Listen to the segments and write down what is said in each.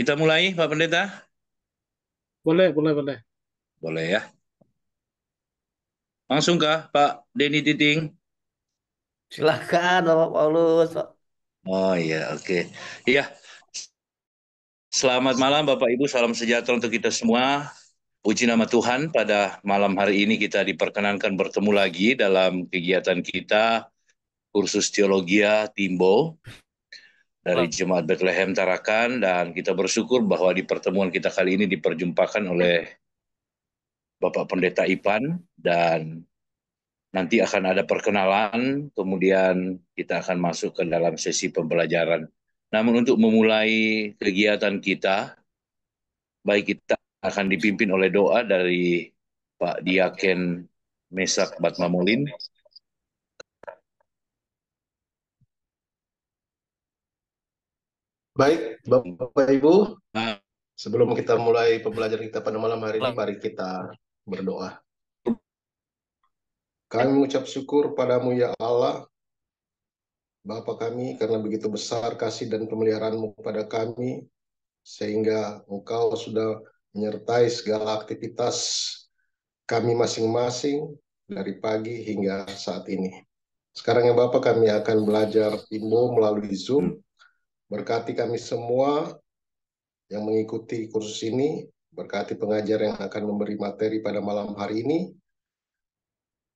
Kita mulai, Pak Pendeta. Boleh, boleh, boleh. Boleh ya. Langsung kah, Pak Denny Titing? Silakan, Bapak Paulus. Oh iya, oke. Okay. Iya. Selamat malam Bapak Ibu, salam sejahtera untuk kita semua. Puji nama Tuhan, pada malam hari ini kita diperkenankan bertemu lagi dalam kegiatan kita, kursus teologia Timbo dari Jemaat Bethlehem Tarakan dan kita bersyukur bahwa di pertemuan kita kali ini diperjumpakan oleh Bapak Pendeta Ipan dan nanti akan ada perkenalan kemudian kita akan masuk ke dalam sesi pembelajaran. Namun untuk memulai kegiatan kita baik kita akan dipimpin oleh doa dari Pak Diaken Mesak Batmamulin Baik, Bapak Ibu, nah. sebelum kita mulai pembelajaran kita pada malam hari ini, mari kita berdoa. Kami mengucap syukur padamu ya Allah, Bapak kami, karena begitu besar kasih dan pemeliharaanmu kepada kami, sehingga engkau sudah menyertai segala aktivitas kami masing-masing dari pagi hingga saat ini. Sekarang ya Bapak, kami akan belajar timbo melalui Zoom. Berkati kami semua yang mengikuti kursus ini, berkati pengajar yang akan memberi materi pada malam hari ini.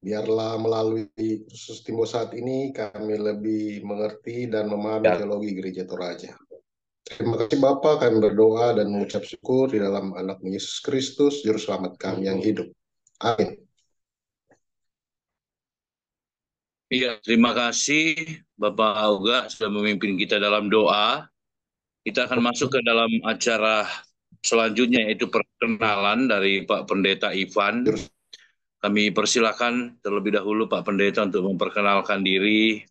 Biarlah melalui kursus Timbo saat ini kami lebih mengerti dan memahami ya. teologi gereja Toraja. Terima kasih Bapak, kami berdoa dan mengucap syukur di dalam anak Yesus Kristus, Juru Selamat kami yang hidup. Amin. Iya, terima kasih Bapak Auga sudah memimpin kita dalam doa. Kita akan masuk ke dalam acara selanjutnya yaitu perkenalan dari Pak Pendeta Ivan. Kami persilakan terlebih dahulu Pak Pendeta untuk memperkenalkan diri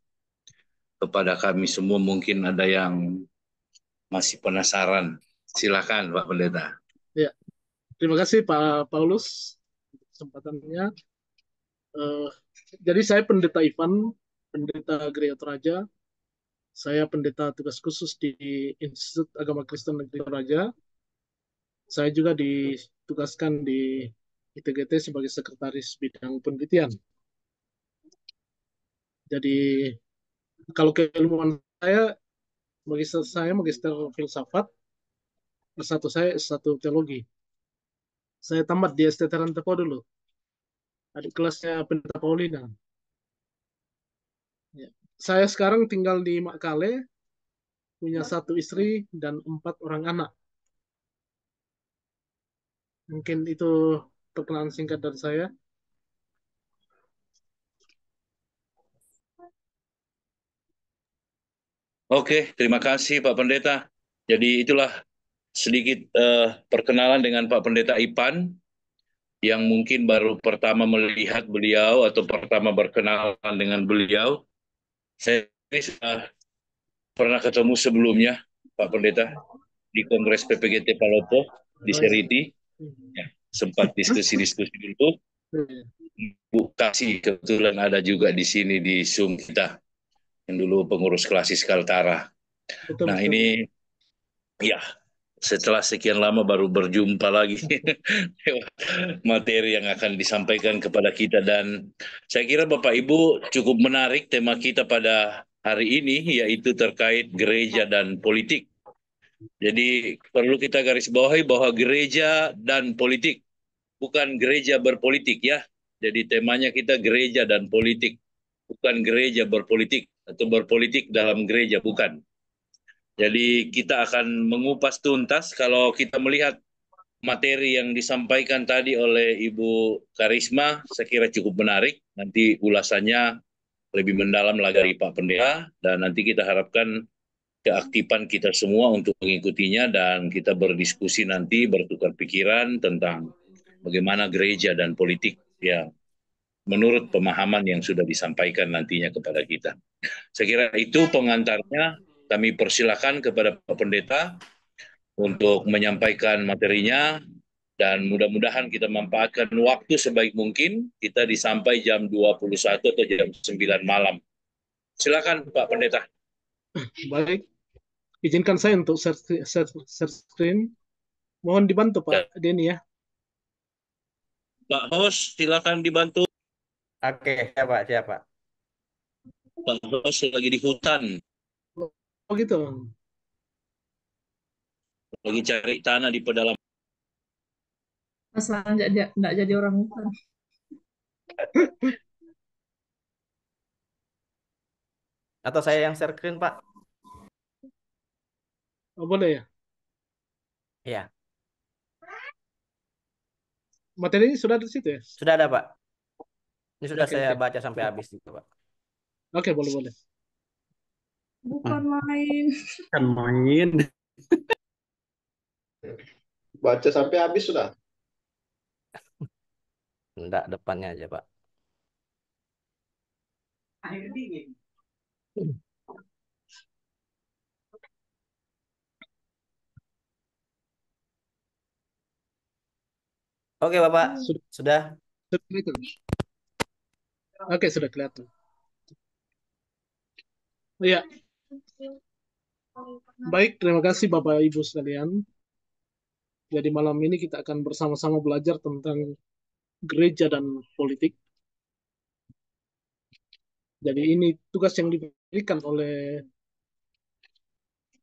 kepada kami semua mungkin ada yang masih penasaran. Silakan Pak Pendeta. Ya. Terima kasih Pak Paulus kesempatannya. Uh, jadi saya pendeta Ivan, pendeta Gereja Toraja. Saya pendeta tugas khusus di Institut Agama Kristen Negeri Toraja. Saya juga ditugaskan di ITGT sebagai sekretaris bidang penelitian. Jadi kalau keilmuan saya magister saya magister filsafat, satu saya satu teologi. Saya tamat di STT Rantepo dulu adik kelasnya Pendeta Paulina. Ya. Saya sekarang tinggal di Makale, punya ya. satu istri dan empat orang anak. Mungkin itu perkenalan singkat dari saya. Oke, terima kasih Pak Pendeta. Jadi itulah sedikit uh, perkenalan dengan Pak Pendeta Ipan yang mungkin baru pertama melihat beliau atau pertama berkenalan dengan beliau, saya sudah pernah ketemu sebelumnya Pak Pendeta di Kongres PPGT Palopo di Seriti. Ya, sempat diskusi-diskusi dulu. Bu Kasih kebetulan ada juga di sini di Zoom kita yang dulu pengurus klasis Kaltara. Betul, nah betul. ini ya setelah sekian lama baru berjumpa lagi materi yang akan disampaikan kepada kita dan saya kira Bapak Ibu cukup menarik tema kita pada hari ini yaitu terkait gereja dan politik. Jadi perlu kita garis bawahi bahwa gereja dan politik bukan gereja berpolitik ya. Jadi temanya kita gereja dan politik bukan gereja berpolitik atau berpolitik dalam gereja bukan. Jadi kita akan mengupas tuntas kalau kita melihat materi yang disampaikan tadi oleh Ibu Karisma saya kira cukup menarik. Nanti ulasannya lebih mendalam lagi dari Pak Pendeta dan nanti kita harapkan keaktifan kita semua untuk mengikutinya dan kita berdiskusi nanti bertukar pikiran tentang bagaimana gereja dan politik yang menurut pemahaman yang sudah disampaikan nantinya kepada kita. Saya kira itu pengantarnya kami persilahkan kepada Pak Pendeta untuk menyampaikan materinya dan mudah-mudahan kita memanfaatkan waktu sebaik mungkin kita disampai jam 21 atau jam 9 malam. Silakan Pak Pendeta. Baik. Izinkan saya untuk share, share, screen. Mohon dibantu Pak ya. Denny ya. Pak hos silakan dibantu. Oke, siapa Pak, Pak. hos lagi di hutan. Oh gitu. Lagi cari tanah di pedalaman. Masalah nggak enggak jadi orang hutan. Atau saya yang share screen, Pak? Oh, boleh ya? Iya. Materinya sudah di situ ya? Sudah ada, Pak. Ini sudah okay, saya okay. baca sampai habis gitu, Pak. Oke, boleh-boleh. Bukan ah. main. kan main. Baca sampai habis sudah. Enggak, depannya aja, Pak. Air dingin. Oke, Bapak. Sudah. Oke, sudah kelihatan. Iya. Baik, terima kasih Bapak Ibu sekalian. Jadi malam ini kita akan bersama-sama belajar tentang gereja dan politik. Jadi ini tugas yang diberikan oleh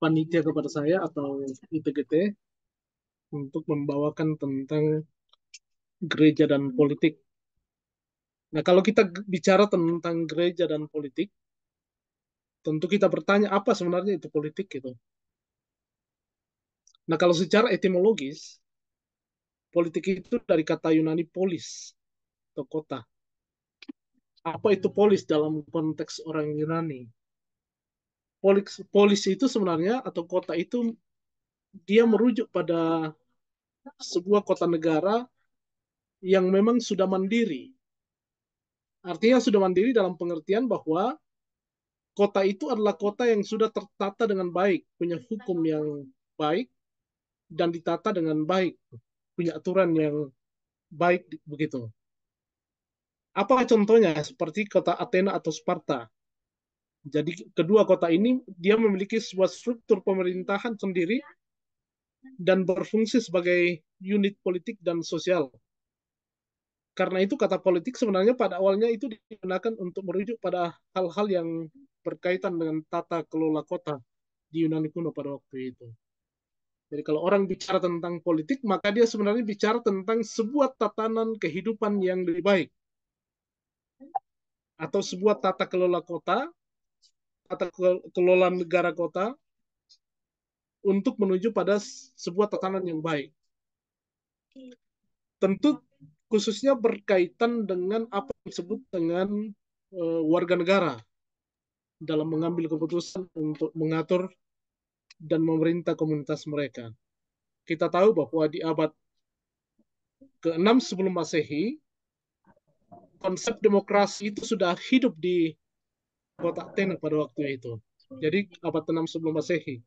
panitia kepada saya atau ITGT untuk membawakan tentang gereja dan politik. Nah, kalau kita bicara tentang gereja dan politik, tentu kita bertanya apa sebenarnya itu politik gitu. Nah kalau secara etimologis, politik itu dari kata Yunani polis, atau kota. Apa itu polis dalam konteks orang Yunani? Polis, polis itu sebenarnya atau kota itu dia merujuk pada sebuah kota negara yang memang sudah mandiri. Artinya sudah mandiri dalam pengertian bahwa kota itu adalah kota yang sudah tertata dengan baik, punya hukum yang baik dan ditata dengan baik, punya aturan yang baik begitu. Apa contohnya? Seperti kota Athena atau Sparta. Jadi kedua kota ini dia memiliki sebuah struktur pemerintahan sendiri dan berfungsi sebagai unit politik dan sosial. Karena itu kata politik sebenarnya pada awalnya itu digunakan untuk merujuk pada hal-hal yang berkaitan dengan tata kelola kota di Yunani kuno pada waktu itu. Jadi kalau orang bicara tentang politik, maka dia sebenarnya bicara tentang sebuah tatanan kehidupan yang lebih baik. Atau sebuah tata kelola kota, tata kelola negara kota, untuk menuju pada sebuah tatanan yang baik. Tentu khususnya berkaitan dengan apa yang disebut dengan uh, warga negara dalam mengambil keputusan untuk mengatur dan memerintah komunitas mereka. Kita tahu bahwa di abad ke-6 sebelum Masehi, konsep demokrasi itu sudah hidup di kota Athena pada waktu itu. Jadi abad ke-6 sebelum Masehi.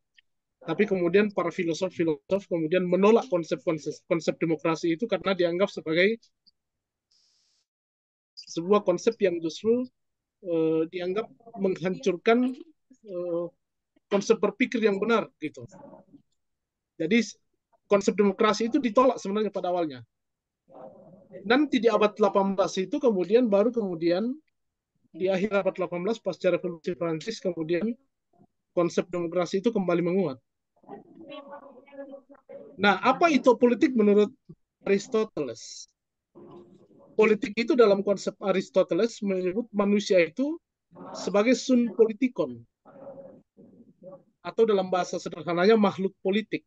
Tapi kemudian para filosof-filosof kemudian menolak konsep-konsep konsep demokrasi itu karena dianggap sebagai sebuah konsep yang justru uh, dianggap menghancurkan uh, konsep berpikir yang benar gitu. Jadi konsep demokrasi itu ditolak sebenarnya pada awalnya. Nanti di abad 18 itu kemudian baru kemudian di akhir abad 18 pasca revolusi Prancis kemudian konsep demokrasi itu kembali menguat. Nah, apa itu politik menurut Aristoteles? politik itu dalam konsep Aristoteles menyebut manusia itu sebagai sun politikon atau dalam bahasa sederhananya makhluk politik.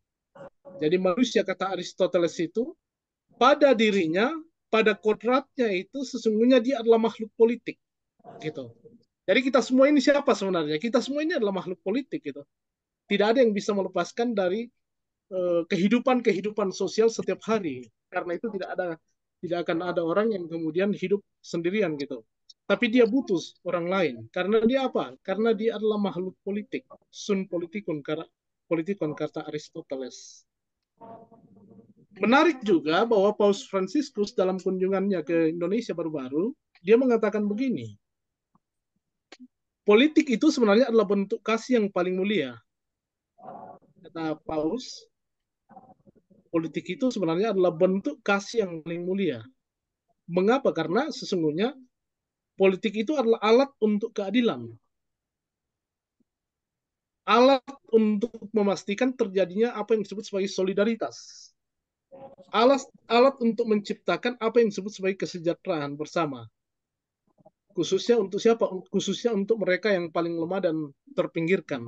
Jadi manusia kata Aristoteles itu pada dirinya, pada kodratnya itu sesungguhnya dia adalah makhluk politik gitu. Jadi kita semua ini siapa sebenarnya? Kita semua ini adalah makhluk politik gitu. Tidak ada yang bisa melepaskan dari eh, kehidupan-kehidupan sosial setiap hari. Karena itu tidak ada tidak akan ada orang yang kemudian hidup sendirian gitu. Tapi dia butuh orang lain. Karena dia apa? Karena dia adalah makhluk politik. Sun politikun, kar politikon kata Aristoteles. Menarik juga bahwa Paus Franciscus dalam kunjungannya ke Indonesia baru-baru, dia mengatakan begini, politik itu sebenarnya adalah bentuk kasih yang paling mulia. Kata Paus, politik itu sebenarnya adalah bentuk kasih yang paling mulia. Mengapa? Karena sesungguhnya politik itu adalah alat untuk keadilan. Alat untuk memastikan terjadinya apa yang disebut sebagai solidaritas. Alat, alat untuk menciptakan apa yang disebut sebagai kesejahteraan bersama. Khususnya untuk siapa? Khususnya untuk mereka yang paling lemah dan terpinggirkan.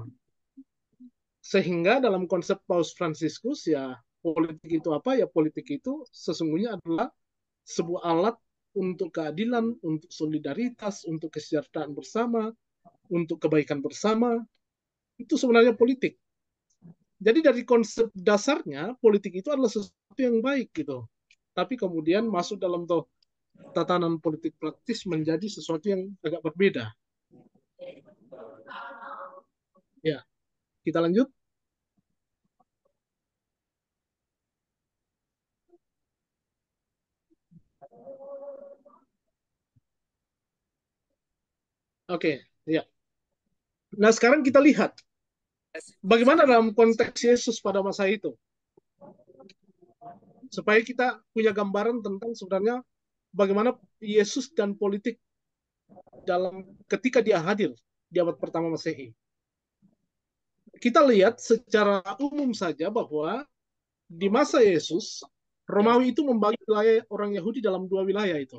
Sehingga dalam konsep Paus Franciscus ya politik itu apa? Ya politik itu sesungguhnya adalah sebuah alat untuk keadilan, untuk solidaritas, untuk kesejahteraan bersama, untuk kebaikan bersama. Itu sebenarnya politik. Jadi dari konsep dasarnya politik itu adalah sesuatu yang baik gitu. Tapi kemudian masuk dalam toh tatanan politik praktis menjadi sesuatu yang agak berbeda. Ya, kita lanjut. Oke, okay, ya. Nah, sekarang kita lihat bagaimana dalam konteks Yesus pada masa itu. Supaya kita punya gambaran tentang sebenarnya bagaimana Yesus dan politik dalam ketika dia hadir di abad pertama Masehi. Kita lihat secara umum saja bahwa di masa Yesus Romawi itu membagi wilayah orang Yahudi dalam dua wilayah itu.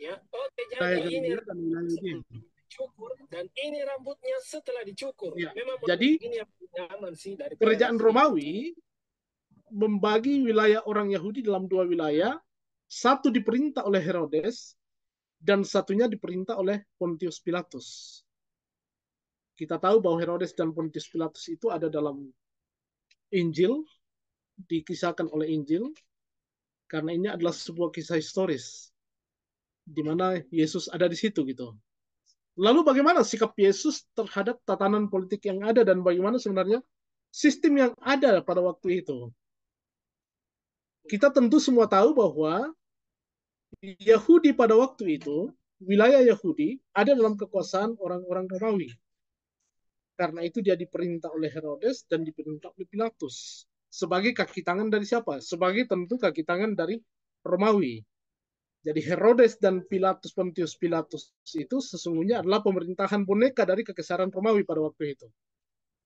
Ya, oke, wilayah ini. dan wilayah ini dicukur dan ini rambutnya setelah dicukur. Ya. Memang Jadi ini yang sih dari kerajaan Romawi membagi wilayah orang Yahudi dalam dua wilayah, satu diperintah oleh Herodes dan satunya diperintah oleh Pontius Pilatus. Kita tahu bahwa Herodes dan Pontius Pilatus itu ada dalam Injil, dikisahkan oleh Injil, karena ini adalah sebuah kisah historis di mana Yesus ada di situ gitu. Lalu bagaimana sikap Yesus terhadap tatanan politik yang ada dan bagaimana sebenarnya sistem yang ada pada waktu itu? Kita tentu semua tahu bahwa Yahudi pada waktu itu, wilayah Yahudi ada dalam kekuasaan orang-orang Romawi. Karena itu dia diperintah oleh Herodes dan diperintah oleh Pilatus. Sebagai kaki tangan dari siapa? Sebagai tentu kaki tangan dari Romawi. Jadi Herodes dan Pilatus Pontius Pilatus itu sesungguhnya adalah pemerintahan boneka dari kekesaran Romawi pada waktu itu.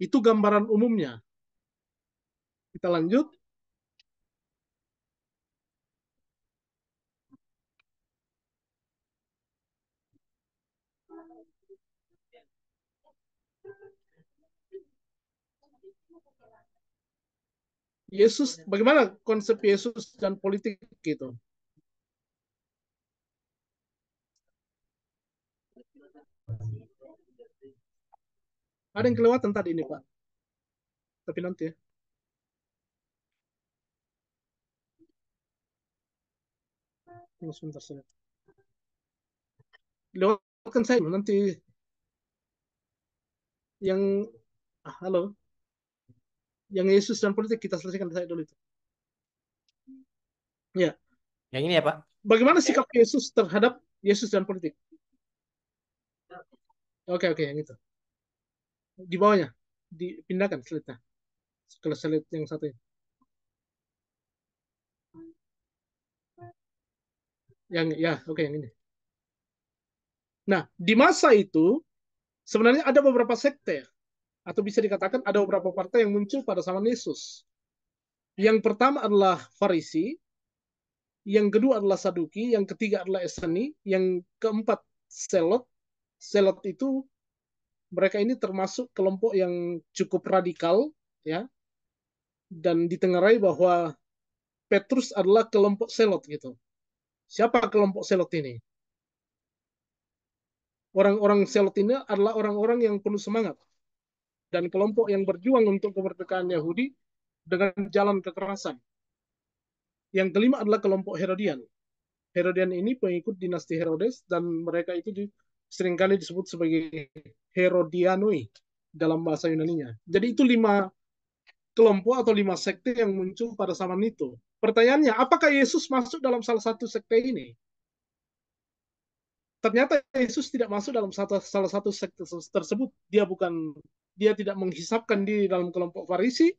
Itu gambaran umumnya. Kita lanjut. Yesus, bagaimana konsep Yesus dan politik gitu? Ada yang kelewatan tadi ini Pak. Tapi nanti ya. Sebentar, saya. Lewatkan saya nanti yang ah, halo yang Yesus dan politik kita selesaikan saya dulu itu. Ya. Yang ini ya Pak. Bagaimana sikap Yesus terhadap Yesus dan politik? Oke oke yang itu. Di bawahnya dipindahkan selitnya. Kalau selit yang satu ini. Yang ya oke yang ini. Nah di masa itu sebenarnya ada beberapa sekte atau bisa dikatakan ada beberapa partai yang muncul pada zaman Yesus. Yang pertama adalah Farisi, yang kedua adalah Saduki, yang ketiga adalah Esani, yang keempat Selot, Selot itu mereka ini termasuk kelompok yang cukup radikal ya dan ditengarai bahwa Petrus adalah kelompok selot gitu. Siapa kelompok selot ini? Orang-orang selot ini adalah orang-orang yang penuh semangat dan kelompok yang berjuang untuk kemerdekaan Yahudi dengan jalan kekerasan. Yang kelima adalah kelompok Herodian. Herodian ini pengikut dinasti Herodes dan mereka itu juga seringkali disebut sebagai Herodianoi dalam bahasa Yunaninya. Jadi itu lima kelompok atau lima sekte yang muncul pada zaman itu. Pertanyaannya, apakah Yesus masuk dalam salah satu sekte ini? Ternyata Yesus tidak masuk dalam salah satu sekte tersebut. Dia bukan dia tidak menghisapkan diri dalam kelompok Farisi,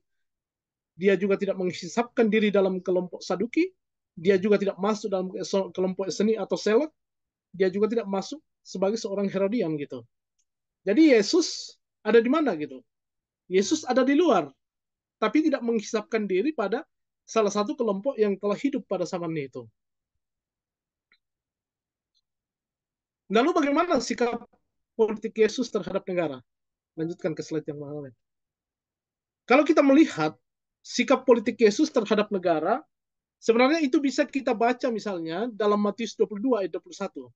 dia juga tidak menghisapkan diri dalam kelompok Saduki, dia juga tidak masuk dalam kelompok seni atau selek, dia juga tidak masuk sebagai seorang Herodian gitu. Jadi Yesus ada di mana gitu? Yesus ada di luar, tapi tidak menghisapkan diri pada salah satu kelompok yang telah hidup pada zaman itu. Lalu bagaimana sikap politik Yesus terhadap negara? Lanjutkan ke slide yang mana? Kalau kita melihat sikap politik Yesus terhadap negara, sebenarnya itu bisa kita baca misalnya dalam Matius 22 ayat 21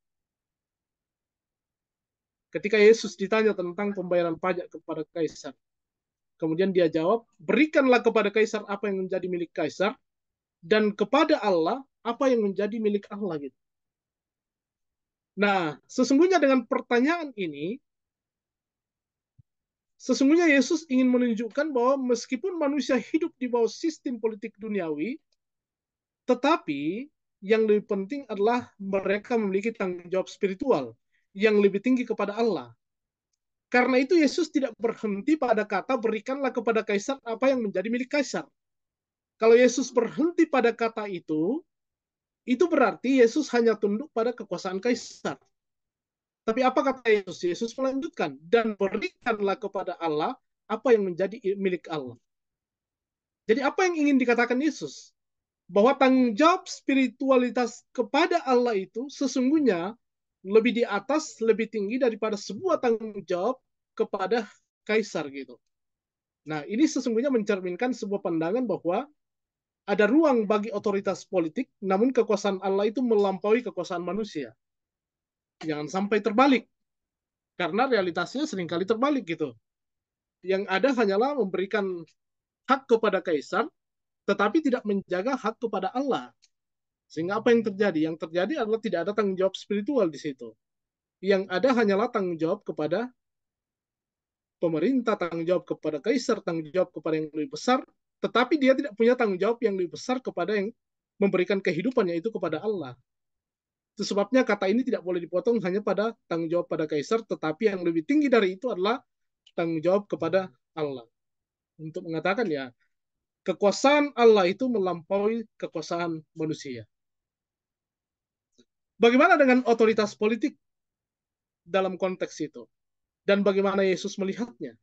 ketika Yesus ditanya tentang pembayaran pajak kepada kaisar. Kemudian dia jawab, "Berikanlah kepada kaisar apa yang menjadi milik kaisar dan kepada Allah apa yang menjadi milik Allah." gitu. Nah, sesungguhnya dengan pertanyaan ini Sesungguhnya Yesus ingin menunjukkan bahwa meskipun manusia hidup di bawah sistem politik duniawi, tetapi yang lebih penting adalah mereka memiliki tanggung jawab spiritual yang lebih tinggi kepada Allah. Karena itu Yesus tidak berhenti pada kata berikanlah kepada kaisar apa yang menjadi milik kaisar. Kalau Yesus berhenti pada kata itu, itu berarti Yesus hanya tunduk pada kekuasaan kaisar. Tapi apa kata Yesus? Yesus melanjutkan dan berikanlah kepada Allah apa yang menjadi milik Allah. Jadi apa yang ingin dikatakan Yesus? Bahwa tanggung jawab spiritualitas kepada Allah itu sesungguhnya lebih di atas, lebih tinggi daripada sebuah tanggung jawab kepada kaisar gitu. Nah, ini sesungguhnya mencerminkan sebuah pandangan bahwa ada ruang bagi otoritas politik, namun kekuasaan Allah itu melampaui kekuasaan manusia. Jangan sampai terbalik. Karena realitasnya seringkali terbalik gitu. Yang ada hanyalah memberikan hak kepada kaisar, tetapi tidak menjaga hak kepada Allah. Sehingga apa yang terjadi? Yang terjadi adalah tidak ada tanggung jawab spiritual di situ. Yang ada hanyalah tanggung jawab kepada pemerintah, tanggung jawab kepada kaisar, tanggung jawab kepada yang lebih besar, tetapi dia tidak punya tanggung jawab yang lebih besar kepada yang memberikan kehidupannya itu kepada Allah. Itu sebabnya kata ini tidak boleh dipotong hanya pada tanggung jawab pada kaisar, tetapi yang lebih tinggi dari itu adalah tanggung jawab kepada Allah. Untuk mengatakan ya, kekuasaan Allah itu melampaui kekuasaan manusia. Bagaimana dengan otoritas politik dalam konteks itu? Dan bagaimana Yesus melihatnya?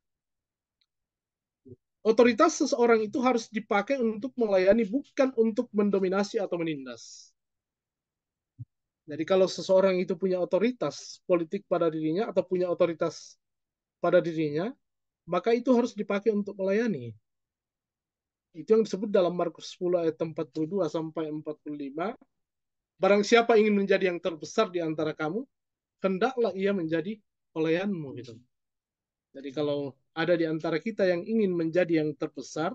Otoritas seseorang itu harus dipakai untuk melayani, bukan untuk mendominasi atau menindas. Jadi kalau seseorang itu punya otoritas politik pada dirinya atau punya otoritas pada dirinya, maka itu harus dipakai untuk melayani. Itu yang disebut dalam Markus 10 ayat 42 sampai 45 Barang siapa ingin menjadi yang terbesar di antara kamu, hendaklah ia menjadi pelayanmu gitu. Jadi kalau ada di antara kita yang ingin menjadi yang terbesar,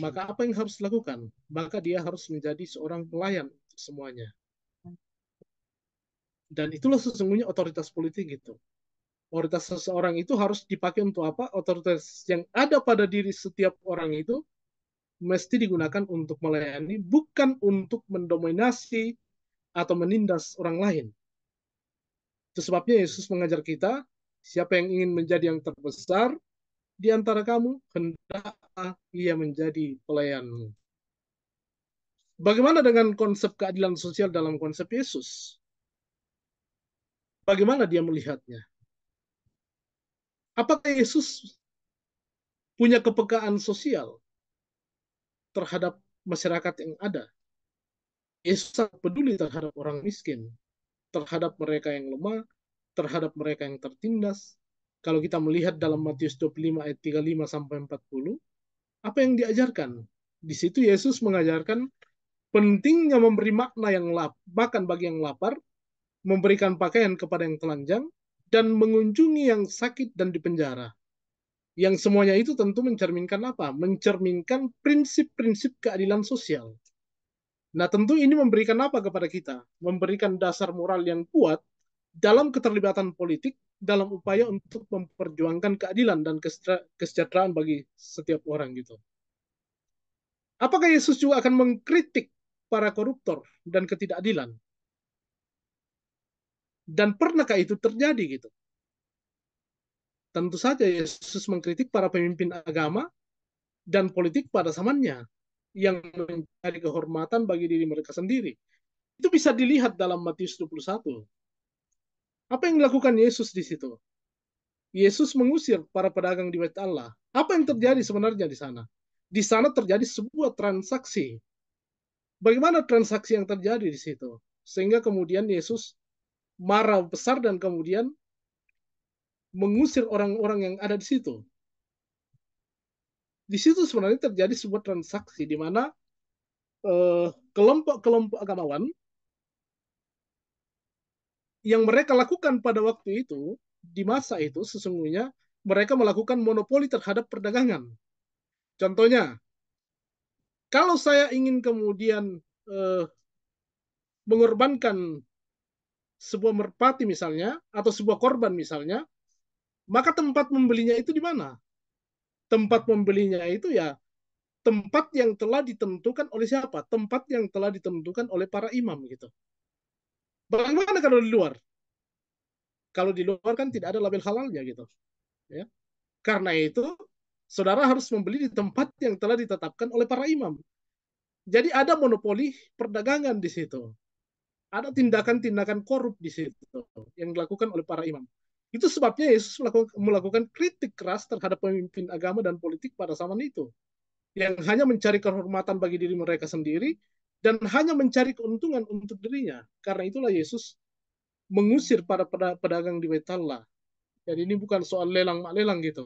maka apa yang harus dilakukan? Maka dia harus menjadi seorang pelayan semuanya. Dan itulah sesungguhnya otoritas politik itu. Otoritas seseorang itu harus dipakai untuk apa? Otoritas yang ada pada diri setiap orang itu mesti digunakan untuk melayani, bukan untuk mendominasi atau menindas orang lain. Itu sebabnya Yesus mengajar kita, siapa yang ingin menjadi yang terbesar di antara kamu, hendaklah ia menjadi pelayanmu. Bagaimana dengan konsep keadilan sosial dalam konsep Yesus? Bagaimana dia melihatnya? Apakah Yesus punya kepekaan sosial? terhadap masyarakat yang ada. Yesus sangat peduli terhadap orang miskin, terhadap mereka yang lemah, terhadap mereka yang tertindas. Kalau kita melihat dalam Matius 25 ayat 35 sampai 40, apa yang diajarkan? Di situ Yesus mengajarkan pentingnya memberi makna yang lap, bahkan bagi yang lapar, memberikan pakaian kepada yang telanjang, dan mengunjungi yang sakit dan dipenjara yang semuanya itu tentu mencerminkan apa? Mencerminkan prinsip-prinsip keadilan sosial. Nah, tentu ini memberikan apa kepada kita? Memberikan dasar moral yang kuat dalam keterlibatan politik dalam upaya untuk memperjuangkan keadilan dan kesejahteraan bagi setiap orang gitu. Apakah Yesus juga akan mengkritik para koruptor dan ketidakadilan? Dan pernahkah itu terjadi gitu? Tentu saja Yesus mengkritik para pemimpin agama dan politik pada zamannya yang mencari kehormatan bagi diri mereka sendiri. Itu bisa dilihat dalam Matius 21. Apa yang dilakukan Yesus di situ? Yesus mengusir para pedagang di Bait Allah. Apa yang terjadi sebenarnya di sana? Di sana terjadi sebuah transaksi. Bagaimana transaksi yang terjadi di situ? Sehingga kemudian Yesus marah besar dan kemudian mengusir orang-orang yang ada di situ. Di situ sebenarnya terjadi sebuah transaksi di mana eh, kelompok-kelompok eh, agamawan yang mereka lakukan pada waktu itu di masa itu sesungguhnya mereka melakukan monopoli terhadap perdagangan. Contohnya, kalau saya ingin kemudian eh, mengorbankan sebuah merpati misalnya atau sebuah korban misalnya, maka tempat membelinya itu di mana? Tempat membelinya itu ya tempat yang telah ditentukan oleh siapa? Tempat yang telah ditentukan oleh para imam gitu. Bagaimana kalau di luar? Kalau di luar kan tidak ada label halalnya gitu. Ya. Karena itu saudara harus membeli di tempat yang telah ditetapkan oleh para imam. Jadi ada monopoli perdagangan di situ. Ada tindakan-tindakan korup di situ yang dilakukan oleh para imam. Itu sebabnya Yesus melakukan kritik keras terhadap pemimpin agama dan politik pada zaman itu. Yang hanya mencari kehormatan bagi diri mereka sendiri dan hanya mencari keuntungan untuk dirinya. Karena itulah Yesus mengusir para pedagang di Betalla. Jadi ini bukan soal lelang-lelang mak gitu.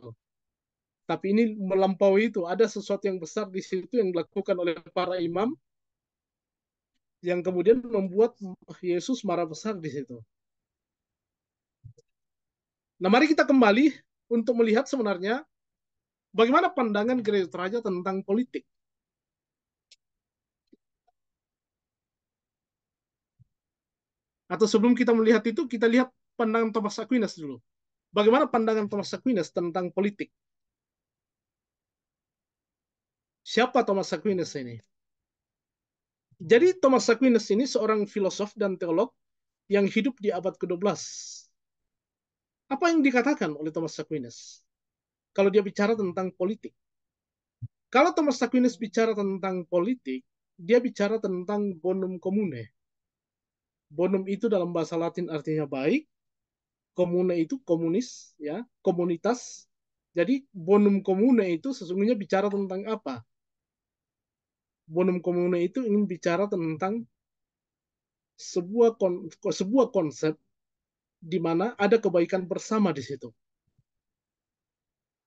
Tapi ini melampaui itu. Ada sesuatu yang besar di situ yang dilakukan oleh para imam yang kemudian membuat Yesus marah besar di situ. Nah, mari kita kembali untuk melihat sebenarnya bagaimana pandangan gereja Teraja tentang politik. Atau sebelum kita melihat itu, kita lihat pandangan Thomas Aquinas dulu. Bagaimana pandangan Thomas Aquinas tentang politik? Siapa Thomas Aquinas ini? Jadi Thomas Aquinas ini seorang filosof dan teolog yang hidup di abad ke-12 apa yang dikatakan oleh Thomas Aquinas? Kalau dia bicara tentang politik. Kalau Thomas Aquinas bicara tentang politik, dia bicara tentang bonum commune. Bonum itu dalam bahasa Latin artinya baik, commune itu komunis, ya, komunitas. Jadi bonum commune itu sesungguhnya bicara tentang apa? Bonum commune itu ingin bicara tentang sebuah kon sebuah konsep di mana ada kebaikan bersama di situ.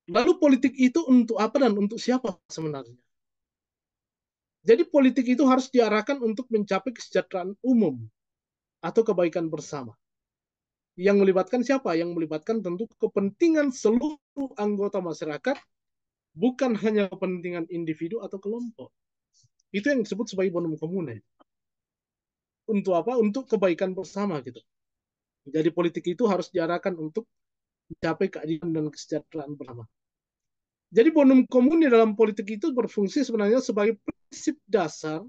Lalu politik itu untuk apa dan untuk siapa sebenarnya? Jadi politik itu harus diarahkan untuk mencapai kesejahteraan umum atau kebaikan bersama. Yang melibatkan siapa? Yang melibatkan tentu kepentingan seluruh anggota masyarakat, bukan hanya kepentingan individu atau kelompok. Itu yang disebut sebagai bonum komune. Untuk apa? Untuk kebaikan bersama gitu. Jadi politik itu harus diarahkan untuk mencapai keadilan dan kesejahteraan bersama. Jadi bonum komuni dalam politik itu berfungsi sebenarnya sebagai prinsip dasar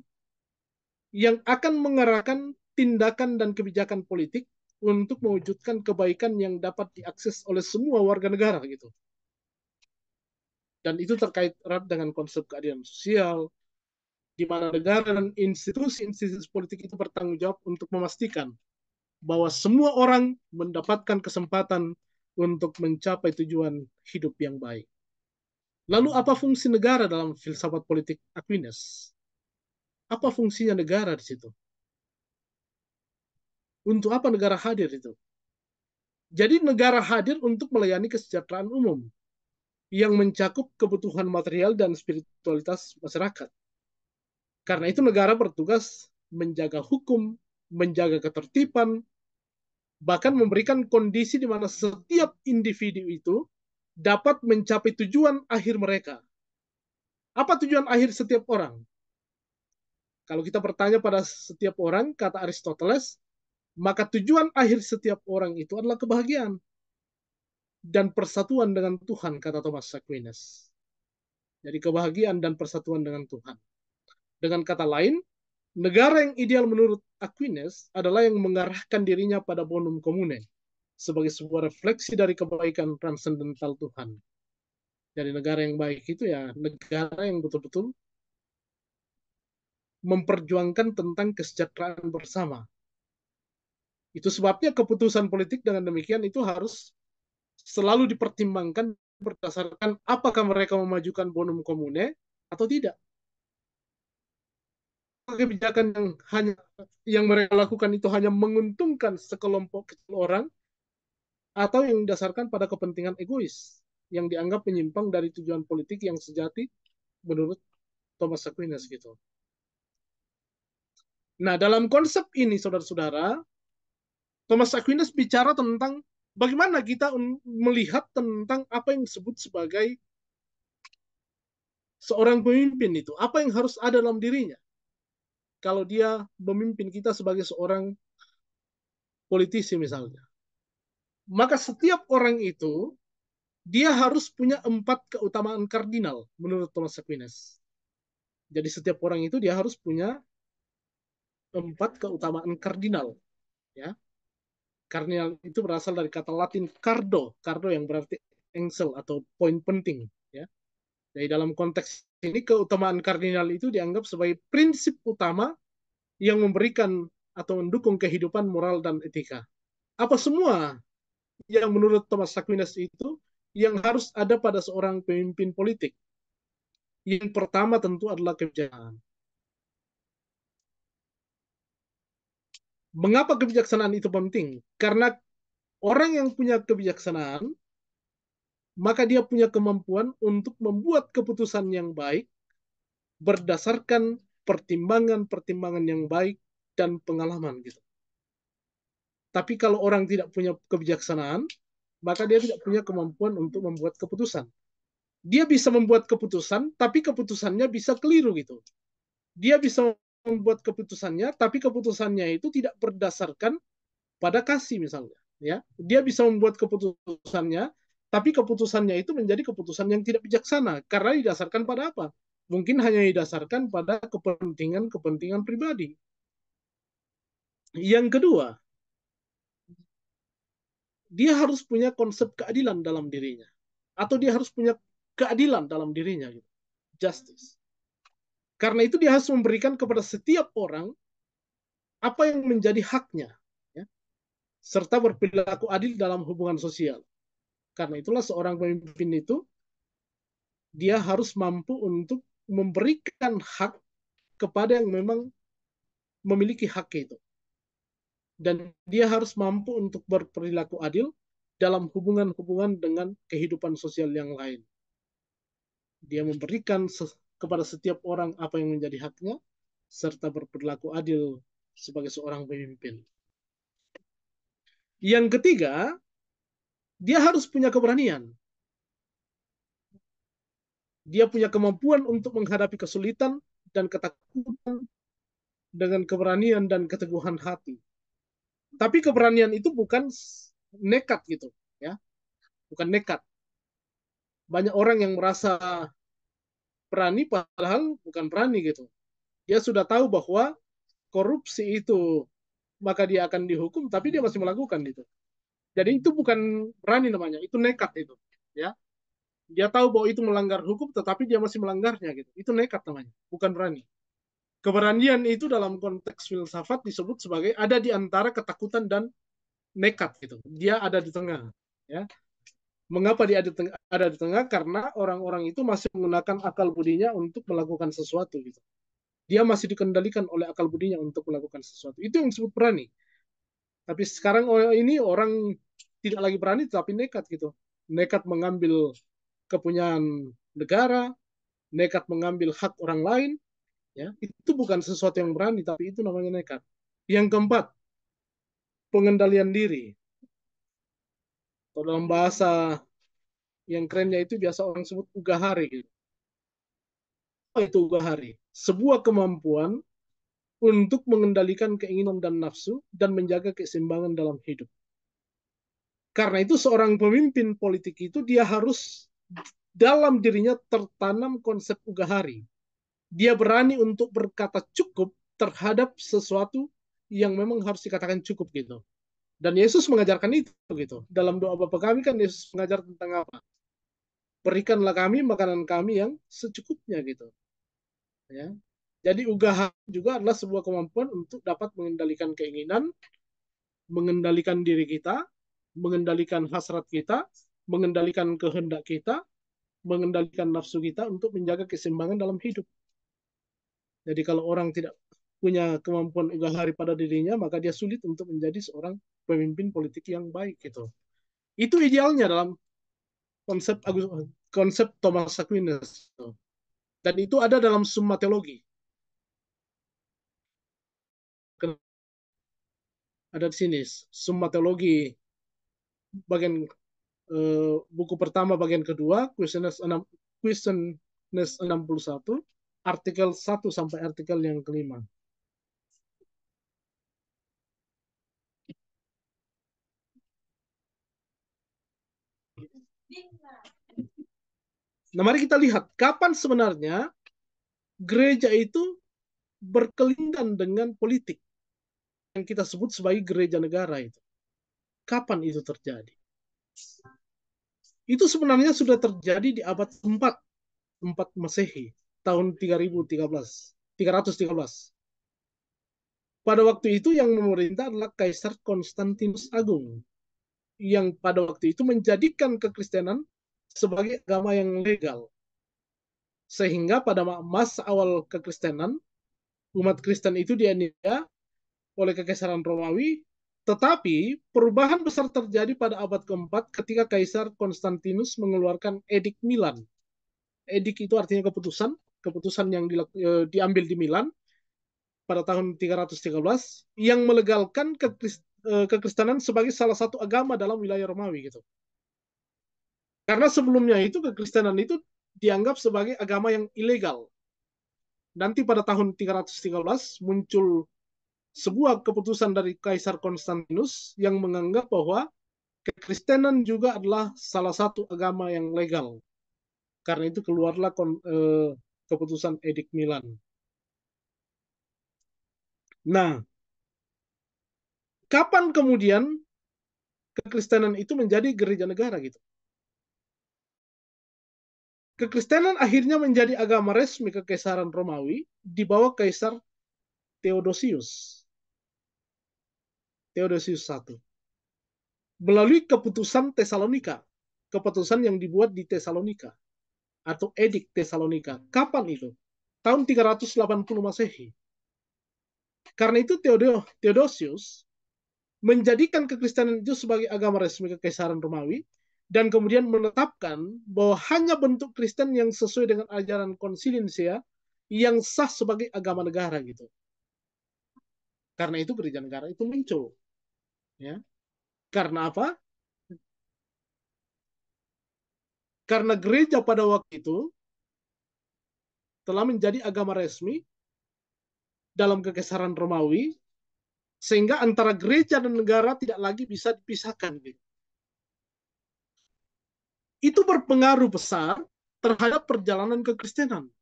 yang akan mengarahkan tindakan dan kebijakan politik untuk mewujudkan kebaikan yang dapat diakses oleh semua warga negara gitu. Dan itu terkait erat dengan konsep keadilan sosial, di mana negara dan institusi-institusi politik itu bertanggung jawab untuk memastikan bahwa semua orang mendapatkan kesempatan untuk mencapai tujuan hidup yang baik. Lalu apa fungsi negara dalam filsafat politik Aquinas? Apa fungsinya negara di situ? Untuk apa negara hadir itu? Jadi negara hadir untuk melayani kesejahteraan umum yang mencakup kebutuhan material dan spiritualitas masyarakat. Karena itu negara bertugas menjaga hukum, menjaga ketertiban, bahkan memberikan kondisi di mana setiap individu itu dapat mencapai tujuan akhir mereka. Apa tujuan akhir setiap orang? Kalau kita bertanya pada setiap orang, kata Aristoteles, maka tujuan akhir setiap orang itu adalah kebahagiaan dan persatuan dengan Tuhan, kata Thomas Aquinas. Jadi kebahagiaan dan persatuan dengan Tuhan. Dengan kata lain, negara yang ideal menurut Aquinas adalah yang mengarahkan dirinya pada bonum commune sebagai sebuah refleksi dari kebaikan transendental Tuhan. Jadi negara yang baik itu ya negara yang betul-betul memperjuangkan tentang kesejahteraan bersama. Itu sebabnya keputusan politik dengan demikian itu harus selalu dipertimbangkan berdasarkan apakah mereka memajukan bonum komune atau tidak kebijakan yang hanya yang mereka lakukan itu hanya menguntungkan sekelompok kecil orang atau yang didasarkan pada kepentingan egois yang dianggap menyimpang dari tujuan politik yang sejati menurut Thomas Aquinas gitu. Nah, dalam konsep ini saudara-saudara, Thomas Aquinas bicara tentang bagaimana kita melihat tentang apa yang disebut sebagai seorang pemimpin itu, apa yang harus ada dalam dirinya kalau dia memimpin kita sebagai seorang politisi misalnya. Maka setiap orang itu dia harus punya empat keutamaan kardinal menurut Thomas Aquinas. Jadi setiap orang itu dia harus punya empat keutamaan kardinal. Ya, kardinal itu berasal dari kata Latin cardo, cardo yang berarti engsel atau poin penting. Jadi dalam konteks ini keutamaan kardinal itu dianggap sebagai prinsip utama yang memberikan atau mendukung kehidupan moral dan etika. Apa semua yang menurut Thomas Aquinas itu yang harus ada pada seorang pemimpin politik? Yang pertama tentu adalah kebijaksanaan. Mengapa kebijaksanaan itu penting? Karena orang yang punya kebijaksanaan maka dia punya kemampuan untuk membuat keputusan yang baik berdasarkan pertimbangan-pertimbangan yang baik dan pengalaman gitu. Tapi kalau orang tidak punya kebijaksanaan, maka dia tidak punya kemampuan untuk membuat keputusan. Dia bisa membuat keputusan, tapi keputusannya bisa keliru gitu. Dia bisa membuat keputusannya, tapi keputusannya itu tidak berdasarkan pada kasih misalnya. Ya, dia bisa membuat keputusannya, tapi keputusannya itu menjadi keputusan yang tidak bijaksana karena didasarkan pada apa? Mungkin hanya didasarkan pada kepentingan-kepentingan pribadi. Yang kedua, dia harus punya konsep keadilan dalam dirinya atau dia harus punya keadilan dalam dirinya gitu. Justice. Karena itu dia harus memberikan kepada setiap orang apa yang menjadi haknya ya. serta berperilaku adil dalam hubungan sosial. Karena itulah seorang pemimpin itu dia harus mampu untuk memberikan hak kepada yang memang memiliki hak itu. Dan dia harus mampu untuk berperilaku adil dalam hubungan-hubungan dengan kehidupan sosial yang lain. Dia memberikan kepada setiap orang apa yang menjadi haknya, serta berperilaku adil sebagai seorang pemimpin. Yang ketiga, dia harus punya keberanian. Dia punya kemampuan untuk menghadapi kesulitan dan ketakutan dengan keberanian dan keteguhan hati. Tapi keberanian itu bukan nekat gitu, ya. Bukan nekat. Banyak orang yang merasa berani padahal bukan berani gitu. Dia sudah tahu bahwa korupsi itu maka dia akan dihukum tapi dia masih melakukan gitu. Jadi itu bukan berani namanya, itu nekat itu, ya. Dia tahu bahwa itu melanggar hukum, tetapi dia masih melanggarnya gitu. Itu nekat namanya, bukan berani. Keberanian itu dalam konteks filsafat disebut sebagai ada di antara ketakutan dan nekat gitu. Dia ada di tengah, ya. Mengapa dia ada Ada di tengah karena orang-orang itu masih menggunakan akal budinya untuk melakukan sesuatu gitu dia masih dikendalikan oleh akal budinya untuk melakukan sesuatu. Itu yang disebut berani. Tapi sekarang oh, ini orang tidak lagi berani tapi nekat gitu. Nekat mengambil kepunyaan negara, nekat mengambil hak orang lain, ya. Itu bukan sesuatu yang berani tapi itu namanya nekat. Yang keempat, pengendalian diri. Kalau dalam bahasa yang kerennya itu biasa orang sebut ugahari gitu. Apa itu ugahari? Sebuah kemampuan untuk mengendalikan keinginan dan nafsu dan menjaga keseimbangan dalam hidup. Karena itu seorang pemimpin politik itu dia harus dalam dirinya tertanam konsep ugahari. Dia berani untuk berkata cukup terhadap sesuatu yang memang harus dikatakan cukup gitu. Dan Yesus mengajarkan itu gitu. Dalam doa Bapa kami kan Yesus mengajar tentang apa? Berikanlah kami makanan kami yang secukupnya gitu. Ya, jadi ugahan juga adalah sebuah kemampuan untuk dapat mengendalikan keinginan, mengendalikan diri kita, mengendalikan hasrat kita, mengendalikan kehendak kita, mengendalikan nafsu kita untuk menjaga keseimbangan dalam hidup. Jadi kalau orang tidak punya kemampuan ugahari pada dirinya, maka dia sulit untuk menjadi seorang pemimpin politik yang baik gitu. Itu idealnya dalam konsep konsep Thomas Aquinas. Gitu. Dan itu ada dalam Summa teologi. ada di sini semua teologi bagian uh, buku pertama bagian kedua questioners enam questioners satu artikel satu sampai artikel yang kelima Nah, mari kita lihat kapan sebenarnya gereja itu berkelindan dengan politik yang kita sebut sebagai gereja negara itu. Kapan itu terjadi? Itu sebenarnya sudah terjadi di abad 4, 4 Masehi, tahun 3013, 313. Pada waktu itu yang memerintah adalah Kaisar Konstantinus Agung yang pada waktu itu menjadikan kekristenan sebagai agama yang legal. Sehingga pada masa awal kekristenan, umat Kristen itu di India oleh kekaisaran Romawi, tetapi perubahan besar terjadi pada abad keempat ketika Kaisar Konstantinus mengeluarkan Edik Milan. Edik itu artinya keputusan, keputusan yang e, diambil di Milan pada tahun 313 yang melegalkan e, kekristenan sebagai salah satu agama dalam wilayah Romawi gitu. Karena sebelumnya itu kekristenan itu dianggap sebagai agama yang ilegal. Nanti pada tahun 313 muncul sebuah keputusan dari Kaisar Konstantinus yang menganggap bahwa kekristenan juga adalah salah satu agama yang legal. Karena itu keluarlah eh, keputusan Edik Milan. Nah, kapan kemudian kekristenan itu menjadi gereja negara gitu? Kekristenan akhirnya menjadi agama resmi kekaisaran Romawi di bawah Kaisar Theodosius Theodosius I. Melalui keputusan Tesalonika, keputusan yang dibuat di Tesalonika atau edik Tesalonika. Kapan itu? Tahun 380 Masehi. Karena itu Theodosius menjadikan kekristenan itu sebagai agama resmi kekaisaran Romawi dan kemudian menetapkan bahwa hanya bentuk Kristen yang sesuai dengan ajaran konsilensia yang sah sebagai agama negara gitu. Karena itu gereja negara itu muncul. Ya. Karena apa? Karena gereja pada waktu itu telah menjadi agama resmi dalam kekaisaran Romawi sehingga antara gereja dan negara tidak lagi bisa dipisahkan. Gitu. Itu berpengaruh besar terhadap perjalanan kekristenan.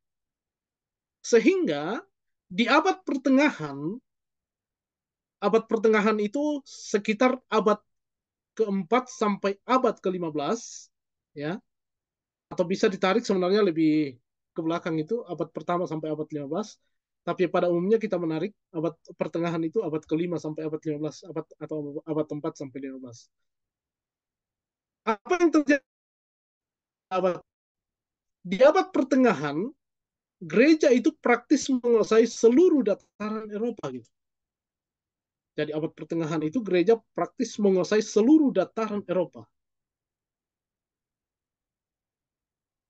Sehingga di abad pertengahan abad pertengahan itu sekitar abad keempat sampai abad ke-15 ya atau bisa ditarik sebenarnya lebih ke belakang itu abad pertama sampai abad 15 tapi pada umumnya kita menarik abad pertengahan itu abad ke-5 sampai abad 15 abad atau abad 4 sampai 15 apa yang terjadi abad di abad pertengahan gereja itu praktis menguasai seluruh dataran Eropa gitu jadi abad pertengahan itu gereja praktis menguasai seluruh dataran Eropa.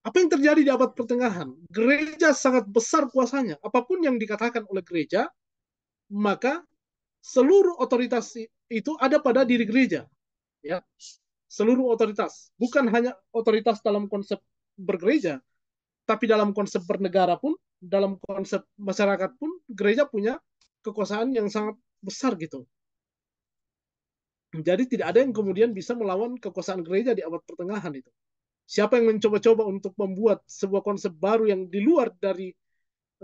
Apa yang terjadi di abad pertengahan? Gereja sangat besar kuasanya. Apapun yang dikatakan oleh gereja, maka seluruh otoritas itu ada pada diri gereja. Ya, seluruh otoritas, bukan hanya otoritas dalam konsep bergereja, tapi dalam konsep bernegara pun, dalam konsep masyarakat pun, gereja punya kekuasaan yang sangat besar gitu. Jadi tidak ada yang kemudian bisa melawan kekuasaan gereja di abad pertengahan itu. Siapa yang mencoba-coba untuk membuat sebuah konsep baru yang di luar dari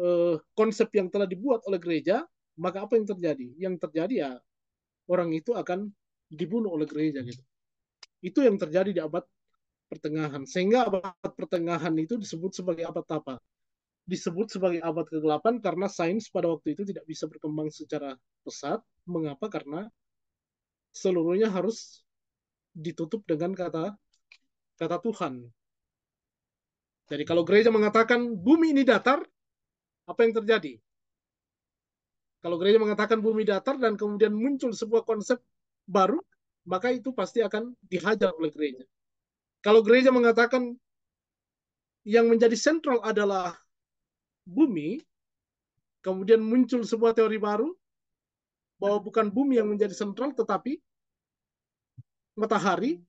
uh, konsep yang telah dibuat oleh gereja, maka apa yang terjadi? Yang terjadi ya orang itu akan dibunuh oleh gereja gitu. Itu yang terjadi di abad pertengahan. Sehingga abad pertengahan itu disebut sebagai abad apa? disebut sebagai abad ke kegelapan karena sains pada waktu itu tidak bisa berkembang secara pesat. Mengapa? Karena seluruhnya harus ditutup dengan kata kata Tuhan. Jadi kalau gereja mengatakan bumi ini datar, apa yang terjadi? Kalau gereja mengatakan bumi datar dan kemudian muncul sebuah konsep baru, maka itu pasti akan dihajar oleh gereja. Kalau gereja mengatakan yang menjadi sentral adalah bumi, kemudian muncul sebuah teori baru bahwa bukan bumi yang menjadi sentral tetapi matahari,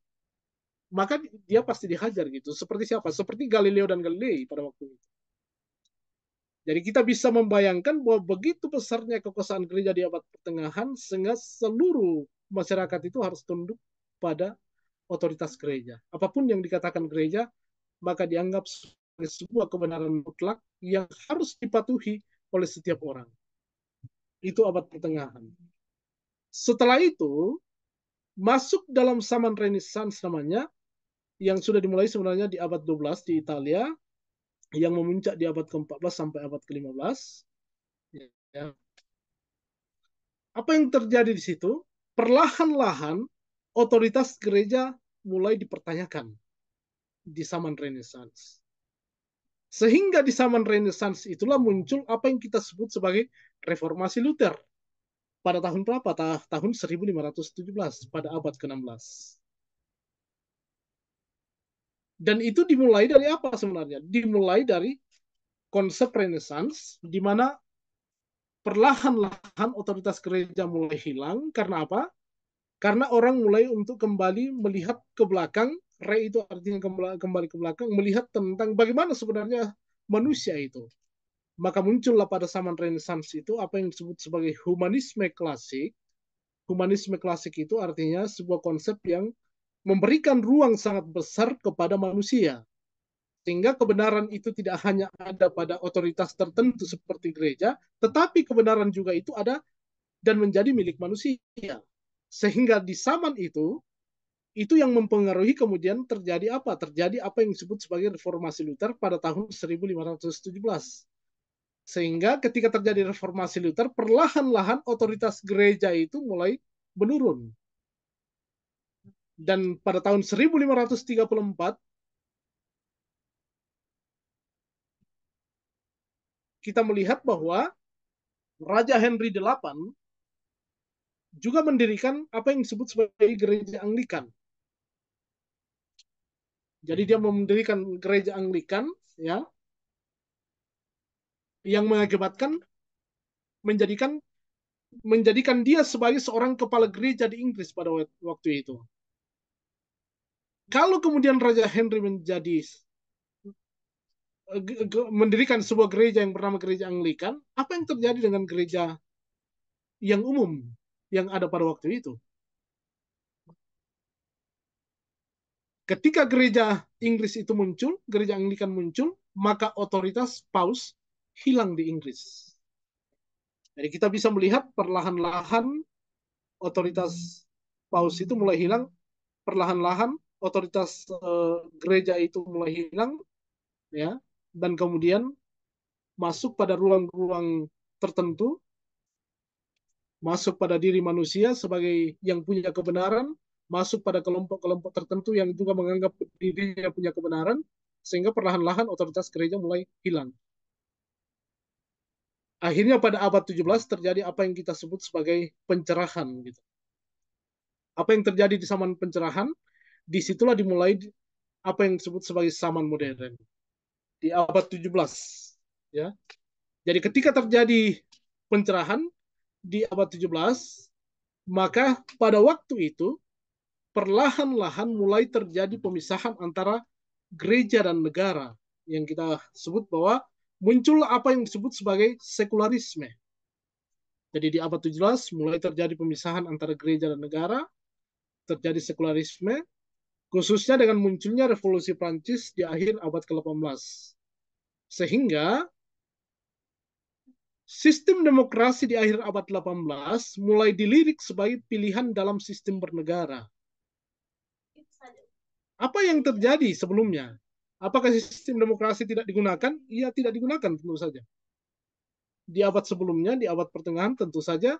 maka dia pasti dihajar gitu. Seperti siapa? Seperti Galileo dan Galilei pada waktu itu. Jadi kita bisa membayangkan bahwa begitu besarnya kekuasaan gereja di abad pertengahan sehingga seluruh masyarakat itu harus tunduk pada otoritas gereja. Apapun yang dikatakan gereja, maka dianggap sebuah kebenaran mutlak yang harus dipatuhi oleh setiap orang. Itu abad pertengahan. Setelah itu, masuk dalam zaman Renaissance namanya, yang sudah dimulai sebenarnya di abad 12 di Italia, yang memuncak di abad ke-14 sampai abad ke-15. Ya. Apa yang terjadi di situ? Perlahan-lahan, otoritas gereja mulai dipertanyakan di zaman Renaissance sehingga di zaman Renaissance itulah muncul apa yang kita sebut sebagai reformasi Luther pada tahun berapa? Ta tahun 1517 pada abad ke-16. Dan itu dimulai dari apa sebenarnya? Dimulai dari konsep Renaissance di mana perlahan-lahan otoritas gereja mulai hilang karena apa? Karena orang mulai untuk kembali melihat ke belakang re itu artinya kembali ke belakang melihat tentang bagaimana sebenarnya manusia itu. Maka muncullah pada zaman Renaissance itu apa yang disebut sebagai humanisme klasik. Humanisme klasik itu artinya sebuah konsep yang memberikan ruang sangat besar kepada manusia. Sehingga kebenaran itu tidak hanya ada pada otoritas tertentu seperti gereja, tetapi kebenaran juga itu ada dan menjadi milik manusia. Sehingga di zaman itu, itu yang mempengaruhi kemudian terjadi apa? Terjadi apa yang disebut sebagai reformasi Luther pada tahun 1517. Sehingga ketika terjadi reformasi Luther, perlahan-lahan otoritas gereja itu mulai menurun. Dan pada tahun 1534 kita melihat bahwa Raja Henry VIII juga mendirikan apa yang disebut sebagai gereja Anglikan jadi dia mendirikan gereja Anglikan ya yang mengakibatkan menjadikan menjadikan dia sebagai seorang kepala gereja di Inggris pada waktu itu. Kalau kemudian Raja Henry menjadi eh, mendirikan sebuah gereja yang bernama gereja Anglikan, apa yang terjadi dengan gereja yang umum yang ada pada waktu itu? ketika gereja Inggris itu muncul, gereja Anglikan muncul, maka otoritas paus hilang di Inggris. Jadi kita bisa melihat perlahan-lahan otoritas paus itu mulai hilang, perlahan-lahan otoritas eh, gereja itu mulai hilang, ya, dan kemudian masuk pada ruang-ruang tertentu, masuk pada diri manusia sebagai yang punya kebenaran, masuk pada kelompok-kelompok tertentu yang juga menganggap dirinya punya kebenaran, sehingga perlahan-lahan otoritas gereja mulai hilang. Akhirnya pada abad 17 terjadi apa yang kita sebut sebagai pencerahan. Gitu. Apa yang terjadi di zaman pencerahan, disitulah dimulai apa yang disebut sebagai zaman modern. Di abad 17. ya. Jadi ketika terjadi pencerahan di abad 17, maka pada waktu itu perlahan-lahan mulai terjadi pemisahan antara gereja dan negara yang kita sebut bahwa muncul apa yang disebut sebagai sekularisme. Jadi di abad 17 mulai terjadi pemisahan antara gereja dan negara, terjadi sekularisme, khususnya dengan munculnya revolusi Prancis di akhir abad ke-18. Sehingga sistem demokrasi di akhir abad 18 mulai dilirik sebagai pilihan dalam sistem bernegara apa yang terjadi sebelumnya? Apakah sistem demokrasi tidak digunakan? Iya, tidak digunakan tentu saja. Di abad sebelumnya, di abad pertengahan tentu saja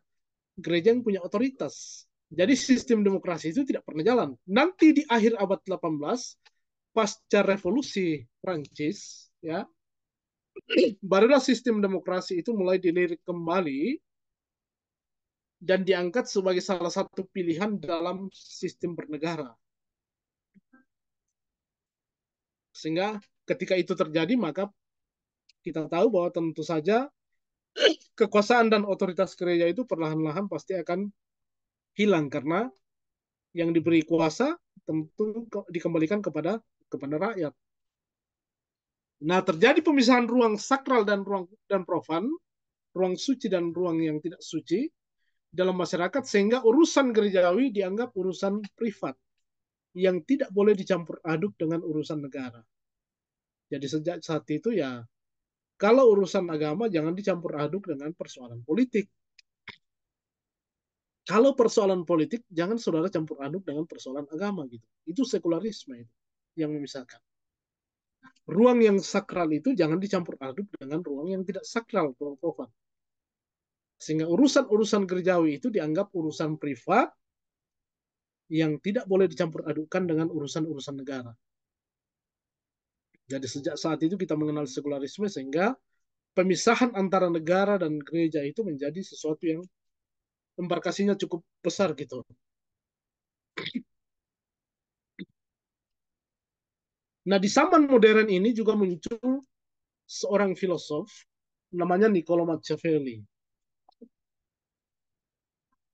gereja yang punya otoritas. Jadi sistem demokrasi itu tidak pernah jalan. Nanti di akhir abad 18 pasca revolusi Prancis ya barulah sistem demokrasi itu mulai dilirik kembali dan diangkat sebagai salah satu pilihan dalam sistem bernegara. Sehingga ketika itu terjadi maka kita tahu bahwa tentu saja kekuasaan dan otoritas gereja itu perlahan-lahan pasti akan hilang karena yang diberi kuasa tentu dikembalikan kepada kepada rakyat. Nah, terjadi pemisahan ruang sakral dan ruang dan profan, ruang suci dan ruang yang tidak suci dalam masyarakat sehingga urusan gerejawi dianggap urusan privat yang tidak boleh dicampur aduk dengan urusan negara. Jadi sejak saat itu ya kalau urusan agama jangan dicampur aduk dengan persoalan politik. Kalau persoalan politik jangan saudara campur aduk dengan persoalan agama gitu. Itu sekularisme itu yang memisahkan. Ruang yang sakral itu jangan dicampur aduk dengan ruang yang tidak sakral, ruang profan. Sehingga urusan-urusan gerejawi itu dianggap urusan privat yang tidak boleh dicampur adukan dengan urusan-urusan negara. Jadi sejak saat itu kita mengenal sekularisme sehingga pemisahan antara negara dan gereja itu menjadi sesuatu yang embarkasinya cukup besar gitu. Nah di zaman modern ini juga muncul seorang filosof namanya Niccolò Machiavelli.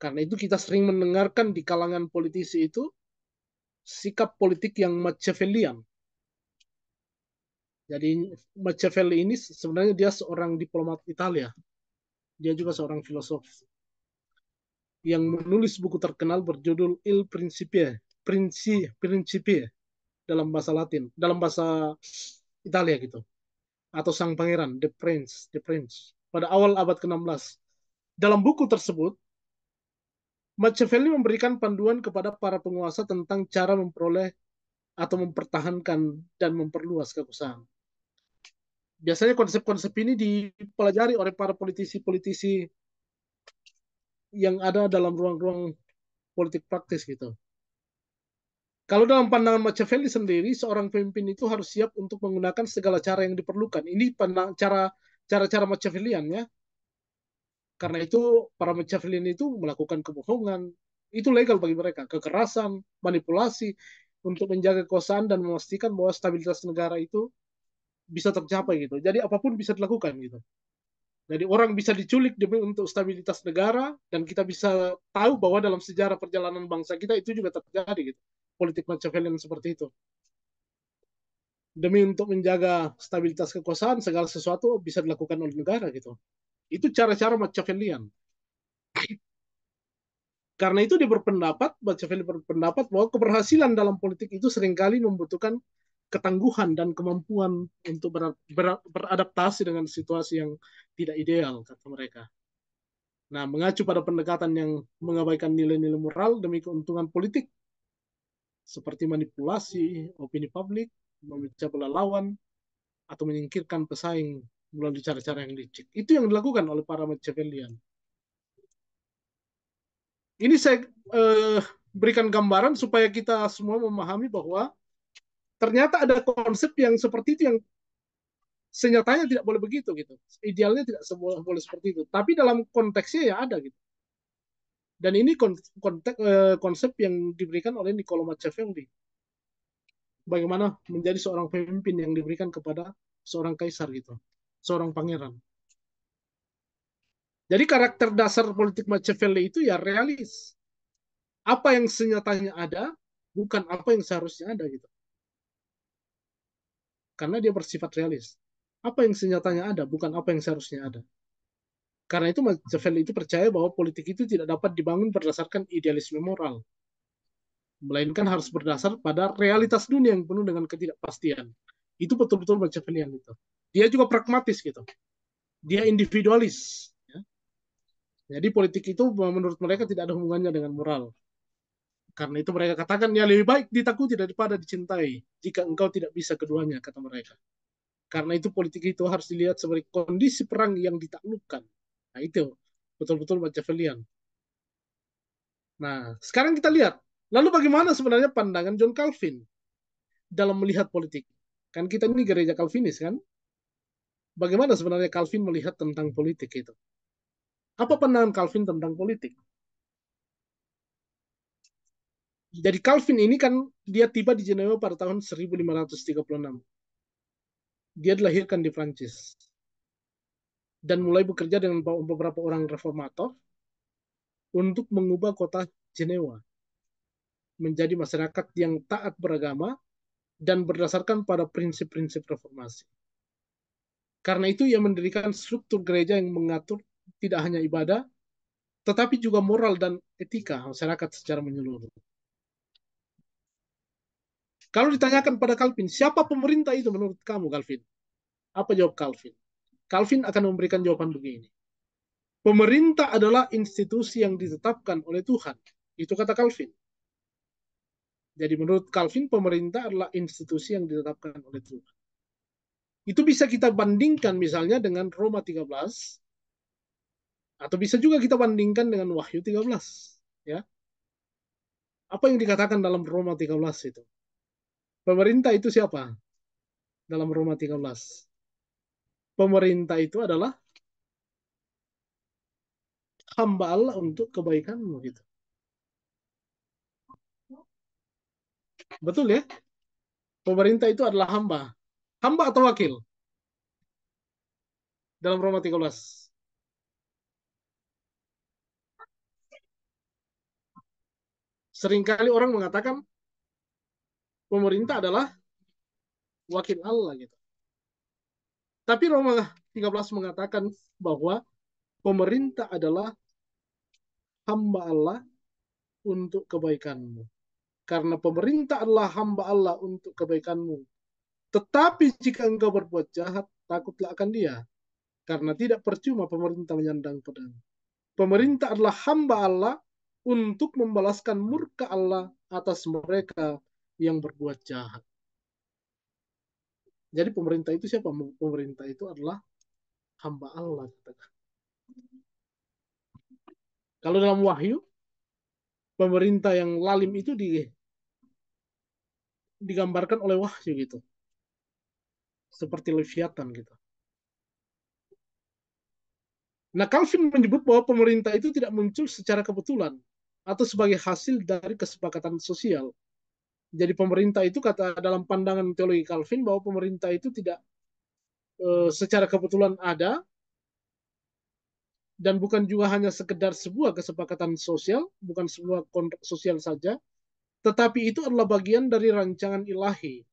Karena itu kita sering mendengarkan di kalangan politisi itu sikap politik yang Machiavellian. Jadi Machiavelli ini sebenarnya dia seorang diplomat Italia. Dia juga seorang filosof yang menulis buku terkenal berjudul Il Principe, Princi, Principe dalam bahasa Latin, dalam bahasa Italia gitu. Atau Sang Pangeran, The Prince, The Prince pada awal abad ke-16. Dalam buku tersebut, Machiavelli memberikan panduan kepada para penguasa tentang cara memperoleh atau mempertahankan dan memperluas kekuasaan. Biasanya konsep-konsep ini dipelajari oleh para politisi-politisi yang ada dalam ruang-ruang politik praktis gitu. Kalau dalam pandangan Machiavelli sendiri, seorang pemimpin itu harus siap untuk menggunakan segala cara yang diperlukan. Ini cara cara-cara Machiavellian ya. Karena itu para Machiavellian itu melakukan kebohongan, itu legal bagi mereka, kekerasan, manipulasi untuk menjaga kekuasaan dan memastikan bahwa stabilitas negara itu bisa tercapai gitu. Jadi apapun bisa dilakukan gitu. Jadi orang bisa diculik demi untuk stabilitas negara dan kita bisa tahu bahwa dalam sejarah perjalanan bangsa kita itu juga terjadi gitu. Politik Machiavellian seperti itu. Demi untuk menjaga stabilitas kekuasaan segala sesuatu bisa dilakukan oleh negara gitu. Itu cara-cara Machiavellian. Karena itu dia berpendapat, Machiavelli berpendapat bahwa keberhasilan dalam politik itu seringkali membutuhkan ketangguhan dan kemampuan untuk ber, ber, beradaptasi dengan situasi yang tidak ideal, kata mereka. Nah, mengacu pada pendekatan yang mengabaikan nilai-nilai moral demi keuntungan politik, seperti manipulasi, opini publik, memecah belah lawan, atau menyingkirkan pesaing melalui cara-cara yang licik. Itu yang dilakukan oleh para Machiavellian. Ini saya eh, berikan gambaran supaya kita semua memahami bahwa ternyata ada konsep yang seperti itu yang senyatanya tidak boleh begitu gitu. Idealnya tidak seboleh boleh seperti itu. Tapi dalam konteksnya ya ada gitu. Dan ini konteks eh, konsep yang diberikan oleh Niccolo Machiavelli. Bagaimana menjadi seorang pemimpin yang diberikan kepada seorang kaisar gitu seorang pangeran. Jadi karakter dasar politik Machiavelli itu ya realis. Apa yang senyatanya ada, bukan apa yang seharusnya ada gitu. Karena dia bersifat realis. Apa yang senyatanya ada, bukan apa yang seharusnya ada. Karena itu Machiavelli itu percaya bahwa politik itu tidak dapat dibangun berdasarkan idealisme moral. Melainkan harus berdasar pada realitas dunia yang penuh dengan ketidakpastian. Itu betul-betul Machiavellian itu dia juga pragmatis gitu dia individualis ya. jadi politik itu menurut mereka tidak ada hubungannya dengan moral karena itu mereka katakan ya lebih baik ditakuti daripada dicintai jika engkau tidak bisa keduanya kata mereka karena itu politik itu harus dilihat sebagai kondisi perang yang ditaklukkan nah itu betul-betul Machiavellian nah sekarang kita lihat lalu bagaimana sebenarnya pandangan John Calvin dalam melihat politik kan kita ini gereja Calvinis kan bagaimana sebenarnya Calvin melihat tentang politik itu? Apa pandangan Calvin tentang politik? Jadi Calvin ini kan dia tiba di Jenewa pada tahun 1536. Dia dilahirkan di Prancis dan mulai bekerja dengan beberapa orang reformator untuk mengubah kota Jenewa menjadi masyarakat yang taat beragama dan berdasarkan pada prinsip-prinsip reformasi. Karena itu ia mendirikan struktur gereja yang mengatur tidak hanya ibadah, tetapi juga moral dan etika masyarakat secara menyeluruh. Kalau ditanyakan pada Calvin, siapa pemerintah itu menurut kamu, Calvin? Apa jawab Calvin? Calvin akan memberikan jawaban begini. Pemerintah adalah institusi yang ditetapkan oleh Tuhan. Itu kata Calvin. Jadi menurut Calvin, pemerintah adalah institusi yang ditetapkan oleh Tuhan. Itu bisa kita bandingkan misalnya dengan Roma 13 atau bisa juga kita bandingkan dengan Wahyu 13 ya. Apa yang dikatakan dalam Roma 13 itu? Pemerintah itu siapa? Dalam Roma 13. Pemerintah itu adalah hamba Allah untuk kebaikanmu gitu. Betul ya? Pemerintah itu adalah hamba. Hamba atau wakil? Dalam Roma 13. Seringkali orang mengatakan pemerintah adalah wakil Allah gitu. Tapi Roma 13 mengatakan bahwa pemerintah adalah hamba Allah untuk kebaikanmu. Karena pemerintah adalah hamba Allah untuk kebaikanmu. Tetapi jika engkau berbuat jahat, takutlah akan dia. Karena tidak percuma pemerintah menyandang pedang. Pemerintah adalah hamba Allah untuk membalaskan murka Allah atas mereka yang berbuat jahat. Jadi pemerintah itu siapa? Pemerintah itu adalah hamba Allah. Kalau dalam wahyu, pemerintah yang lalim itu di, digambarkan oleh wahyu gitu seperti Leviathan gitu. Nah, Calvin menyebut bahwa pemerintah itu tidak muncul secara kebetulan atau sebagai hasil dari kesepakatan sosial. Jadi pemerintah itu kata dalam pandangan teologi Calvin bahwa pemerintah itu tidak e, secara kebetulan ada dan bukan juga hanya sekedar sebuah kesepakatan sosial, bukan sebuah kontrak sosial saja, tetapi itu adalah bagian dari rancangan ilahi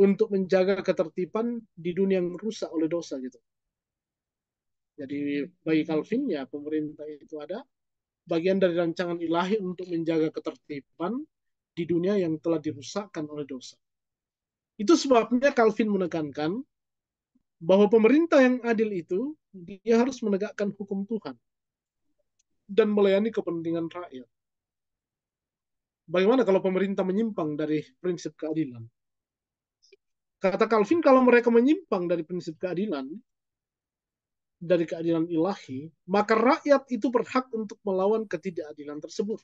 untuk menjaga ketertiban di dunia yang rusak oleh dosa gitu. Jadi bagi Calvin ya pemerintah itu ada bagian dari rancangan ilahi untuk menjaga ketertiban di dunia yang telah dirusakkan oleh dosa. Itu sebabnya Calvin menekankan bahwa pemerintah yang adil itu dia harus menegakkan hukum Tuhan dan melayani kepentingan rakyat. Bagaimana kalau pemerintah menyimpang dari prinsip keadilan? Kata Calvin, kalau mereka menyimpang dari prinsip keadilan, dari keadilan ilahi, maka rakyat itu berhak untuk melawan ketidakadilan tersebut.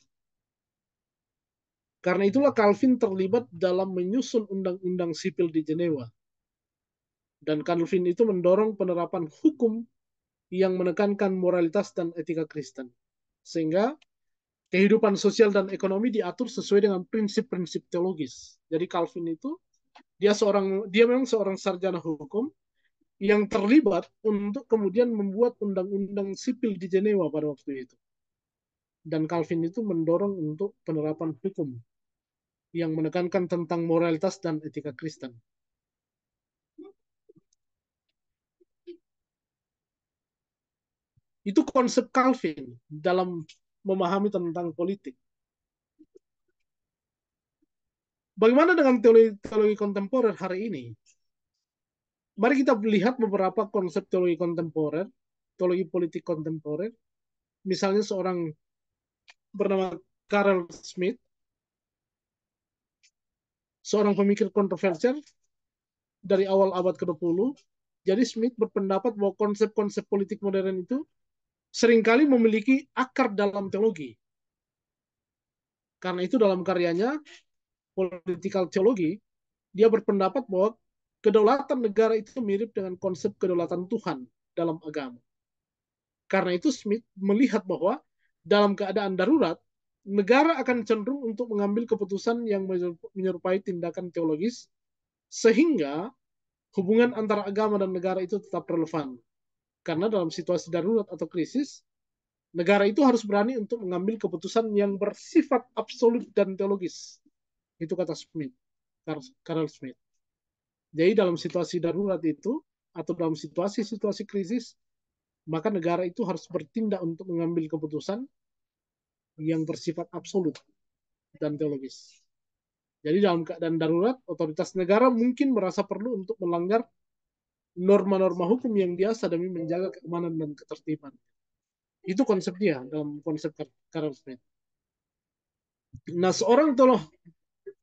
Karena itulah Calvin terlibat dalam menyusun undang-undang sipil di Jenewa. Dan Calvin itu mendorong penerapan hukum yang menekankan moralitas dan etika Kristen. Sehingga kehidupan sosial dan ekonomi diatur sesuai dengan prinsip-prinsip teologis. Jadi Calvin itu dia seorang dia memang seorang sarjana hukum yang terlibat untuk kemudian membuat undang-undang sipil di Jenewa pada waktu itu. Dan Calvin itu mendorong untuk penerapan hukum yang menekankan tentang moralitas dan etika Kristen. Itu konsep Calvin dalam memahami tentang politik. Bagaimana dengan teologi, teologi kontemporer hari ini? Mari kita lihat beberapa konsep teologi kontemporer, teologi politik kontemporer. Misalnya seorang bernama Karel Smith, seorang pemikir kontroversial dari awal abad ke-20. Jadi Smith berpendapat bahwa konsep-konsep politik modern itu seringkali memiliki akar dalam teologi. Karena itu dalam karyanya political theology, dia berpendapat bahwa kedaulatan negara itu mirip dengan konsep kedaulatan Tuhan dalam agama. Karena itu Smith melihat bahwa dalam keadaan darurat, negara akan cenderung untuk mengambil keputusan yang menyerupai tindakan teologis, sehingga hubungan antara agama dan negara itu tetap relevan. Karena dalam situasi darurat atau krisis, negara itu harus berani untuk mengambil keputusan yang bersifat absolut dan teologis. Itu kata Smith, Carl Smith. Jadi dalam situasi darurat itu atau dalam situasi-situasi krisis, maka negara itu harus bertindak untuk mengambil keputusan yang bersifat absolut dan teologis. Jadi dalam keadaan darurat, otoritas negara mungkin merasa perlu untuk melanggar norma-norma hukum yang biasa demi menjaga keamanan dan ketertiban. Itu konsepnya dalam konsep Carol Smith. Nah, seorang teolog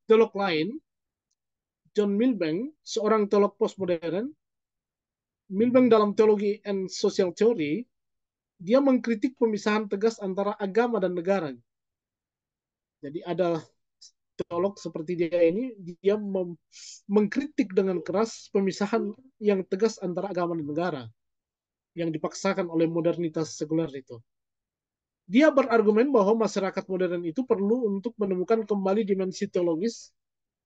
teolog lain, John Milbank, seorang teolog postmodern, Milbank dalam teologi and social theory, dia mengkritik pemisahan tegas antara agama dan negara. Jadi ada teolog seperti dia ini, dia mengkritik dengan keras pemisahan yang tegas antara agama dan negara yang dipaksakan oleh modernitas sekuler itu. Dia berargumen bahwa masyarakat modern itu perlu untuk menemukan kembali dimensi teologis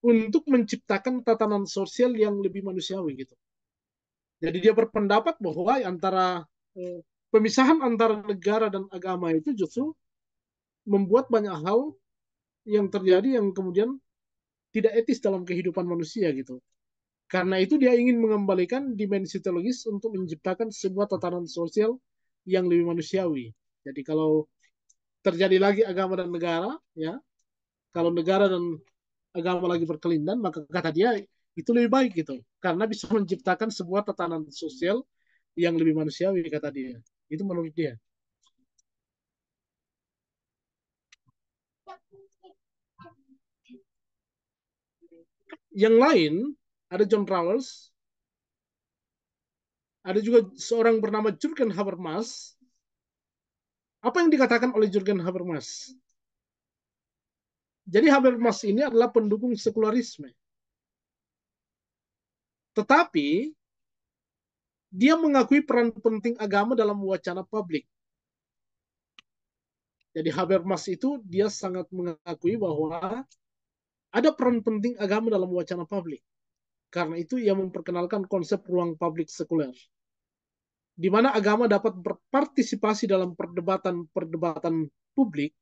untuk menciptakan tatanan sosial yang lebih manusiawi gitu. Jadi dia berpendapat bahwa antara eh, pemisahan antara negara dan agama itu justru membuat banyak hal yang terjadi yang kemudian tidak etis dalam kehidupan manusia gitu. Karena itu dia ingin mengembalikan dimensi teologis untuk menciptakan sebuah tatanan sosial yang lebih manusiawi. Jadi kalau terjadi lagi agama dan negara, ya kalau negara dan agama lagi berkelindan, maka kata dia itu lebih baik gitu, karena bisa menciptakan sebuah tatanan sosial yang lebih manusiawi kata dia. Itu menurut dia. Yang lain ada John Rawls, ada juga seorang bernama Jurgen Habermas apa yang dikatakan oleh Jurgen Habermas? Jadi Habermas ini adalah pendukung sekularisme. Tetapi dia mengakui peran penting agama dalam wacana publik. Jadi Habermas itu dia sangat mengakui bahwa ada peran penting agama dalam wacana publik. Karena itu ia memperkenalkan konsep ruang publik sekuler di mana agama dapat berpartisipasi dalam perdebatan-perdebatan publik,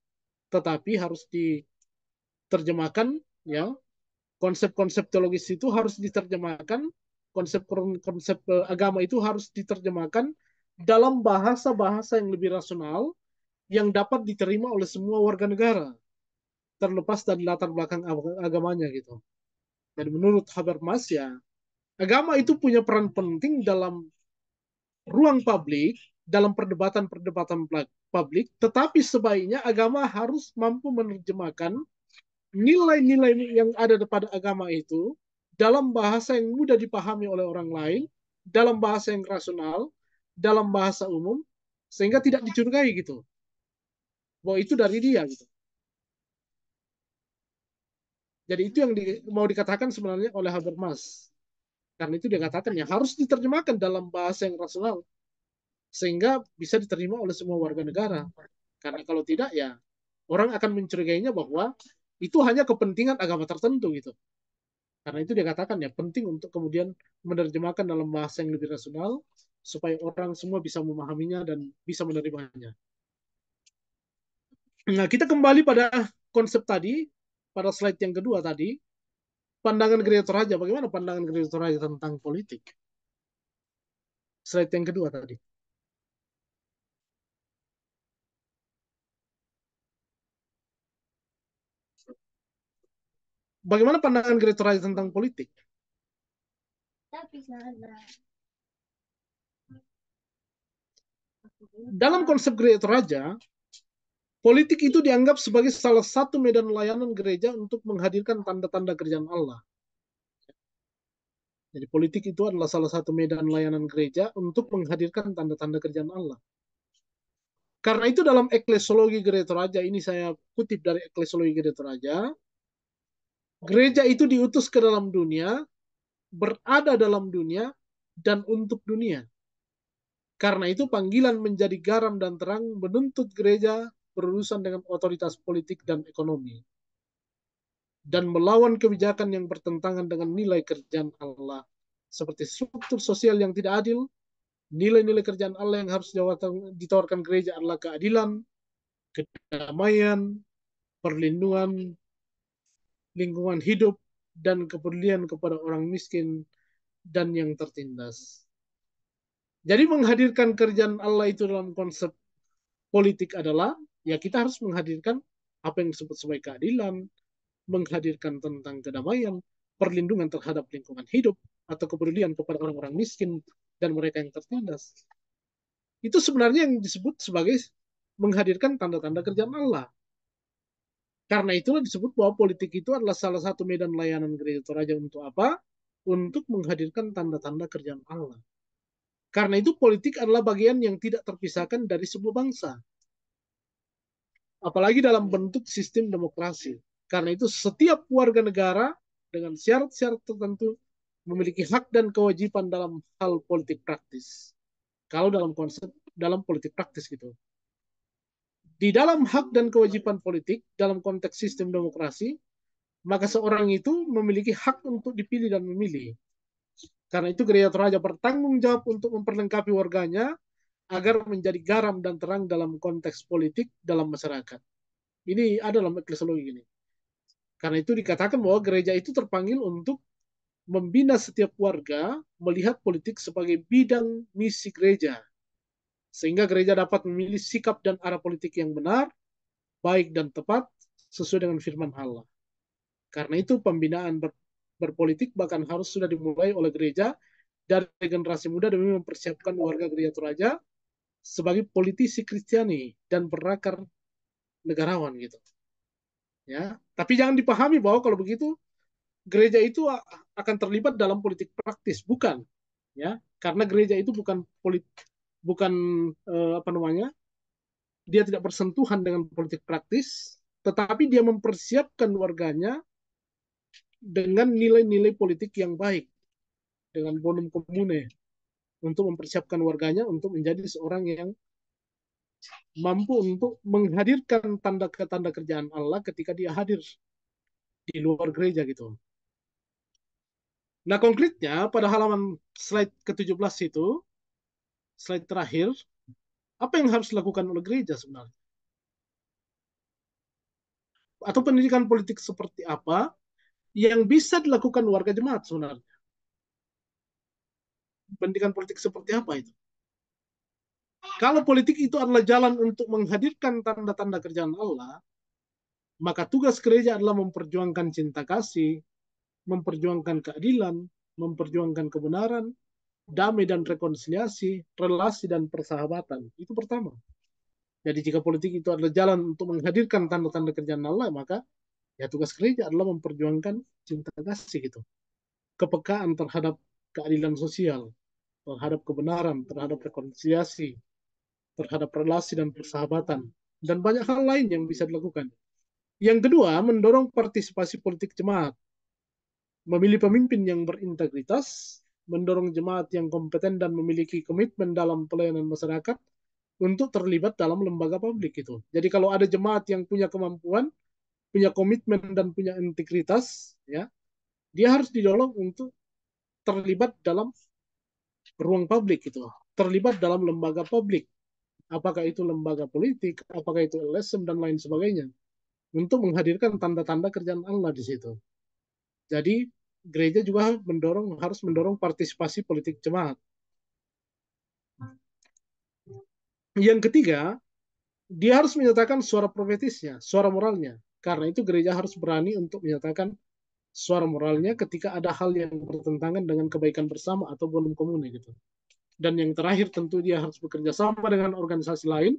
tetapi harus diterjemahkan ya konsep-konsep teologis itu harus diterjemahkan konsep-konsep eh, agama itu harus diterjemahkan dalam bahasa-bahasa yang lebih rasional yang dapat diterima oleh semua warga negara terlepas dari latar belakang agamanya gitu. Dan menurut Habermas ya agama itu punya peran penting dalam ruang publik dalam perdebatan-perdebatan publik, tetapi sebaiknya agama harus mampu menerjemahkan nilai-nilai yang ada pada agama itu dalam bahasa yang mudah dipahami oleh orang lain, dalam bahasa yang rasional, dalam bahasa umum, sehingga tidak dicurigai gitu. Bahwa itu dari dia gitu. Jadi itu yang di, mau dikatakan sebenarnya oleh Habermas. Karena itu dia katakan yang harus diterjemahkan dalam bahasa yang rasional sehingga bisa diterima oleh semua warga negara. Karena kalau tidak ya orang akan mencurigainya bahwa itu hanya kepentingan agama tertentu gitu. Karena itu dia katakan ya penting untuk kemudian menerjemahkan dalam bahasa yang lebih rasional supaya orang semua bisa memahaminya dan bisa menerimanya. Nah, kita kembali pada konsep tadi, pada slide yang kedua tadi, pandangan Gereja Toraja. Bagaimana pandangan Gereja Toraja tentang politik? Slide yang kedua tadi. Bagaimana pandangan Gereja Toraja tentang politik? Dalam konsep Gereja Toraja, Politik itu dianggap sebagai salah satu medan layanan gereja untuk menghadirkan tanda-tanda kerjaan Allah. Jadi politik itu adalah salah satu medan layanan gereja untuk menghadirkan tanda-tanda kerjaan Allah. Karena itu dalam eklesiologi gereja Toraja, ini saya kutip dari eklesiologi gereja Toraja, gereja itu diutus ke dalam dunia, berada dalam dunia dan untuk dunia. Karena itu panggilan menjadi garam dan terang menuntut gereja berurusan dengan otoritas politik dan ekonomi, dan melawan kebijakan yang bertentangan dengan nilai kerjaan Allah, seperti struktur sosial yang tidak adil, nilai-nilai kerjaan Allah yang harus ditawarkan gereja adalah keadilan, kedamaian, perlindungan, lingkungan hidup, dan kepedulian kepada orang miskin dan yang tertindas. Jadi menghadirkan kerjaan Allah itu dalam konsep politik adalah ya kita harus menghadirkan apa yang disebut sebagai keadilan, menghadirkan tentang kedamaian, perlindungan terhadap lingkungan hidup, atau kepedulian kepada orang-orang miskin dan mereka yang tertindas. Itu sebenarnya yang disebut sebagai menghadirkan tanda-tanda kerjaan Allah. Karena itulah disebut bahwa politik itu adalah salah satu medan layanan gereja Toraja untuk apa? Untuk menghadirkan tanda-tanda kerjaan Allah. Karena itu politik adalah bagian yang tidak terpisahkan dari sebuah bangsa apalagi dalam bentuk sistem demokrasi. Karena itu setiap warga negara dengan syarat-syarat tertentu memiliki hak dan kewajiban dalam hal politik praktis. Kalau dalam konsep dalam politik praktis gitu. Di dalam hak dan kewajiban politik dalam konteks sistem demokrasi, maka seorang itu memiliki hak untuk dipilih dan memilih. Karena itu gereja Toraja bertanggung jawab untuk memperlengkapi warganya agar menjadi garam dan terang dalam konteks politik dalam masyarakat. Ini adalah eklesologik ini. Karena itu dikatakan bahwa gereja itu terpanggil untuk membina setiap warga melihat politik sebagai bidang misi gereja. Sehingga gereja dapat memilih sikap dan arah politik yang benar, baik dan tepat, sesuai dengan firman Allah. Karena itu pembinaan ber berpolitik bahkan harus sudah dimulai oleh gereja dari generasi muda demi mempersiapkan warga gereja Toraja sebagai politisi Kristiani dan berakar negarawan gitu. Ya, tapi jangan dipahami bahwa kalau begitu gereja itu akan terlibat dalam politik praktis, bukan. Ya, karena gereja itu bukan polit bukan eh, apa namanya? Dia tidak bersentuhan dengan politik praktis, tetapi dia mempersiapkan warganya dengan nilai-nilai politik yang baik dengan bonum komune untuk mempersiapkan warganya untuk menjadi seorang yang mampu untuk menghadirkan tanda tanda kerjaan Allah ketika dia hadir di luar gereja gitu. Nah konkretnya pada halaman slide ke-17 itu, slide terakhir, apa yang harus dilakukan oleh gereja sebenarnya? Atau pendidikan politik seperti apa yang bisa dilakukan warga jemaat sebenarnya? pendidikan politik seperti apa itu? Kalau politik itu adalah jalan untuk menghadirkan tanda-tanda kerjaan Allah, maka tugas gereja adalah memperjuangkan cinta kasih, memperjuangkan keadilan, memperjuangkan kebenaran, damai dan rekonsiliasi, relasi dan persahabatan. Itu pertama. Jadi jika politik itu adalah jalan untuk menghadirkan tanda-tanda kerjaan Allah, maka ya tugas gereja adalah memperjuangkan cinta kasih gitu. Kepekaan terhadap keadilan sosial, terhadap kebenaran, terhadap rekonsiliasi, terhadap relasi dan persahabatan, dan banyak hal lain yang bisa dilakukan. Yang kedua, mendorong partisipasi politik jemaat. Memilih pemimpin yang berintegritas, mendorong jemaat yang kompeten dan memiliki komitmen dalam pelayanan masyarakat untuk terlibat dalam lembaga publik itu. Jadi kalau ada jemaat yang punya kemampuan, punya komitmen dan punya integritas, ya, dia harus didorong untuk terlibat dalam ruang publik gitu terlibat dalam lembaga publik apakah itu lembaga politik apakah itu LSM dan lain sebagainya untuk menghadirkan tanda-tanda kerjaan Allah di situ jadi gereja juga mendorong harus mendorong partisipasi politik jemaat yang ketiga dia harus menyatakan suara profetisnya suara moralnya karena itu gereja harus berani untuk menyatakan suara moralnya ketika ada hal yang bertentangan dengan kebaikan bersama atau bonum komune gitu. Dan yang terakhir tentu dia harus bekerja sama dengan organisasi lain,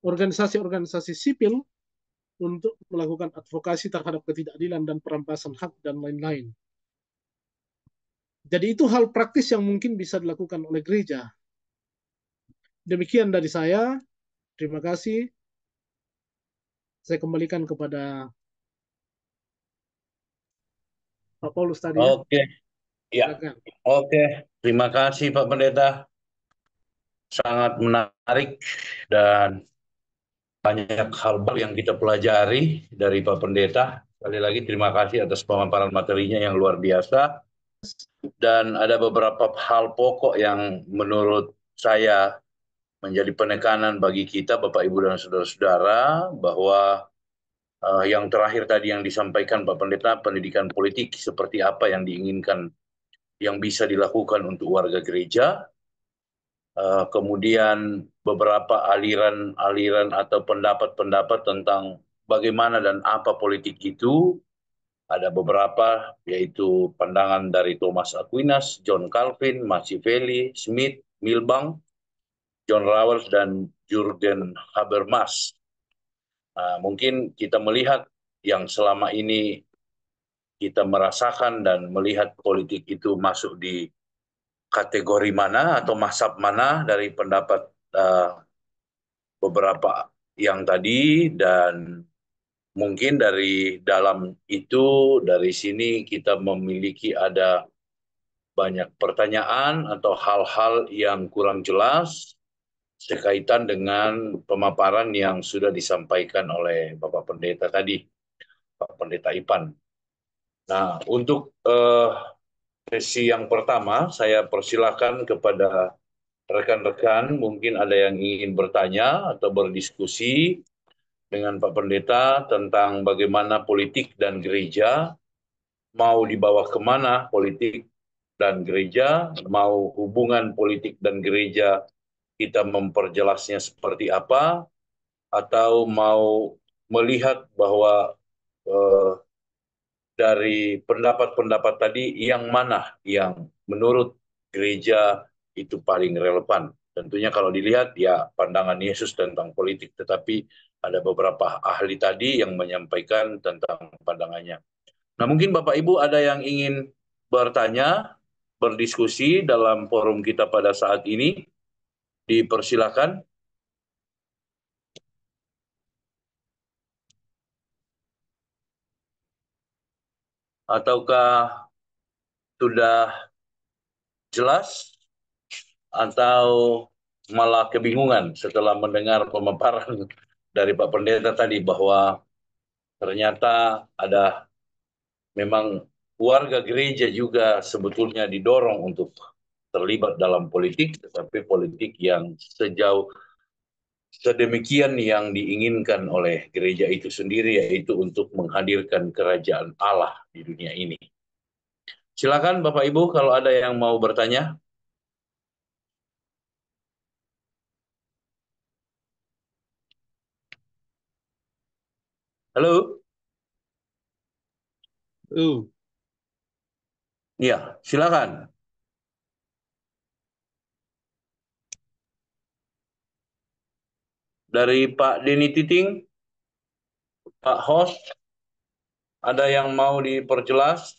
organisasi-organisasi sipil untuk melakukan advokasi terhadap ketidakadilan dan perampasan hak dan lain-lain. Jadi itu hal praktis yang mungkin bisa dilakukan oleh gereja. Demikian dari saya. Terima kasih. Saya kembalikan kepada Pak Paulus tadi. Ya. Oke. Okay. Ya. Oke, terima kasih Pak Pendeta. Sangat menarik dan banyak hal baru yang kita pelajari dari Pak Pendeta. Sekali lagi terima kasih atas pemaparan materinya yang luar biasa. Dan ada beberapa hal pokok yang menurut saya menjadi penekanan bagi kita Bapak Ibu dan saudara-saudara bahwa Eh, yang terakhir tadi yang disampaikan Pak Pendeta, pendidikan politik seperti apa yang diinginkan, yang bisa dilakukan untuk warga gereja. Eh, kemudian beberapa aliran-aliran atau pendapat-pendapat tentang bagaimana dan apa politik itu. Ada beberapa, yaitu pandangan dari Thomas Aquinas, John Calvin, Machiavelli, Smith, Milbank, John Rawls, dan Jurgen Habermas Ah, mungkin kita melihat yang selama ini kita merasakan dan melihat politik itu masuk di kategori mana atau masab mana dari pendapat uh, beberapa yang tadi dan mungkin dari dalam itu dari sini kita memiliki ada banyak pertanyaan atau hal-hal yang kurang jelas terkaitan dengan pemaparan yang sudah disampaikan oleh Bapak Pendeta tadi, Pak Pendeta Ipan. Nah, untuk eh, sesi yang pertama, saya persilahkan kepada rekan-rekan, mungkin ada yang ingin bertanya atau berdiskusi dengan Pak Pendeta tentang bagaimana politik dan gereja mau dibawa kemana politik dan gereja, mau hubungan politik dan gereja kita memperjelasnya seperti apa atau mau melihat bahwa eh, dari pendapat-pendapat tadi yang mana yang menurut gereja itu paling relevan. Tentunya kalau dilihat ya pandangan Yesus tentang politik, tetapi ada beberapa ahli tadi yang menyampaikan tentang pandangannya. Nah mungkin Bapak Ibu ada yang ingin bertanya, berdiskusi dalam forum kita pada saat ini. Dipersilakan. Ataukah sudah jelas atau malah kebingungan setelah mendengar pemaparan dari Pak Pendeta tadi bahwa ternyata ada memang warga gereja juga sebetulnya didorong untuk terlibat dalam politik, tetapi politik yang sejauh sedemikian yang diinginkan oleh gereja itu sendiri, yaitu untuk menghadirkan kerajaan Allah di dunia ini. Silakan Bapak Ibu kalau ada yang mau bertanya. Halo. Uh. Ya, silakan. Dari Pak Deni Titing, Pak Host, ada yang mau diperjelas?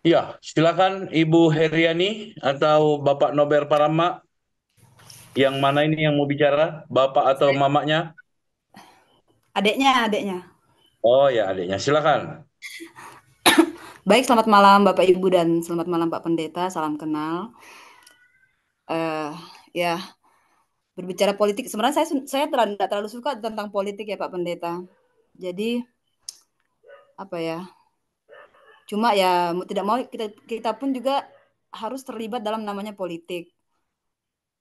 Ya, silakan Ibu Heriani atau Bapak Nober Parama. Yang mana ini yang mau bicara? Bapak atau mamanya? Adiknya, adiknya. Oh ya, adiknya. Silakan. Baik, selamat malam Bapak Ibu dan selamat malam Pak Pendeta. Salam kenal. Uh, ya, berbicara politik. Sebenarnya saya saya tidak terlalu suka tentang politik ya Pak Pendeta. Jadi apa ya? Cuma ya tidak mau kita kita pun juga harus terlibat dalam namanya politik.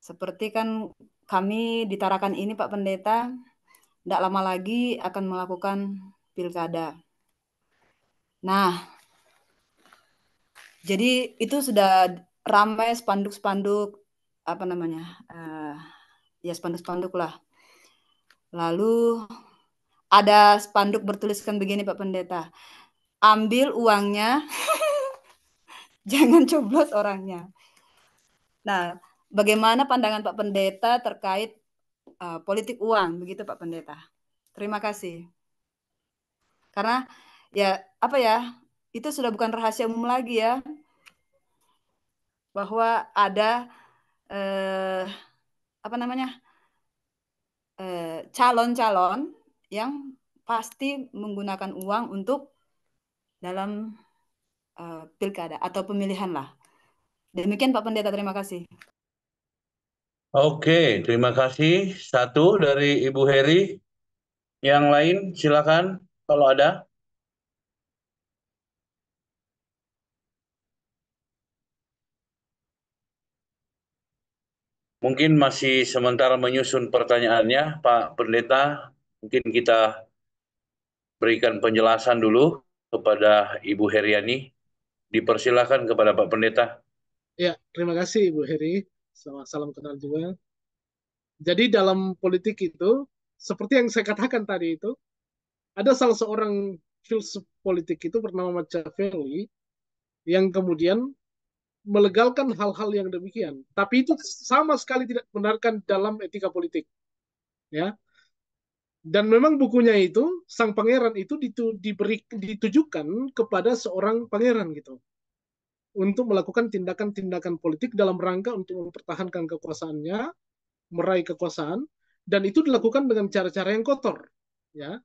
Seperti kan kami ditarakan ini Pak Pendeta tidak lama lagi akan melakukan pilkada. Nah, jadi itu sudah ramai spanduk-spanduk apa namanya uh, ya spanduk-spanduk lah. Lalu ada spanduk bertuliskan begini Pak Pendeta, ambil uangnya, jangan coblos orangnya. Nah, bagaimana pandangan Pak Pendeta terkait uh, politik uang, begitu Pak Pendeta? Terima kasih. Karena ya apa ya, itu sudah bukan rahasia umum lagi ya, bahwa ada eh, apa namanya eh, calon-calon eh, yang pasti menggunakan uang untuk dalam uh, pilkada atau pemilihan lah. Demikian Pak Pendeta, terima kasih. Oke, terima kasih. Satu dari Ibu Heri. Yang lain silakan kalau ada. Mungkin masih sementara menyusun pertanyaannya, Pak Pendeta. Mungkin kita berikan penjelasan dulu kepada Ibu Heriani. dipersilahkan kepada Pak Pendeta. Ya, terima kasih Ibu Heri. Salam, salam kenal juga. Jadi dalam politik itu, seperti yang saya katakan tadi itu, ada salah seorang filsuf politik itu bernama Machiavelli yang kemudian melegalkan hal-hal yang demikian. Tapi itu sama sekali tidak benarkan dalam etika politik. Ya, dan memang bukunya itu sang pangeran itu ditu, diberi ditujukan kepada seorang pangeran gitu untuk melakukan tindakan-tindakan politik dalam rangka untuk mempertahankan kekuasaannya meraih kekuasaan dan itu dilakukan dengan cara-cara yang kotor ya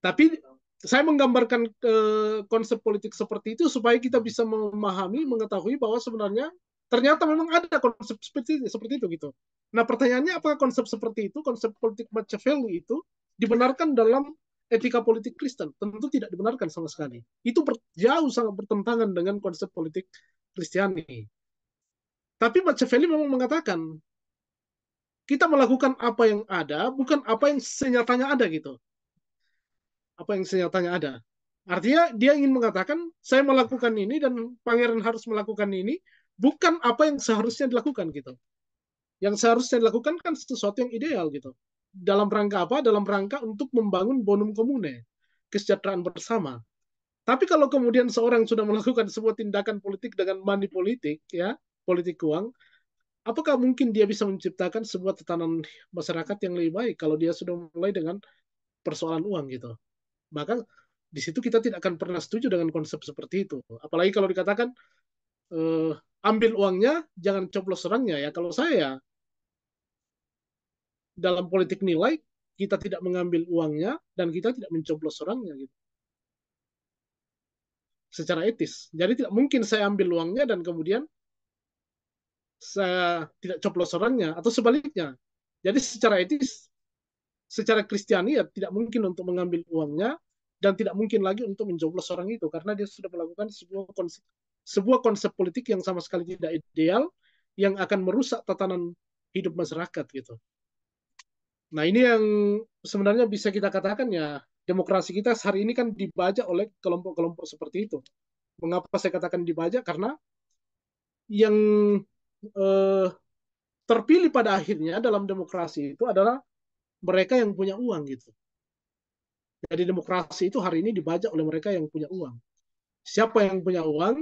tapi saya menggambarkan ke eh, konsep politik seperti itu supaya kita bisa memahami mengetahui bahwa sebenarnya ternyata memang ada konsep seperti seperti itu gitu. Nah pertanyaannya apakah konsep seperti itu, konsep politik Machiavelli itu dibenarkan dalam etika politik Kristen? Tentu tidak dibenarkan sama sekali. Itu ber, jauh sangat bertentangan dengan konsep politik Kristiani. Tapi Machiavelli memang mengatakan kita melakukan apa yang ada, bukan apa yang senyatanya ada gitu. Apa yang senyatanya ada. Artinya dia ingin mengatakan saya melakukan ini dan pangeran harus melakukan ini bukan apa yang seharusnya dilakukan gitu. Yang seharusnya dilakukan kan sesuatu yang ideal gitu. Dalam rangka apa? Dalam rangka untuk membangun bonum komune, kesejahteraan bersama. Tapi kalau kemudian seorang sudah melakukan sebuah tindakan politik dengan money politik, ya, politik uang, apakah mungkin dia bisa menciptakan sebuah tatanan masyarakat yang lebih baik kalau dia sudah mulai dengan persoalan uang gitu. Maka di situ kita tidak akan pernah setuju dengan konsep seperti itu. Apalagi kalau dikatakan eh, ambil uangnya, jangan coblos orangnya ya. Kalau saya dalam politik nilai kita tidak mengambil uangnya dan kita tidak mencoblos orangnya gitu. Secara etis. Jadi tidak mungkin saya ambil uangnya dan kemudian saya tidak coblos orangnya atau sebaliknya. Jadi secara etis, secara Kristiani ya tidak mungkin untuk mengambil uangnya dan tidak mungkin lagi untuk mencoblos orang itu karena dia sudah melakukan sebuah sebuah konsep politik yang sama sekali tidak ideal yang akan merusak tatanan hidup masyarakat gitu. Nah ini yang sebenarnya bisa kita katakan ya demokrasi kita hari ini kan dibajak oleh kelompok-kelompok seperti itu. Mengapa saya katakan dibajak? Karena yang eh, terpilih pada akhirnya dalam demokrasi itu adalah mereka yang punya uang gitu. Jadi demokrasi itu hari ini dibajak oleh mereka yang punya uang. Siapa yang punya uang,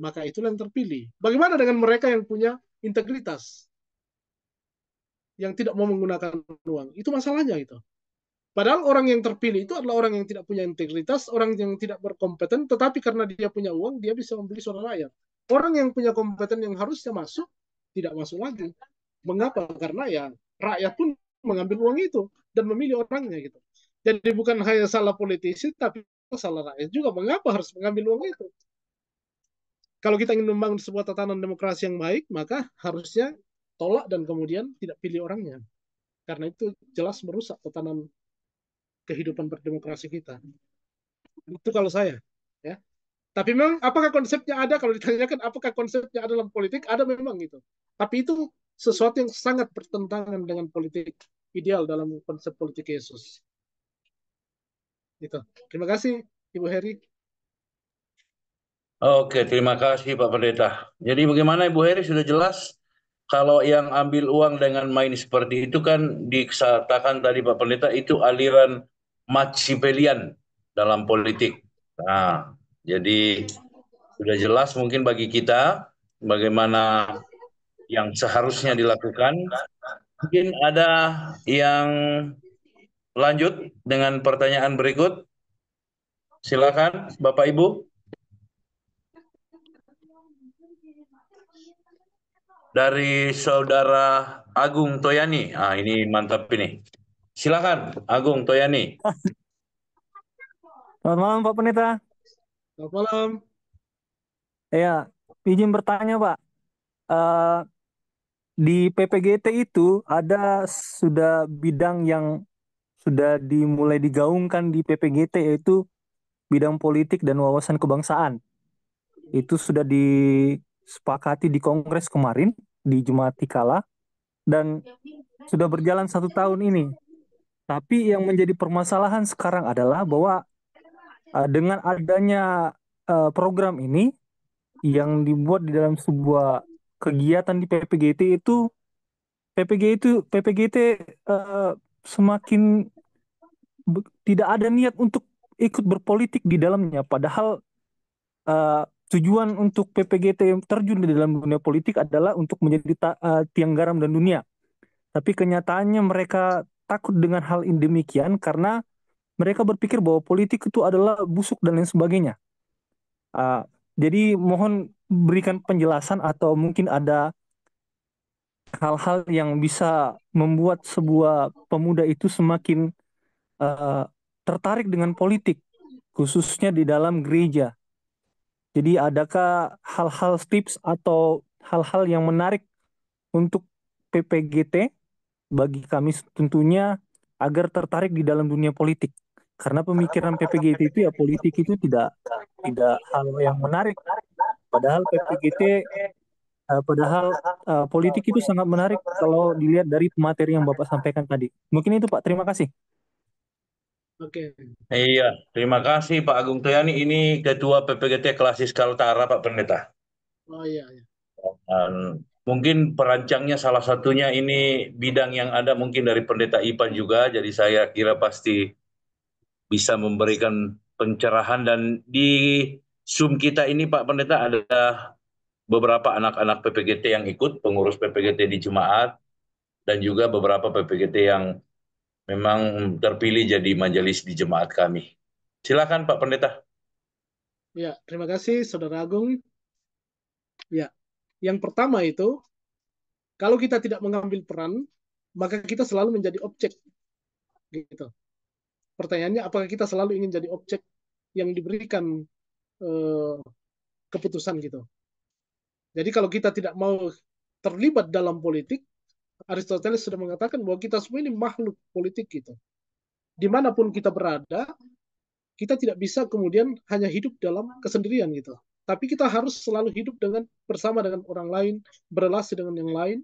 maka itulah yang terpilih. Bagaimana dengan mereka yang punya integritas? Yang tidak mau menggunakan uang. Itu masalahnya itu. Padahal orang yang terpilih itu adalah orang yang tidak punya integritas, orang yang tidak berkompeten, tetapi karena dia punya uang, dia bisa membeli suara rakyat. Orang yang punya kompeten yang harusnya masuk, tidak masuk lagi. Mengapa? Karena ya rakyat pun mengambil uang itu dan memilih orangnya gitu. Jadi bukan hanya salah politisi, tapi salah rakyat juga. Mengapa harus mengambil uang itu? kalau kita ingin membangun sebuah tatanan demokrasi yang baik, maka harusnya tolak dan kemudian tidak pilih orangnya. Karena itu jelas merusak tatanan kehidupan berdemokrasi kita. Itu kalau saya. ya. Tapi memang apakah konsepnya ada? Kalau ditanyakan apakah konsepnya ada dalam politik, ada memang gitu. Tapi itu sesuatu yang sangat bertentangan dengan politik ideal dalam konsep politik Yesus. Itu. Terima kasih, Ibu Heri. Oke, terima kasih Pak Pendeta. Jadi bagaimana Ibu Heri sudah jelas kalau yang ambil uang dengan main seperti itu kan dikatakan tadi Pak Pendeta itu aliran macipelian dalam politik. Nah, jadi sudah jelas mungkin bagi kita bagaimana yang seharusnya dilakukan. Mungkin ada yang lanjut dengan pertanyaan berikut. Silakan Bapak Ibu. dari saudara Agung Toyani. Ah, ini mantap ini. Silakan Agung Toyani. Selamat malam Pak Penita. Selamat malam. Iya, izin bertanya Pak. Uh, di PPGT itu ada sudah bidang yang sudah dimulai digaungkan di PPGT yaitu bidang politik dan wawasan kebangsaan. Itu sudah di sepakati di Kongres kemarin di Jumat Ikala dan sudah berjalan satu tahun ini. Tapi yang menjadi permasalahan sekarang adalah bahwa eh, dengan adanya eh, program ini yang dibuat di dalam sebuah kegiatan di PPGT itu PPG itu PPGT uh, eh, semakin tidak ada niat untuk ikut berpolitik di dalamnya padahal uh, tujuan untuk PPGT terjun di dalam dunia politik adalah untuk menjadi uh, tiang garam dan dunia. Tapi kenyataannya mereka takut dengan hal ini demikian karena mereka berpikir bahwa politik itu adalah busuk dan lain sebagainya. Uh, jadi mohon berikan penjelasan atau mungkin ada hal-hal yang bisa membuat sebuah pemuda itu semakin uh, tertarik dengan politik, khususnya di dalam gereja jadi adakah hal-hal tips atau hal-hal yang menarik untuk PPGT bagi kami tentunya agar tertarik di dalam dunia politik? Karena pemikiran PPGT itu ya politik itu tidak tidak hal yang menarik. Padahal PPGT eh, padahal eh, politik itu sangat menarik kalau dilihat dari materi yang Bapak sampaikan tadi. Mungkin itu Pak, terima kasih. Oke. Iya, terima kasih Pak Agung Tuyani. Ini ketua PPGT Klasis Kaltara Pak Pendeta. Oh iya. iya. Dan mungkin perancangnya salah satunya ini bidang yang ada mungkin dari Pendeta Ipan juga. Jadi saya kira pasti bisa memberikan pencerahan dan di Zoom kita ini Pak Pendeta ada beberapa anak-anak PPGT yang ikut, pengurus PPGT di Jemaat, dan juga beberapa PPGT yang memang terpilih jadi majelis di jemaat kami. Silakan Pak Pendeta. Ya, terima kasih Saudara Agung. Ya, yang pertama itu kalau kita tidak mengambil peran, maka kita selalu menjadi objek. Gitu. Pertanyaannya apakah kita selalu ingin jadi objek yang diberikan eh, keputusan gitu. Jadi kalau kita tidak mau terlibat dalam politik, Aristoteles sudah mengatakan bahwa kita semua ini makhluk politik gitu. Dimanapun kita berada, kita tidak bisa kemudian hanya hidup dalam kesendirian gitu. Tapi kita harus selalu hidup dengan bersama dengan orang lain, berrelasi dengan yang lain,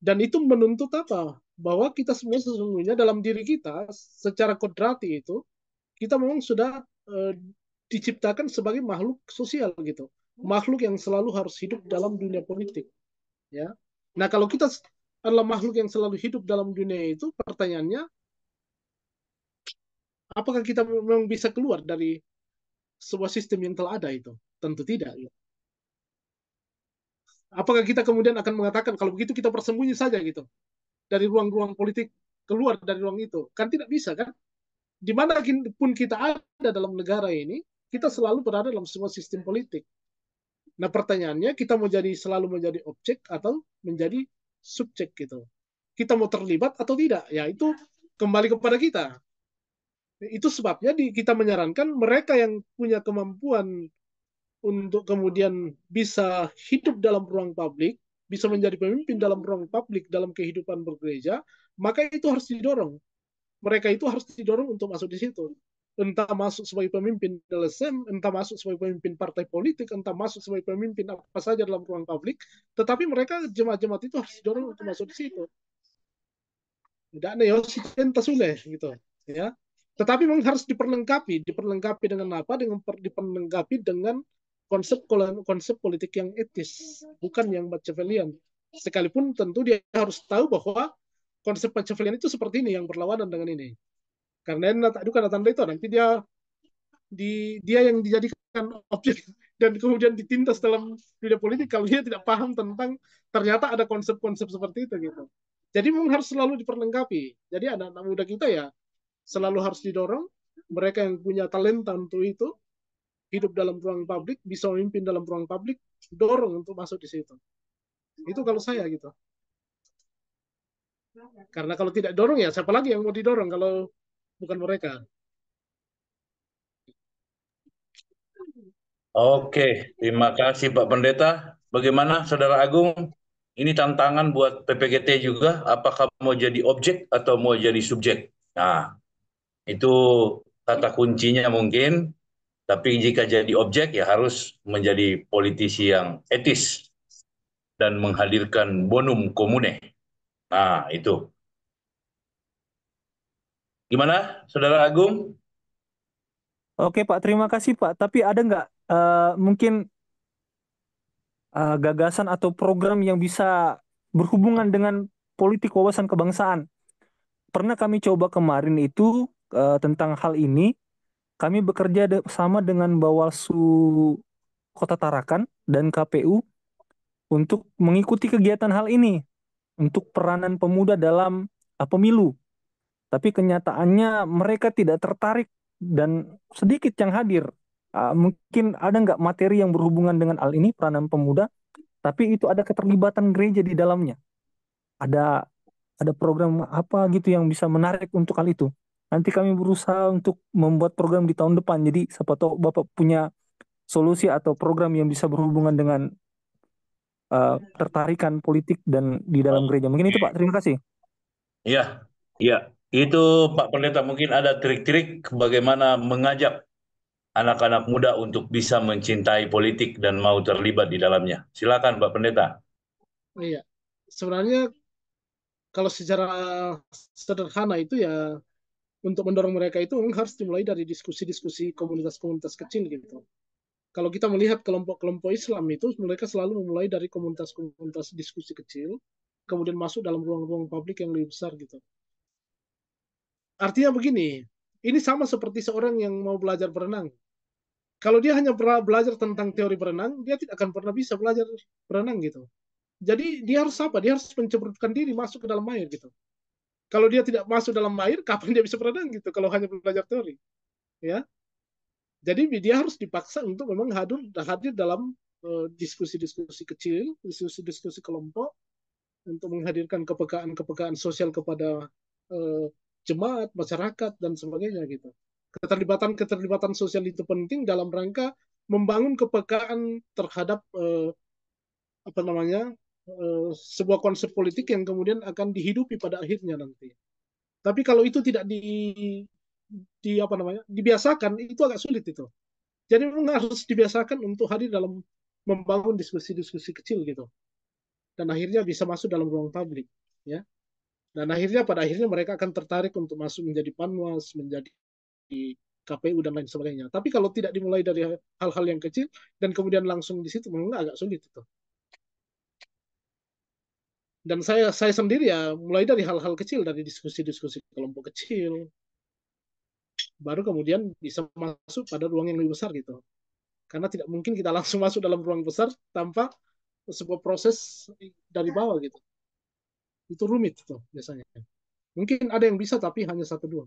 dan itu menuntut apa? Bahwa kita semua sesungguhnya dalam diri kita secara kodrati itu kita memang sudah e, diciptakan sebagai makhluk sosial gitu, makhluk yang selalu harus hidup dalam dunia politik. Ya. Nah kalau kita adalah makhluk yang selalu hidup dalam dunia itu, pertanyaannya, apakah kita memang bisa keluar dari sebuah sistem yang telah ada itu? Tentu tidak. Ya. Apakah kita kemudian akan mengatakan kalau begitu kita persembunyi saja gitu dari ruang-ruang politik keluar dari ruang itu? Kan tidak bisa kan? pun kita ada dalam negara ini, kita selalu berada dalam sebuah sistem politik. Nah pertanyaannya kita mau jadi selalu menjadi objek atau menjadi subjek gitu. Kita mau terlibat atau tidak, ya itu kembali kepada kita. Itu sebabnya di, kita menyarankan mereka yang punya kemampuan untuk kemudian bisa hidup dalam ruang publik, bisa menjadi pemimpin dalam ruang publik, dalam kehidupan bergereja, maka itu harus didorong. Mereka itu harus didorong untuk masuk di situ entah masuk sebagai pemimpin LSM, entah masuk sebagai pemimpin partai politik, entah masuk sebagai pemimpin apa saja dalam ruang publik, tetapi mereka jemaat-jemaat itu harus dorong untuk masuk di situ. Tidak ada yositenta sulit gitu, ya. Tetapi memang harus diperlengkapi, diperlengkapi dengan apa? Dengan diperlengkapi dengan konsep konsep politik yang etis, bukan yang Machiavellian. Sekalipun tentu dia harus tahu bahwa konsep Machiavellian itu seperti ini yang berlawanan dengan ini karena datang dari itu nanti dia di dia yang dijadikan objek dan kemudian ditindas dalam dunia politik kalau dia tidak paham tentang ternyata ada konsep-konsep seperti itu gitu. Jadi memang harus selalu diperlengkapi. Jadi anak-anak muda kita ya selalu harus didorong. Mereka yang punya talenta untuk itu hidup dalam ruang publik, bisa memimpin dalam ruang publik, dorong untuk masuk di situ. Itu kalau saya gitu. Karena kalau tidak dorong ya siapa lagi yang mau didorong kalau bukan mereka. Oke, terima kasih Pak Pendeta. Bagaimana Saudara Agung? Ini tantangan buat PPGT juga, apakah mau jadi objek atau mau jadi subjek? Nah, itu kata kuncinya mungkin, tapi jika jadi objek ya harus menjadi politisi yang etis dan menghadirkan bonum komune. Nah, itu. Gimana, Saudara Agung? Oke Pak, terima kasih Pak. Tapi ada nggak uh, mungkin uh, gagasan atau program yang bisa berhubungan dengan politik wawasan kebangsaan? Pernah kami coba kemarin itu uh, tentang hal ini. Kami bekerja de sama dengan Bawaslu Kota Tarakan dan KPU untuk mengikuti kegiatan hal ini untuk peranan pemuda dalam pemilu tapi kenyataannya mereka tidak tertarik dan sedikit yang hadir. Uh, mungkin ada nggak materi yang berhubungan dengan hal ini peranan pemuda, tapi itu ada keterlibatan gereja di dalamnya. Ada ada program apa gitu yang bisa menarik untuk hal itu. Nanti kami berusaha untuk membuat program di tahun depan. Jadi siapa tahu Bapak punya solusi atau program yang bisa berhubungan dengan uh, tertarikan politik dan di dalam iya. gereja. Mungkin itu Pak. Terima kasih. Iya, iya. Itu Pak Pendeta mungkin ada trik-trik bagaimana mengajak anak-anak muda untuk bisa mencintai politik dan mau terlibat di dalamnya. Silakan Pak Pendeta. Oh iya. Sebenarnya kalau secara sederhana itu ya untuk mendorong mereka itu memang harus dimulai dari diskusi-diskusi komunitas-komunitas kecil gitu. Kalau kita melihat kelompok-kelompok Islam itu mereka selalu memulai dari komunitas-komunitas diskusi kecil kemudian masuk dalam ruang-ruang publik yang lebih besar gitu Artinya begini, ini sama seperti seorang yang mau belajar berenang. Kalau dia hanya belajar tentang teori berenang, dia tidak akan pernah bisa belajar berenang gitu. Jadi dia harus apa? Dia harus menceburkan diri masuk ke dalam air gitu. Kalau dia tidak masuk dalam air, kapan dia bisa berenang gitu? Kalau hanya belajar teori, ya. Jadi dia harus dipaksa untuk memang hadir, hadir dalam eh, diskusi-diskusi uh, kecil, diskusi-diskusi kelompok untuk menghadirkan kepekaan-kepekaan sosial kepada uh, jemaat, masyarakat dan sebagainya gitu. Keterlibatan keterlibatan sosial itu penting dalam rangka membangun kepekaan terhadap eh, apa namanya eh, sebuah konsep politik yang kemudian akan dihidupi pada akhirnya nanti. Tapi kalau itu tidak di di apa namanya dibiasakan itu agak sulit itu. Jadi memang harus dibiasakan untuk hadir dalam membangun diskusi-diskusi kecil gitu. Dan akhirnya bisa masuk dalam ruang publik ya. Dan akhirnya pada akhirnya mereka akan tertarik untuk masuk menjadi panwas, menjadi KPU dan lain sebagainya. Tapi kalau tidak dimulai dari hal-hal yang kecil dan kemudian langsung di situ memang agak sulit itu. Dan saya saya sendiri ya mulai dari hal-hal kecil dari diskusi-diskusi kelompok kecil baru kemudian bisa masuk pada ruang yang lebih besar gitu. Karena tidak mungkin kita langsung masuk dalam ruang besar tanpa sebuah proses dari bawah gitu itu rumit tuh biasanya. Mungkin ada yang bisa tapi hanya satu dua.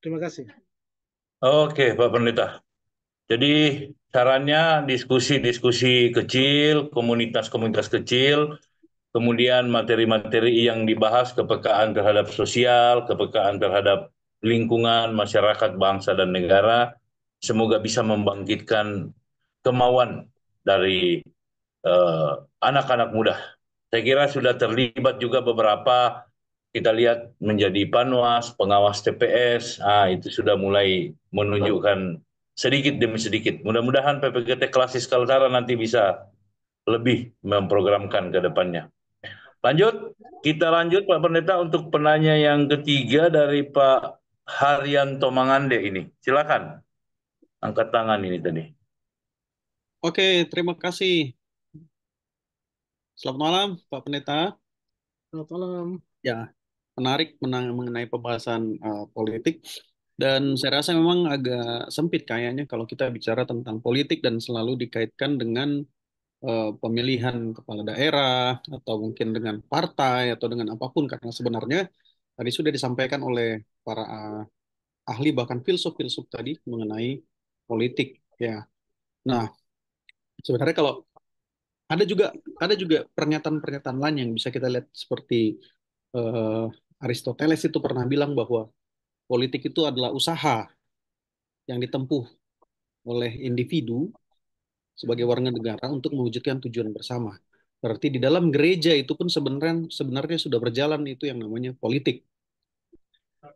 Terima kasih. Oke, Pak Pendeta. Jadi caranya diskusi-diskusi kecil, komunitas-komunitas kecil, kemudian materi-materi yang dibahas kepekaan terhadap sosial, kepekaan terhadap lingkungan, masyarakat, bangsa, dan negara, semoga bisa membangkitkan kemauan dari eh, anak-anak uh, anak -anak muda saya kira sudah terlibat juga beberapa kita lihat menjadi panwas, pengawas TPS, ah, itu sudah mulai menunjukkan sedikit demi sedikit. Mudah-mudahan PPGT Klasis Kaltara nanti bisa lebih memprogramkan ke depannya. Lanjut, kita lanjut Pak Pendeta untuk penanya yang ketiga dari Pak Haryanto Mangande ini. Silakan, angkat tangan ini tadi. Oke, terima kasih Selamat malam, Pak Pendeta. Selamat malam. Ya, menarik menang, mengenai pembahasan uh, politik. Dan saya rasa memang agak sempit kayaknya kalau kita bicara tentang politik dan selalu dikaitkan dengan uh, pemilihan kepala daerah atau mungkin dengan partai atau dengan apapun karena sebenarnya tadi sudah disampaikan oleh para uh, ahli bahkan filsuf-filsuf tadi mengenai politik ya. Nah, sebenarnya kalau ada juga ada juga pernyataan-pernyataan lain yang bisa kita lihat seperti uh, Aristoteles itu pernah bilang bahwa politik itu adalah usaha yang ditempuh oleh individu sebagai warga negara untuk mewujudkan tujuan bersama. Berarti di dalam gereja itu pun sebenarnya sebenarnya sudah berjalan itu yang namanya politik.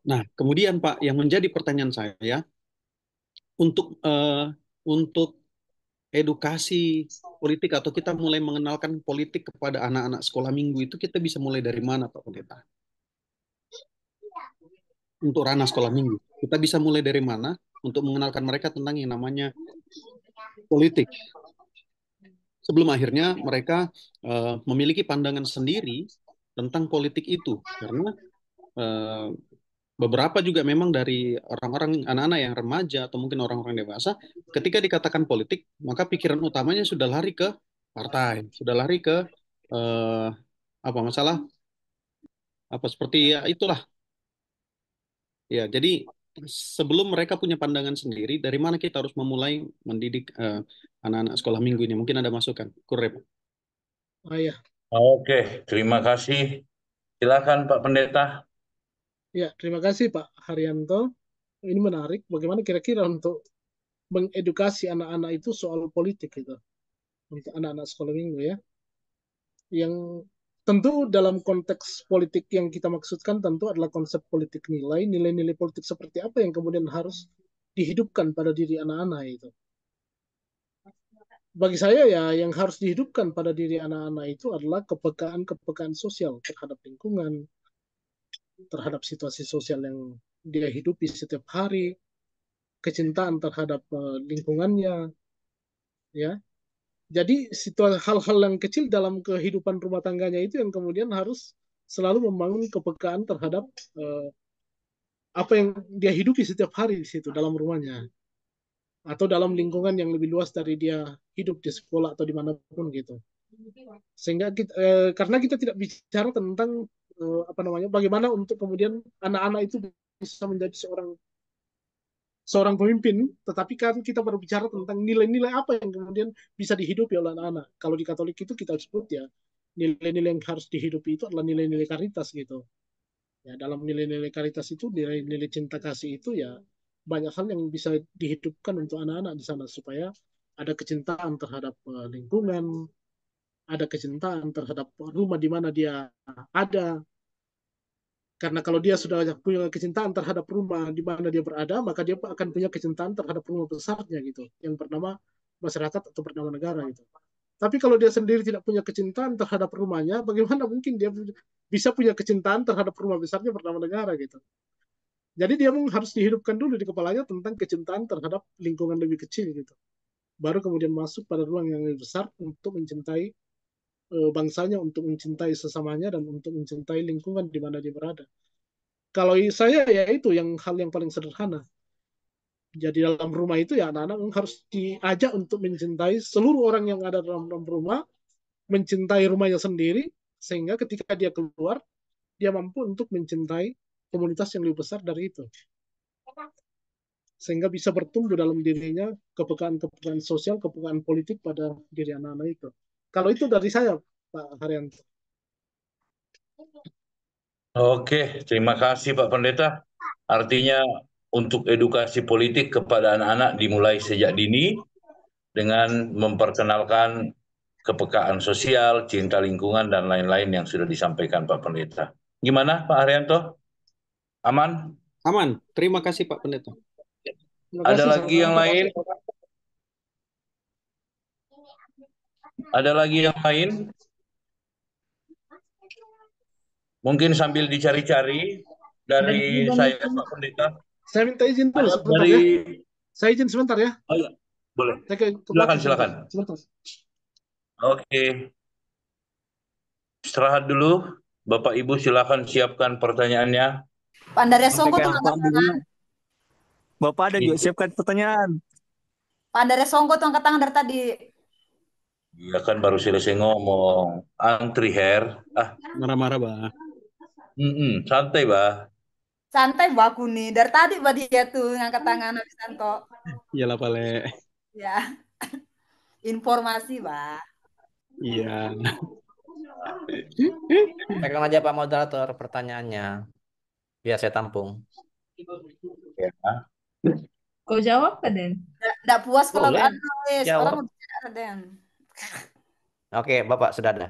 Nah, kemudian Pak, yang menjadi pertanyaan saya untuk uh, untuk edukasi politik atau kita mulai mengenalkan politik kepada anak-anak sekolah minggu itu kita bisa mulai dari mana Pak Pendeta? Untuk ranah sekolah minggu. Kita bisa mulai dari mana untuk mengenalkan mereka tentang yang namanya politik. Sebelum akhirnya mereka uh, memiliki pandangan sendiri tentang politik itu. Karena uh, beberapa juga memang dari orang-orang anak-anak yang remaja atau mungkin orang-orang dewasa ketika dikatakan politik maka pikiran utamanya sudah lari ke partai sudah lari ke eh, apa masalah apa seperti ya itulah ya jadi sebelum mereka punya pandangan sendiri dari mana kita harus memulai mendidik anak eh, anak-anak sekolah minggu ini mungkin ada masukan kurep oh, ya. oke terima kasih silakan pak pendeta Ya, terima kasih Pak Haryanto. Ini menarik. Bagaimana kira-kira untuk mengedukasi anak-anak itu soal politik gitu untuk anak-anak sekolah minggu ya. Yang tentu dalam konteks politik yang kita maksudkan tentu adalah konsep politik nilai, nilai-nilai politik seperti apa yang kemudian harus dihidupkan pada diri anak-anak itu. Bagi saya ya yang harus dihidupkan pada diri anak-anak itu adalah kepekaan-kepekaan sosial terhadap lingkungan, terhadap situasi sosial yang dia hidupi setiap hari, kecintaan terhadap eh, lingkungannya, ya. Jadi situasi hal-hal yang kecil dalam kehidupan rumah tangganya itu yang kemudian harus selalu membangun kepekaan terhadap eh, apa yang dia hidupi setiap hari di situ dalam rumahnya atau dalam lingkungan yang lebih luas dari dia hidup di sekolah atau dimanapun gitu sehingga kita eh, karena kita tidak bicara tentang uh, apa namanya bagaimana untuk kemudian anak-anak itu bisa menjadi seorang seorang pemimpin, tetapi kan kita berbicara tentang nilai-nilai apa yang kemudian bisa dihidupi oleh anak-anak. Kalau di Katolik itu kita sebut ya nilai-nilai yang harus dihidupi itu adalah nilai-nilai karitas gitu. Ya dalam nilai-nilai karitas itu nilai-nilai cinta kasih itu ya banyak hal yang bisa dihidupkan untuk anak-anak di sana supaya ada kecintaan terhadap eh, lingkungan, ada kecintaan terhadap rumah di mana dia ada. Karena kalau dia sudah punya kecintaan terhadap rumah di mana dia berada, maka dia akan punya kecintaan terhadap rumah besarnya gitu, yang bernama masyarakat atau bernama negara gitu. Tapi kalau dia sendiri tidak punya kecintaan terhadap rumahnya, bagaimana mungkin dia bisa punya kecintaan terhadap rumah besarnya bernama negara gitu. Jadi dia harus dihidupkan dulu di kepalanya tentang kecintaan terhadap lingkungan lebih kecil gitu. Baru kemudian masuk pada ruang yang lebih besar untuk mencintai Eh, bangsanya untuk mencintai sesamanya dan untuk mencintai lingkungan di mana dia berada. Kalau saya ya itu yang hal yang paling sederhana. Jadi dalam rumah itu ya anak-anak harus diajak untuk mencintai seluruh orang yang ada dalam rumah, mencintai rumahnya sendiri sehingga ketika dia keluar dia mampu untuk mencintai komunitas yang lebih besar dari itu sehingga bisa bertumbuh dalam dirinya kepekaan-kepekaan sosial, kepekaan politik pada diri anak-anak itu. Kalau itu dari saya, Pak Haryanto. Oke, terima kasih Pak Pendeta. Artinya untuk edukasi politik kepada anak-anak dimulai sejak dini dengan memperkenalkan kepekaan sosial, cinta lingkungan, dan lain-lain yang sudah disampaikan Pak Pendeta. Gimana Pak Haryanto? Aman? Aman. Terima kasih Pak Pendeta. Kasih, Ada lagi yang lain? Pak. Ada lagi yang lain? Mungkin sambil dicari-cari dari saya Pak Pendeta. Saya minta izin dulu sebentar dari... ya. Saya izin sebentar ya. Oh, iya. Boleh. Saya ke, silakan, silakan. Sebentar. Oke. Istirahat dulu. Bapak Ibu silakan siapkan pertanyaannya. Pandaria Songko tuh Bapak ada juga iya. siapkan pertanyaan. Pandaria Songko tuh angkat tangan dari tadi. Iya kan baru selesai ngomong. Antri hair, Ah. Marah-marah, Bah. Mm -mm, santai, Bah. Santai, Bah, kuni Dari tadi, Bah, dia tuh ngangkat tangan habis Santo. lah Pale. Ya. Informasi, Bah. Iya. Pegang aja Pak Moderator pertanyaannya. Biar saya tampung. Ya. Kau jawab, Pak Den? Tidak puas kalau oh, ada, ya, orang ada Den. Oke, Bapak sudah ada.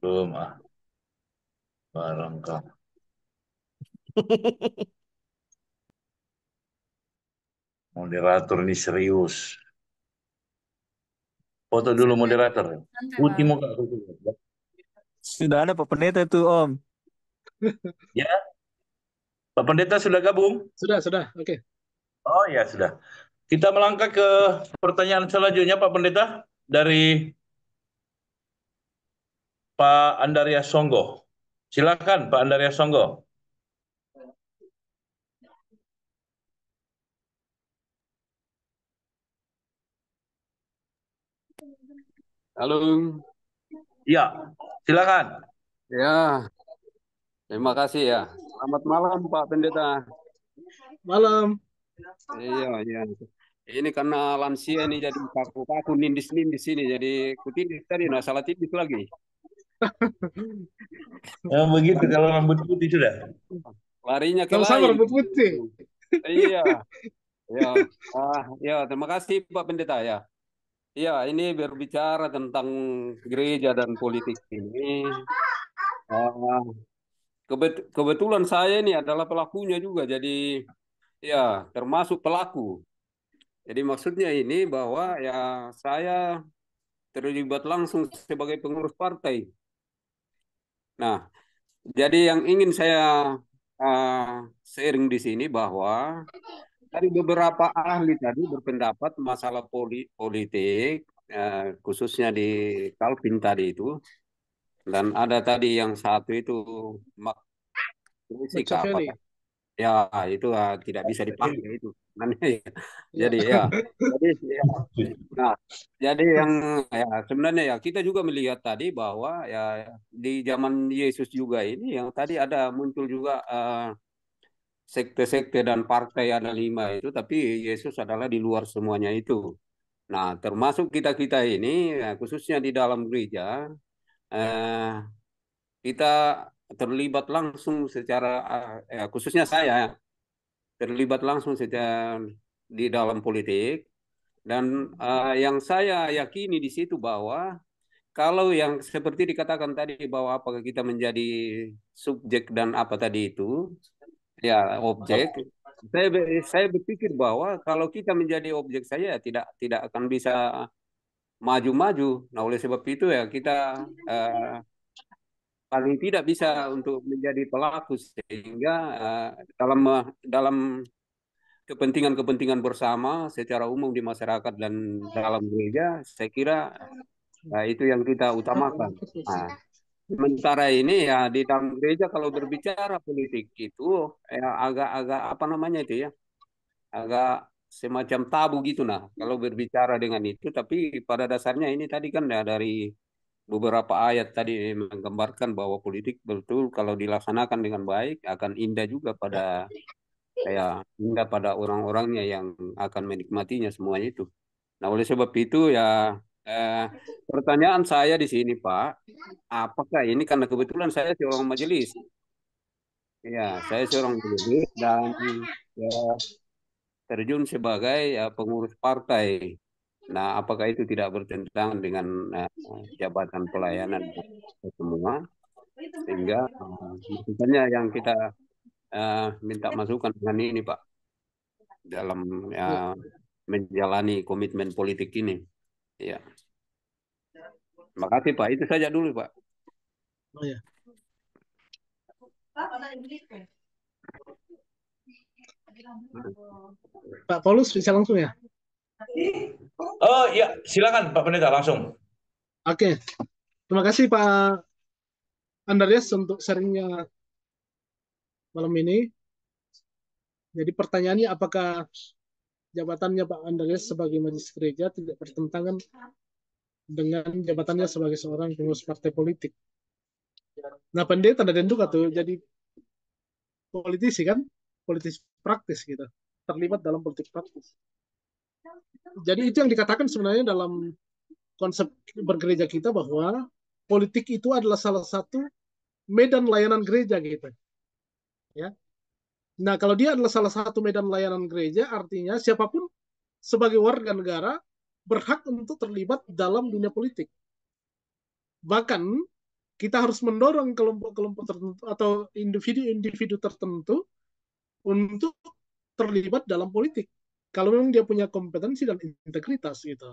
Belum ah. Barangkali. moderator ini serius. Foto dulu moderator. Putih muka. Sudah ada Pak Pendeta itu Om. ya. Pak Pendeta sudah gabung? Sudah, sudah. Oke. Okay. Oh ya sudah. Kita melangkah ke pertanyaan selanjutnya Pak Pendeta dari Pak Andaria Songgo. Silakan Pak Andaria Songgo. Halo. Ya, silakan. Ya, terima kasih ya. Selamat malam Pak Pendeta. Malam. Iya, iya. Ini karena lansia ini jadi paku paku nindis-nindis ini jadi kutindis tadi nah salah tipis lagi. ya begitu kalau rambut putih sudah. Larinya ke kalau sama rambut putih. iya. Ya. Ah, ya, terima kasih Pak Pendeta ya. Iya, ini berbicara tentang gereja dan politik ini. Ah, kebet kebetulan saya ini adalah pelakunya juga jadi ya termasuk pelaku jadi maksudnya ini bahwa ya saya terlibat langsung sebagai pengurus partai. Nah, jadi yang ingin saya uh, sharing di sini bahwa dari beberapa ahli tadi berpendapat masalah politik uh, khususnya di Calvin tadi itu dan ada tadi yang satu itu mak apa? Ya itu uh, tidak bisa dipakai itu Kan, iya. Iya. jadi ya jadi ya. Nah, jadi yang ya, sebenarnya ya kita juga melihat tadi bahwa ya di zaman Yesus juga ini yang tadi ada muncul juga eh, sekte-sekte uh, dan partai ada lima itu tapi Yesus adalah di luar semuanya itu nah termasuk kita kita ini ya, khususnya di dalam gereja uh, kita terlibat langsung secara uh, khususnya saya terlibat langsung secara di dalam politik dan uh, yang saya yakini di situ bahwa kalau yang seperti dikatakan tadi bahwa apakah kita menjadi subjek dan apa tadi itu ya objek saya saya berpikir bahwa kalau kita menjadi objek saya tidak tidak akan bisa maju-maju nah oleh sebab itu ya kita uh, paling tidak bisa untuk menjadi pelaku sehingga uh, dalam uh, dalam kepentingan-kepentingan bersama secara umum di masyarakat dan dalam gereja saya kira uh, itu yang kita utamakan. Nah, sementara ini ya di dalam gereja kalau berbicara politik itu ya agak-agak apa namanya itu ya agak semacam tabu gitu nah kalau berbicara dengan itu tapi pada dasarnya ini tadi kan ya dari beberapa ayat tadi menggambarkan bahwa politik betul kalau dilaksanakan dengan baik akan indah juga pada ya indah pada orang-orangnya yang akan menikmatinya semuanya itu. Nah oleh sebab itu ya eh, pertanyaan saya di sini Pak, apakah ini karena kebetulan saya seorang majelis, ya saya seorang majelis dan ya, terjun sebagai ya, pengurus partai Nah, apakah itu tidak bertentangan dengan uh, jabatan pelayanan semua? Sehingga uh, yang kita uh, minta masukan dengan ini, Pak, dalam uh, menjalani komitmen politik ini. Ya. terima kasih Pak. Itu saja dulu, Pak. Oh ya. Pak Paulus bisa langsung ya? Oh ya, silakan Pak Pendeta langsung. Oke, terima kasih Pak Andreas untuk sharingnya malam ini. Jadi pertanyaannya apakah jabatannya Pak Andreas sebagai Majelis Gereja tidak bertentangan dengan jabatannya sebagai seorang pengurus partai politik? Nah pendeta dan juga tuh jadi politisi kan, politis praktis gitu, terlibat dalam politik praktis jadi itu yang dikatakan sebenarnya dalam konsep bergereja kita bahwa politik itu adalah salah satu medan layanan gereja gitu. Ya. Nah, kalau dia adalah salah satu medan layanan gereja, artinya siapapun sebagai warga negara berhak untuk terlibat dalam dunia politik. Bahkan kita harus mendorong kelompok-kelompok tertentu atau individu-individu tertentu untuk terlibat dalam politik kalau memang dia punya kompetensi dan integritas gitu.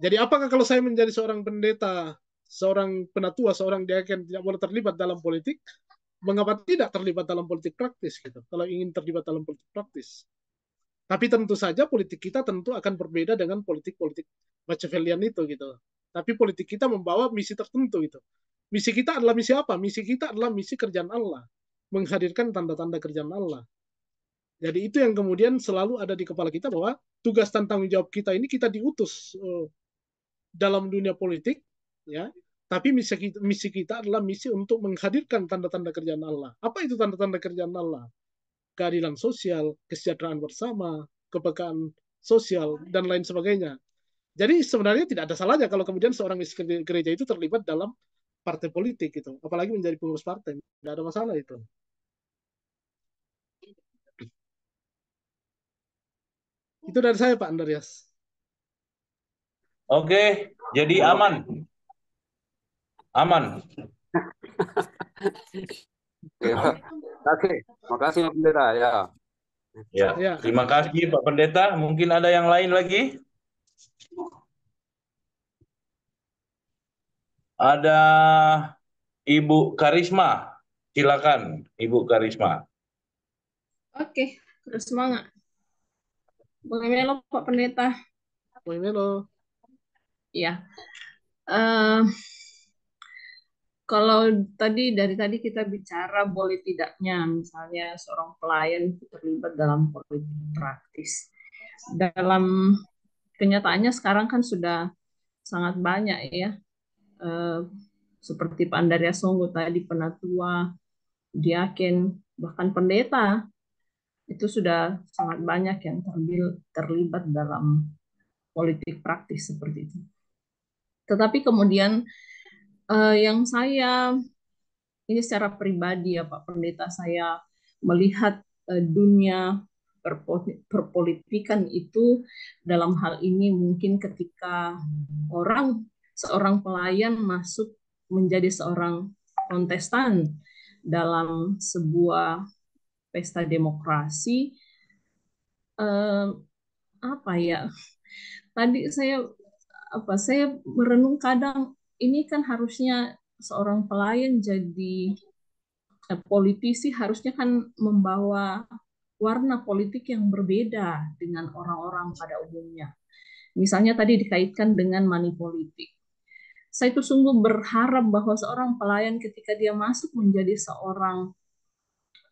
Jadi apakah kalau saya menjadi seorang pendeta, seorang penatua, seorang dia akan tidak boleh terlibat dalam politik? Mengapa tidak terlibat dalam politik praktis gitu? Kalau ingin terlibat dalam politik praktis. Tapi tentu saja politik kita tentu akan berbeda dengan politik-politik Machiavellian itu gitu. Tapi politik kita membawa misi tertentu gitu. Misi kita adalah misi apa? Misi kita adalah misi kerjaan Allah. Menghadirkan tanda-tanda kerjaan Allah. Jadi itu yang kemudian selalu ada di kepala kita bahwa tugas dan tanggung jawab kita ini kita diutus uh, dalam dunia politik, ya. Tapi misi kita, misi kita adalah misi untuk menghadirkan tanda-tanda kerjaan Allah. Apa itu tanda-tanda kerjaan Allah? Keadilan sosial, kesejahteraan bersama, kepekaan sosial, dan lain sebagainya. Jadi sebenarnya tidak ada salahnya kalau kemudian seorang misi gereja itu terlibat dalam partai politik gitu, apalagi menjadi pengurus partai, tidak ada masalah itu. Itu dari saya Pak Andreas. Oke, jadi aman. Aman. Oke, okay. kasih Pak Pendeta ya. Ya. ya. Terima kasih Pak Pendeta. Mungkin ada yang lain lagi? Ada Ibu Karisma. Silakan Ibu Karisma. Oke, terus semangat. Boleh melo Pak Pendeta. Boleh melo. Iya. Uh, kalau tadi dari tadi kita bicara boleh tidaknya misalnya seorang pelayan terlibat dalam politik praktis. Dalam kenyataannya sekarang kan sudah sangat banyak ya. Uh, seperti Pak Andaria Songgo tadi penatua, diaken, bahkan pendeta itu sudah sangat banyak yang terlibat dalam politik praktis seperti itu. Tetapi kemudian uh, yang saya ini secara pribadi ya Pak Pendeta saya melihat uh, dunia perpolitikan itu dalam hal ini mungkin ketika orang seorang pelayan masuk menjadi seorang kontestan dalam sebuah pesta demokrasi eh, apa ya tadi saya apa saya merenung kadang ini kan harusnya seorang pelayan jadi eh, politisi harusnya kan membawa warna politik yang berbeda dengan orang-orang pada umumnya. Misalnya tadi dikaitkan dengan money politik. Saya itu sungguh berharap bahwa seorang pelayan ketika dia masuk menjadi seorang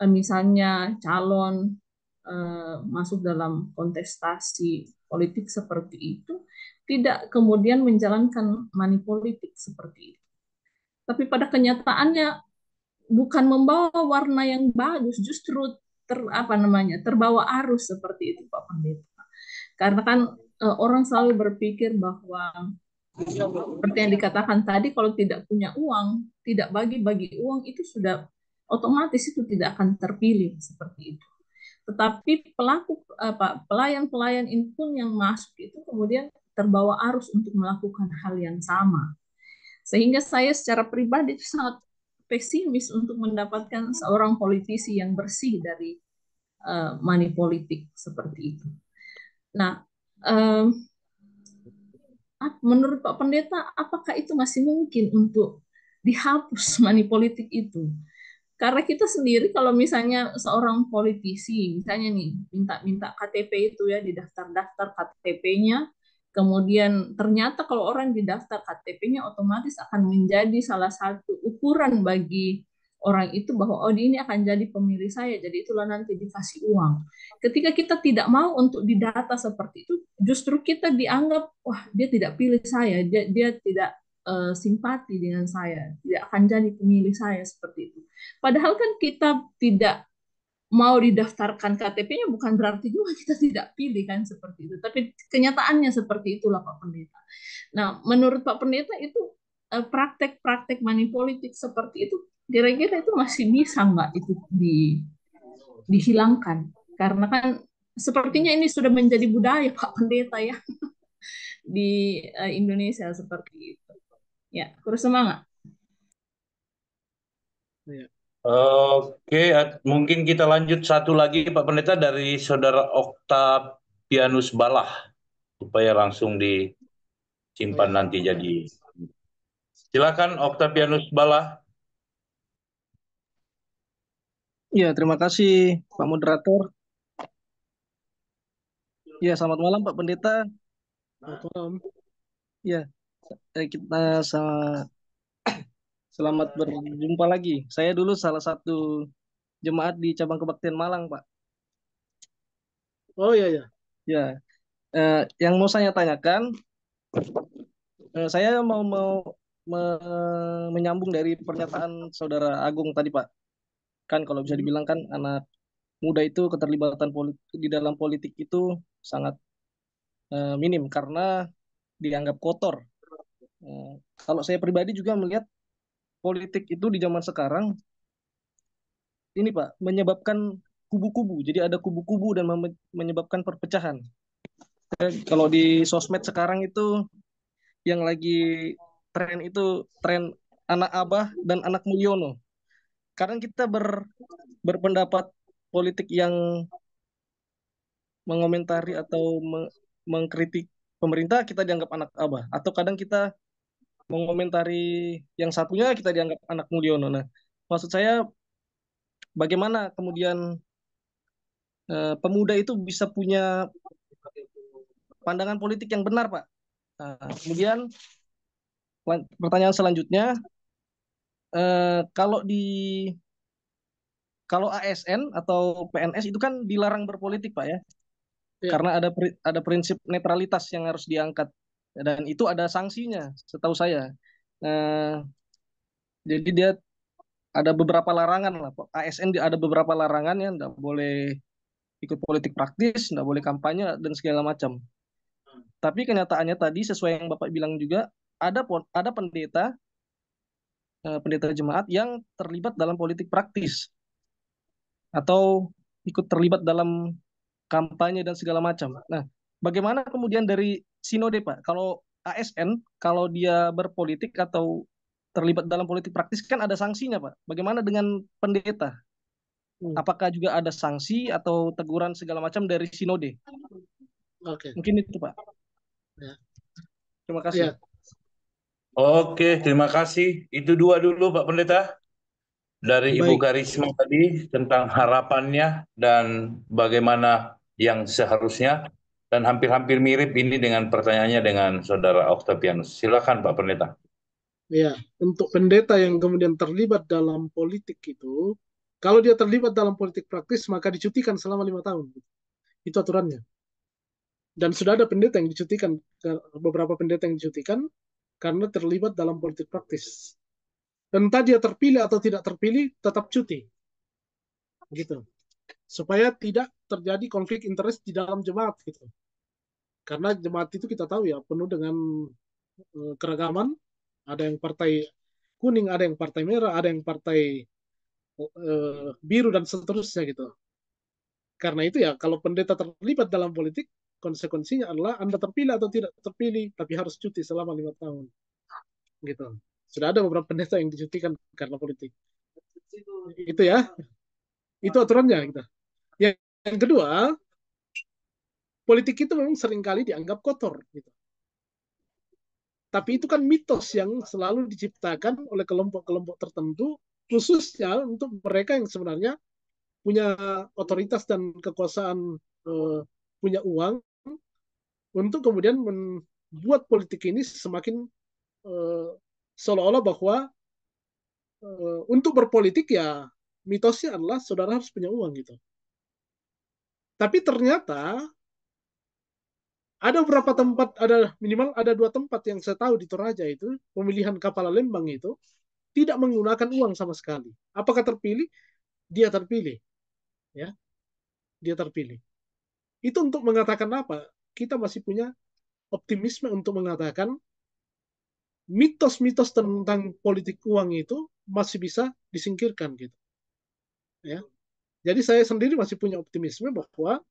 Eh, misalnya calon eh, masuk dalam kontestasi politik seperti itu tidak kemudian menjalankan money politik seperti itu. Tapi pada kenyataannya bukan membawa warna yang bagus, justru ter apa namanya terbawa arus seperti itu Pak Pendeta. Karena kan eh, orang selalu berpikir bahwa seperti yang dikatakan tadi kalau tidak punya uang, tidak bagi-bagi uang itu sudah otomatis itu tidak akan terpilih seperti itu. Tetapi pelaku apa pelayan-pelayan ini pun yang masuk itu kemudian terbawa arus untuk melakukan hal yang sama. Sehingga saya secara pribadi sangat pesimis untuk mendapatkan seorang politisi yang bersih dari uh, money politik seperti itu. Nah, um, menurut Pak Pendeta, apakah itu masih mungkin untuk dihapus money politik itu? Karena kita sendiri kalau misalnya seorang politisi, misalnya nih minta-minta KTP itu ya di daftar daftar KTP-nya, kemudian ternyata kalau orang di daftar KTP-nya otomatis akan menjadi salah satu ukuran bagi orang itu bahwa oh ini akan jadi pemilih saya jadi itulah nanti dikasih uang ketika kita tidak mau untuk didata seperti itu justru kita dianggap wah dia tidak pilih saya dia dia tidak Eh, simpati dengan saya, tidak akan jadi pemilih saya seperti itu. Padahal kan kita tidak mau didaftarkan KTP-nya bukan berarti juga kita tidak pilih kan seperti itu. Tapi kenyataannya seperti itulah Pak Pendeta. Nah, menurut Pak Pendeta itu eh, praktek-praktek money politik seperti itu kira-kira itu masih bisa Mbak itu di dihilangkan karena kan sepertinya ini sudah menjadi budaya Pak Pendeta ya di eh, Indonesia seperti itu. Ya, kurus semangat iya. Oke, mungkin kita lanjut satu lagi Pak Pendeta dari Saudara Okta Pianus Balah supaya langsung disimpan ya. nanti jadi. Silakan Okta Pianus Balah. Ya, terima kasih Pak Moderator. Ya, selamat malam Pak Pendeta. malam. Ya, Eh, kita sel selamat berjumpa lagi. Saya dulu salah satu jemaat di cabang kebaktian Malang, Pak. Oh iya ya. Ya. Eh, yang mau saya tanyakan, eh, saya mau mau me, menyambung dari pernyataan saudara Agung tadi, Pak. Kan kalau bisa hmm. dibilang kan anak muda itu keterlibatan politik, di dalam politik itu sangat eh, minim karena dianggap kotor Eh, kalau saya pribadi juga melihat politik itu di zaman sekarang ini Pak menyebabkan kubu-kubu. Jadi ada kubu-kubu dan menyebabkan perpecahan. Eh, kalau di sosmed sekarang itu yang lagi tren itu tren anak Abah dan anak Mulyono. Kadang kita ber, berpendapat politik yang mengomentari atau me mengkritik pemerintah kita dianggap anak Abah atau kadang kita mengomentari yang satunya kita dianggap anak Mulyono. Nah, maksud saya bagaimana kemudian eh, pemuda itu bisa punya pandangan politik yang benar, Pak? Nah, kemudian pertanyaan selanjutnya, eh, kalau di kalau ASN atau PNS itu kan dilarang berpolitik, Pak ya, ya. karena ada ada prinsip netralitas yang harus diangkat dan itu ada sanksinya setahu saya nah, jadi dia ada beberapa larangan lah ASN ada beberapa larangan ya tidak boleh ikut politik praktis tidak boleh kampanye dan segala macam tapi kenyataannya tadi sesuai yang bapak bilang juga ada ada pendeta eh, pendeta jemaat yang terlibat dalam politik praktis atau ikut terlibat dalam kampanye dan segala macam. Nah, Bagaimana kemudian dari sinode Pak? Kalau ASN kalau dia berpolitik atau terlibat dalam politik praktis kan ada sanksinya Pak. Bagaimana dengan pendeta? Hmm. Apakah juga ada sanksi atau teguran segala macam dari sinode? Oke. Mungkin itu Pak. Ya. Terima kasih. Ya. Oke, terima kasih. Itu dua dulu Pak Pendeta dari Baik. Ibu Karisma tadi tentang harapannya dan bagaimana yang seharusnya dan hampir-hampir mirip ini dengan pertanyaannya dengan saudara Octavianus. Silakan Pak Pendeta. Ya, untuk pendeta yang kemudian terlibat dalam politik itu, kalau dia terlibat dalam politik praktis maka dicutikan selama lima tahun. Itu aturannya. Dan sudah ada pendeta yang dicutikan, beberapa pendeta yang dicutikan karena terlibat dalam politik praktis. Entah dia terpilih atau tidak terpilih, tetap cuti. Gitu. Supaya tidak terjadi konflik interest di dalam jemaat gitu. Karena jemaat itu kita tahu ya penuh dengan uh, keragaman. Ada yang partai kuning, ada yang partai merah, ada yang partai uh, biru dan seterusnya gitu. Karena itu ya kalau pendeta terlibat dalam politik konsekuensinya adalah Anda terpilih atau tidak terpilih, tapi harus cuti selama lima tahun. Gitu. Sudah ada beberapa pendeta yang dicutikan karena politik. Itu ya. Itu aturannya. Gitu. Yang kedua, politik itu memang seringkali dianggap kotor gitu. Tapi itu kan mitos yang selalu diciptakan oleh kelompok-kelompok tertentu khususnya untuk mereka yang sebenarnya punya otoritas dan kekuasaan eh, punya uang untuk kemudian membuat politik ini semakin eh, seolah-olah bahwa eh, untuk berpolitik ya mitosnya adalah saudara harus punya uang gitu. Tapi ternyata ada beberapa tempat ada minimal ada dua tempat yang saya tahu di Toraja itu pemilihan kepala Lembang itu tidak menggunakan uang sama sekali. Apakah terpilih? Dia terpilih. Ya. Dia terpilih. Itu untuk mengatakan apa? Kita masih punya optimisme untuk mengatakan mitos-mitos tentang politik uang itu masih bisa disingkirkan gitu. Ya. Jadi saya sendiri masih punya optimisme bahwa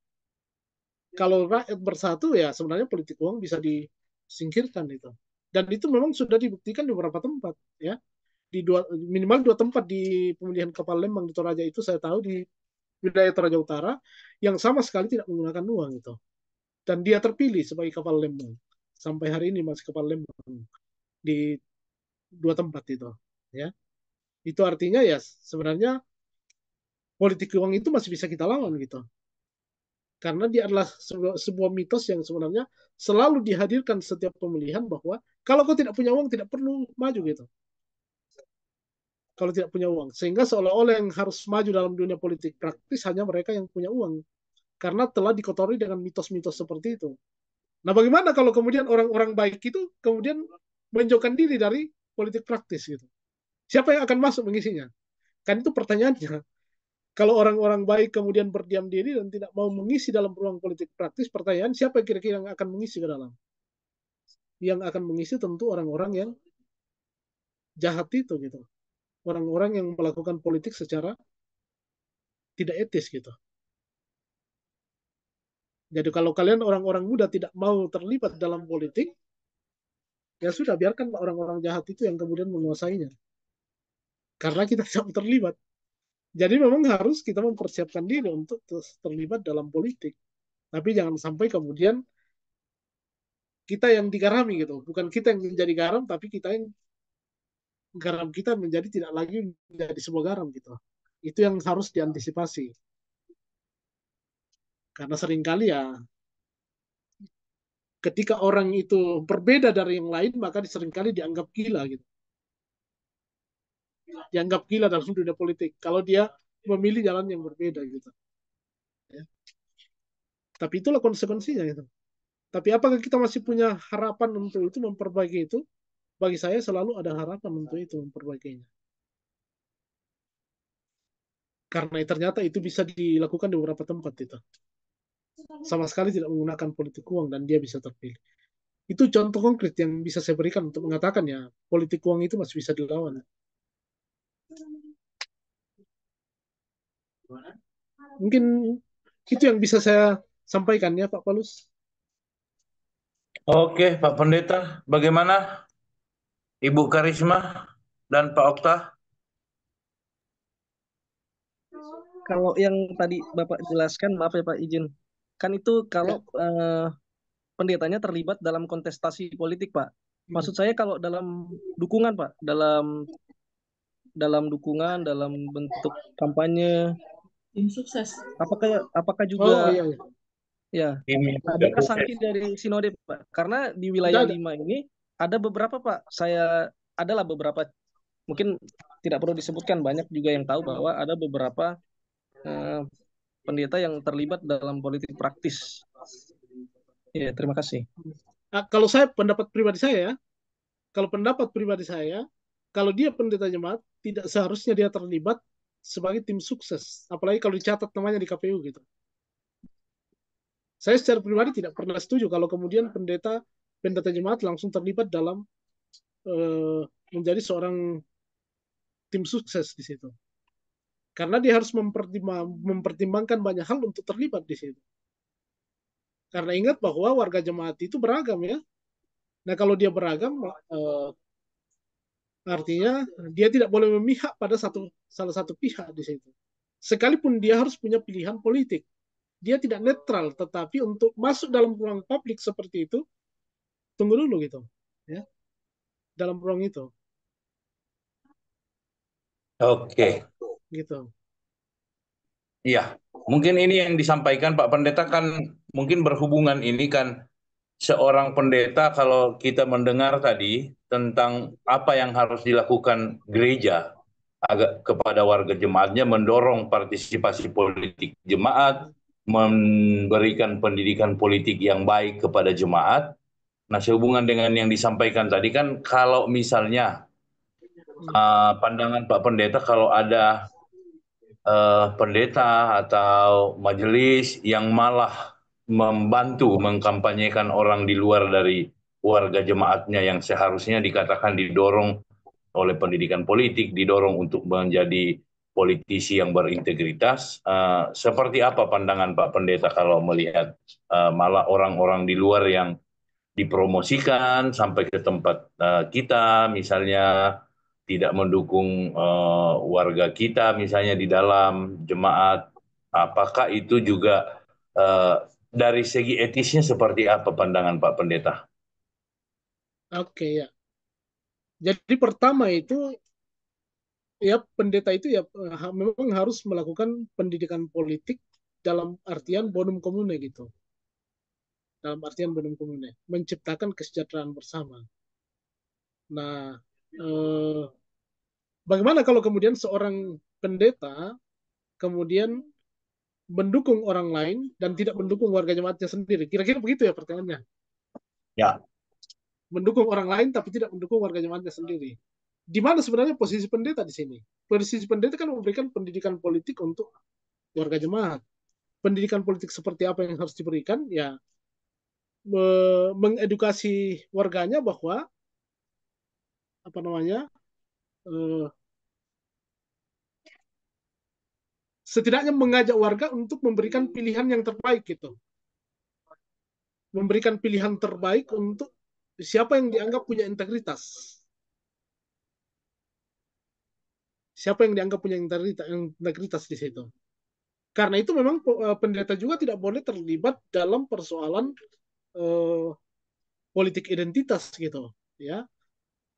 kalau rakyat bersatu ya sebenarnya politik uang bisa disingkirkan itu. Dan itu memang sudah dibuktikan di beberapa tempat ya. Di dua minimal dua tempat di pemilihan kepala Lembang di Toraja itu saya tahu di wilayah Toraja Utara yang sama sekali tidak menggunakan uang itu. Dan dia terpilih sebagai kepala Lembang. Sampai hari ini masih kepala Lembang di dua tempat itu ya. Itu artinya ya sebenarnya politik uang itu masih bisa kita lawan gitu karena dia adalah sebuah, sebuah mitos yang sebenarnya selalu dihadirkan setiap pemilihan bahwa kalau kau tidak punya uang tidak perlu maju gitu. Kalau tidak punya uang, sehingga seolah-olah yang harus maju dalam dunia politik praktis hanya mereka yang punya uang karena telah dikotori dengan mitos-mitos seperti itu. Nah, bagaimana kalau kemudian orang-orang baik itu kemudian menjauhkan diri dari politik praktis gitu? Siapa yang akan masuk mengisinya? Kan itu pertanyaannya kalau orang-orang baik kemudian berdiam diri dan tidak mau mengisi dalam ruang politik praktis, pertanyaan siapa kira-kira yang akan mengisi ke dalam? Yang akan mengisi tentu orang-orang yang jahat itu gitu. Orang-orang yang melakukan politik secara tidak etis gitu. Jadi kalau kalian orang-orang muda tidak mau terlibat dalam politik, ya sudah biarkan orang-orang jahat itu yang kemudian menguasainya. Karena kita tidak terlibat jadi memang harus kita mempersiapkan diri untuk terlibat dalam politik. Tapi jangan sampai kemudian kita yang digarami gitu. Bukan kita yang menjadi garam, tapi kita yang garam kita menjadi tidak lagi menjadi sebuah garam gitu. Itu yang harus diantisipasi. Karena seringkali ya ketika orang itu berbeda dari yang lain maka seringkali dianggap gila gitu dianggap gila dalam dunia politik kalau dia memilih jalan yang berbeda gitu. Ya. Tapi itulah konsekuensinya gitu. Tapi apakah kita masih punya harapan untuk itu memperbaiki itu? Bagi saya selalu ada harapan untuk itu memperbaikinya. Karena ternyata itu bisa dilakukan di beberapa tempat itu. Sama sekali tidak menggunakan politik uang dan dia bisa terpilih. Itu contoh konkret yang bisa saya berikan untuk mengatakan ya politik uang itu masih bisa dilawan. Mungkin itu yang bisa saya sampaikan ya Pak Paulus. Oke Pak Pendeta, bagaimana Ibu Karisma dan Pak Okta? Kalau yang tadi Bapak jelaskan, maaf ya Pak izin. Kan itu kalau ya. eh, pendetanya terlibat dalam kontestasi politik Pak. Ya. Maksud saya kalau dalam dukungan Pak, dalam dalam dukungan, dalam bentuk kampanye, tim sukses. Apakah apakah juga oh, iya, iya. ya ada kesangkin dari sinode pak? Karena di wilayah lima ini ada beberapa pak. Saya adalah beberapa mungkin tidak perlu disebutkan banyak juga yang tahu bahwa ada beberapa eh, pendeta yang terlibat dalam politik praktis. Ya terima kasih. Nah, kalau saya pendapat pribadi saya, ya, kalau pendapat pribadi saya, kalau dia pendeta jemaat tidak seharusnya dia terlibat sebagai tim sukses. Apalagi kalau dicatat namanya di KPU gitu. Saya secara pribadi tidak pernah setuju kalau kemudian pendeta pendeta jemaat langsung terlibat dalam uh, menjadi seorang tim sukses di situ. Karena dia harus mempertimbang, mempertimbangkan banyak hal untuk terlibat di situ. Karena ingat bahwa warga jemaat itu beragam ya. Nah kalau dia beragam, uh, artinya dia tidak boleh memihak pada satu salah satu pihak di situ. Sekalipun dia harus punya pilihan politik. Dia tidak netral, tetapi untuk masuk dalam ruang publik seperti itu, tunggu dulu gitu. ya Dalam ruang itu. Oke. Okay. Gitu. Iya, mungkin ini yang disampaikan Pak Pendeta kan mungkin berhubungan ini kan seorang pendeta kalau kita mendengar tadi tentang apa yang harus dilakukan gereja kepada warga jemaatnya mendorong partisipasi politik jemaat, memberikan pendidikan politik yang baik kepada jemaat. Nah, sehubungan dengan yang disampaikan tadi kan kalau misalnya uh, pandangan Pak Pendeta kalau ada uh, pendeta atau majelis yang malah membantu mengkampanyekan orang di luar dari warga jemaatnya yang seharusnya dikatakan didorong oleh pendidikan politik didorong untuk menjadi politisi yang berintegritas eh, seperti apa pandangan Pak Pendeta kalau melihat eh, malah orang-orang di luar yang dipromosikan sampai ke tempat eh, kita misalnya tidak mendukung uh, warga kita misalnya di dalam jemaat apakah itu juga uh, dari segi etisnya seperti apa pandangan Pak Pendeta? Oke okay, ya jadi pertama itu ya pendeta itu ya memang harus melakukan pendidikan politik dalam artian bonum komune gitu. Dalam artian bonum komune, menciptakan kesejahteraan bersama. Nah, eh, bagaimana kalau kemudian seorang pendeta kemudian mendukung orang lain dan tidak mendukung warga jemaatnya sendiri? Kira-kira begitu ya pertanyaannya? Ya, mendukung orang lain tapi tidak mendukung warga jemaatnya sendiri. Di mana sebenarnya posisi pendeta di sini? Posisi pendeta kan memberikan pendidikan politik untuk warga jemaat. Pendidikan politik seperti apa yang harus diberikan? Ya mengedukasi warganya bahwa apa namanya eh, setidaknya mengajak warga untuk memberikan pilihan yang terbaik gitu memberikan pilihan terbaik untuk siapa yang dianggap punya integritas? Siapa yang dianggap punya integritas, integritas di situ? Karena itu memang eh, pendeta juga tidak boleh terlibat dalam persoalan uh, politik identitas gitu, ya.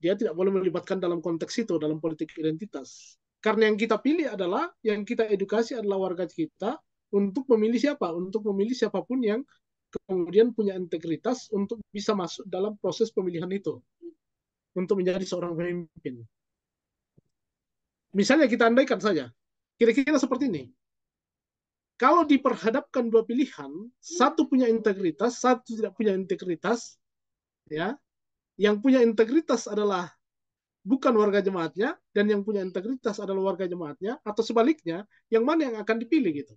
Dia tidak boleh melibatkan dalam konteks itu dalam politik identitas. Karena yang kita pilih adalah yang kita edukasi adalah warga kita untuk memilih siapa, untuk memilih siapapun yang kemudian punya integritas untuk bisa masuk dalam proses pemilihan itu untuk menjadi seorang pemimpin. Misalnya kita andaikan saja, kira-kira seperti ini. Kalau diperhadapkan dua pilihan, satu punya integritas, satu tidak punya integritas, ya. Yang punya integritas adalah bukan warga jemaatnya dan yang punya integritas adalah warga jemaatnya atau sebaliknya, yang mana yang akan dipilih gitu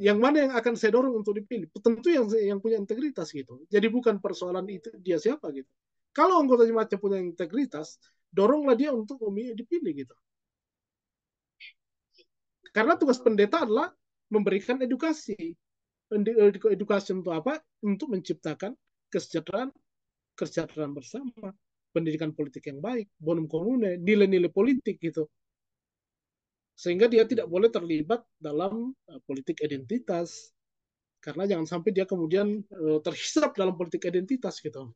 yang mana yang akan saya dorong untuk dipilih? Tentu yang yang punya integritas gitu. Jadi bukan persoalan itu dia siapa gitu. Kalau anggota jemaatnya punya integritas, doronglah dia untuk memilih dipilih gitu. Karena tugas pendeta adalah memberikan edukasi. Edukasi untuk apa? Untuk menciptakan kesejahteraan kesejahteraan bersama, pendidikan politik yang baik, bonum komune, nilai-nilai politik gitu. Sehingga dia tidak boleh terlibat dalam uh, politik identitas. Karena jangan sampai dia kemudian uh, terhisap dalam politik identitas gitu.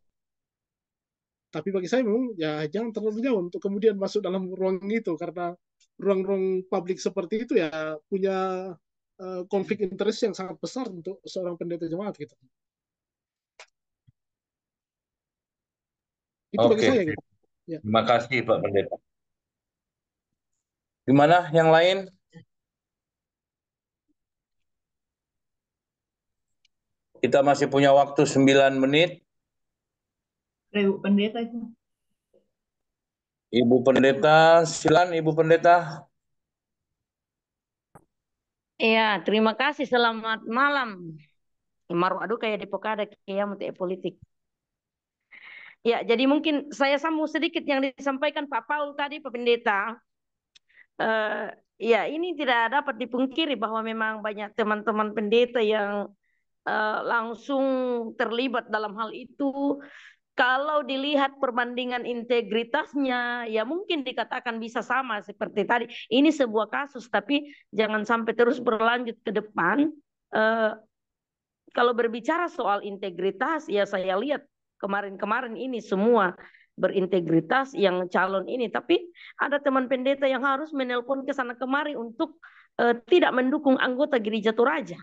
Tapi bagi saya memang ya jangan terlalu jauh untuk kemudian masuk dalam ruang itu karena ruang-ruang publik seperti itu ya punya uh, konflik interest yang sangat besar untuk seorang pendeta jemaat gitu. Itu okay. bagi saya. Gitu. Ya. Terima kasih Pak Pendeta. Gimana yang lain? Kita masih punya waktu 9 menit. Ibu Pendeta Ibu Pendeta, silakan Ibu Pendeta. Iya, terima kasih. Selamat malam. Maru aduh kayak di Pekada kayak mutik politik. Ya, jadi mungkin saya sambung sedikit yang disampaikan Pak Paul tadi, Pak Pendeta uh, ya ini tidak dapat dipungkiri bahwa memang banyak teman-teman pendeta yang uh, langsung terlibat dalam hal itu. Kalau dilihat perbandingan integritasnya, ya mungkin dikatakan bisa sama seperti tadi. Ini sebuah kasus, tapi jangan sampai terus berlanjut ke depan. Uh, kalau berbicara soal integritas, ya saya lihat kemarin-kemarin ini semua berintegritas yang calon ini tapi ada teman pendeta yang harus menelpon ke sana kemari untuk uh, tidak mendukung anggota gereja Toraja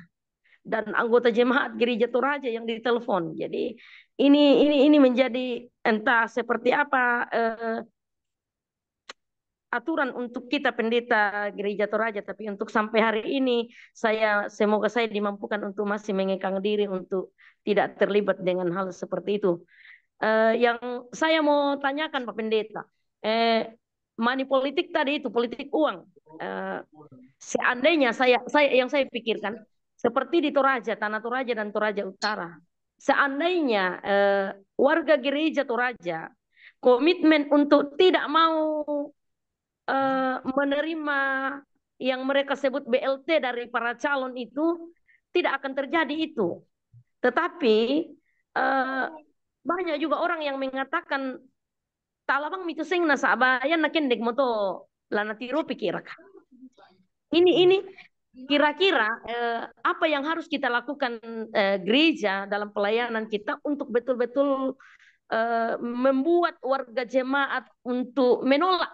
dan anggota jemaat gereja Toraja yang ditelepon. Jadi ini ini ini menjadi entah seperti apa uh, aturan untuk kita pendeta gereja Toraja tapi untuk sampai hari ini saya semoga saya dimampukan untuk masih mengekang diri untuk tidak terlibat dengan hal seperti itu eh, yang saya mau tanyakan Pak Pendeta, eh, money politik tadi itu politik uang. Eh, seandainya saya, saya yang saya pikirkan seperti di Toraja, tanah Toraja dan Toraja Utara, seandainya eh, warga gereja Toraja komitmen untuk tidak mau eh, menerima yang mereka sebut BLT dari para calon itu tidak akan terjadi itu. Tetapi eh, banyak juga orang yang mengatakan talabang mitusing nakin nakendek moto lana tiru pikirak. Ini hmm. ini kira-kira eh, apa yang harus kita lakukan eh, gereja dalam pelayanan kita untuk betul-betul eh, membuat warga jemaat untuk menolak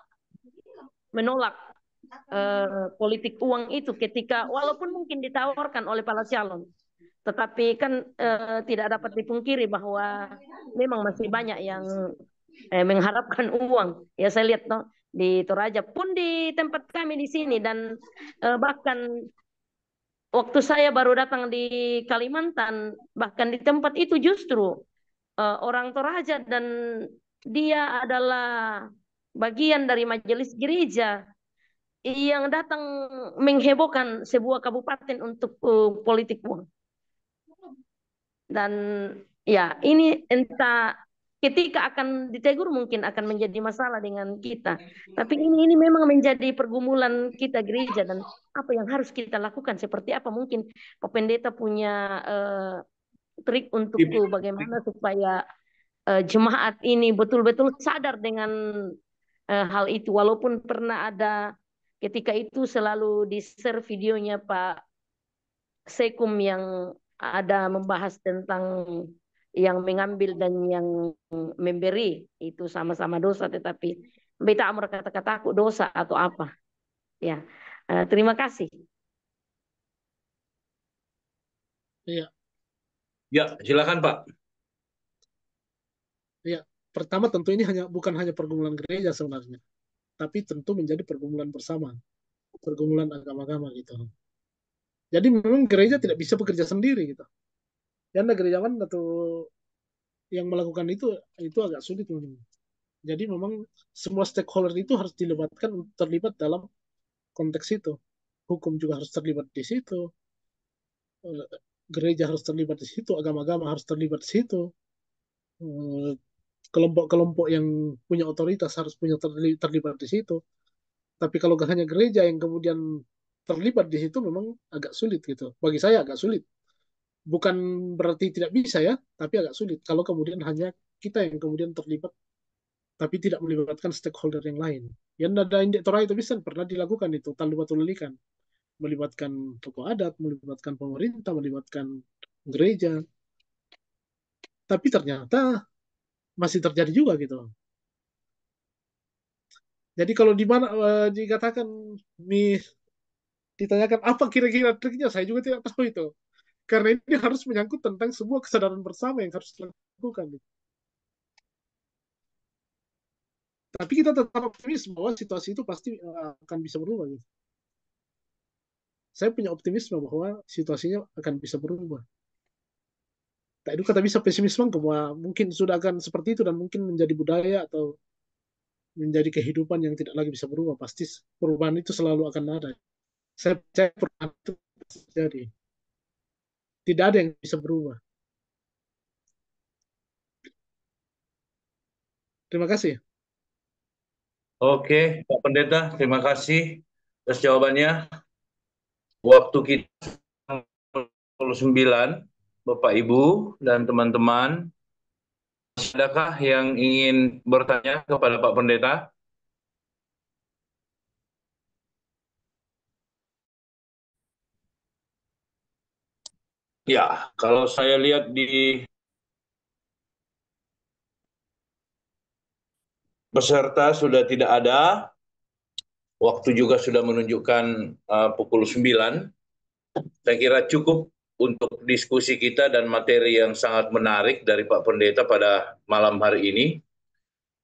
menolak eh, politik uang itu ketika walaupun mungkin ditawarkan oleh para calon tetapi kan eh, tidak dapat dipungkiri bahwa memang masih banyak yang eh, mengharapkan uang. Ya saya lihat no, di Toraja pun di tempat kami di sini dan eh, bahkan waktu saya baru datang di Kalimantan bahkan di tempat itu justru eh, orang Toraja dan dia adalah bagian dari majelis gereja yang datang menghebohkan sebuah kabupaten untuk uh, politik uang dan ya ini entah ketika akan ditegur mungkin akan menjadi masalah dengan kita. Tapi ini ini memang menjadi pergumulan kita gereja dan apa yang harus kita lakukan seperti apa mungkin Pak Pendeta punya uh, trik untuk tuh bagaimana supaya uh, jemaat ini betul-betul sadar dengan uh, hal itu walaupun pernah ada ketika itu selalu di share videonya Pak Sekum yang ada membahas tentang yang mengambil dan yang memberi itu sama-sama dosa tetapi beta amur kata kata aku dosa atau apa ya eh, terima kasih ya ya silakan pak ya pertama tentu ini hanya bukan hanya pergumulan gereja sebenarnya tapi tentu menjadi pergumulan bersama pergumulan agama-agama gitu jadi memang gereja tidak bisa bekerja sendiri gitu. Yang gerejawan atau yang melakukan itu itu agak sulit memang. Jadi memang semua stakeholder itu harus dilibatkan terlibat dalam konteks itu. Hukum juga harus terlibat di situ. Eh, gereja harus terlibat di situ, agama-agama harus terlibat di situ. Eh, kelompok-kelompok yang punya otoritas harus punya terlibat di situ. Tapi kalau hanya gereja yang kemudian terlibat di situ memang agak sulit gitu. Bagi saya agak sulit. Bukan berarti tidak bisa ya, tapi agak sulit kalau kemudian hanya kita yang kemudian terlibat tapi tidak melibatkan stakeholder yang lain. Yang ada indektora itu bisa pernah dilakukan itu Talbatul Likan melibatkan tokoh adat, melibatkan pemerintah, melibatkan gereja. Tapi ternyata masih terjadi juga gitu. Jadi kalau di mana uh, dikatakan mi ditanyakan apa kira-kira triknya, saya juga tidak tahu itu. Karena ini harus menyangkut tentang semua kesadaran bersama yang harus dilakukan. Tapi kita tetap optimis bahwa situasi itu pasti eh, akan bisa berubah. Gitu. Saya punya optimisme bahwa situasinya akan bisa berubah. Tak itu kata bisa pesimisme bahwa mungkin sudah akan seperti itu dan mungkin menjadi budaya atau menjadi kehidupan yang tidak lagi bisa berubah. Pasti perubahan itu selalu akan ada. Saya percaya perubahan itu terjadi. Tidak ada yang bisa berubah. Terima kasih. Oke, Pak Pendeta, terima kasih atas jawabannya. Waktu kita 29, Bapak Ibu dan teman-teman, adakah yang ingin bertanya kepada Pak Pendeta? ya kalau saya lihat di peserta sudah tidak ada waktu juga sudah menunjukkan uh, pukul 9 saya kira cukup untuk diskusi kita dan materi yang sangat menarik dari Pak Pendeta pada malam hari ini.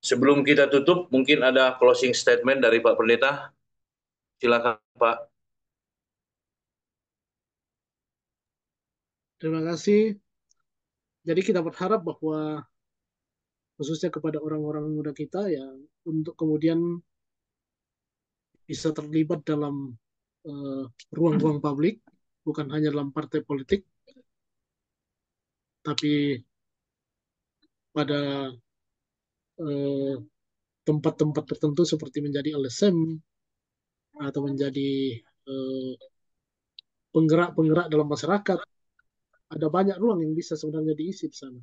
Sebelum kita tutup, mungkin ada closing statement dari Pak Pendeta. Silakan Pak. Terima kasih. Jadi kita berharap bahwa khususnya kepada orang-orang muda kita ya untuk kemudian bisa terlibat dalam eh, ruang-ruang uh, publik, bukan hanya dalam partai politik, tapi pada eh, tempat-tempat uh, tertentu seperti menjadi LSM atau menjadi eh, penggerak-penggerak uh, dalam masyarakat ada banyak ruang yang bisa sebenarnya diisi di sana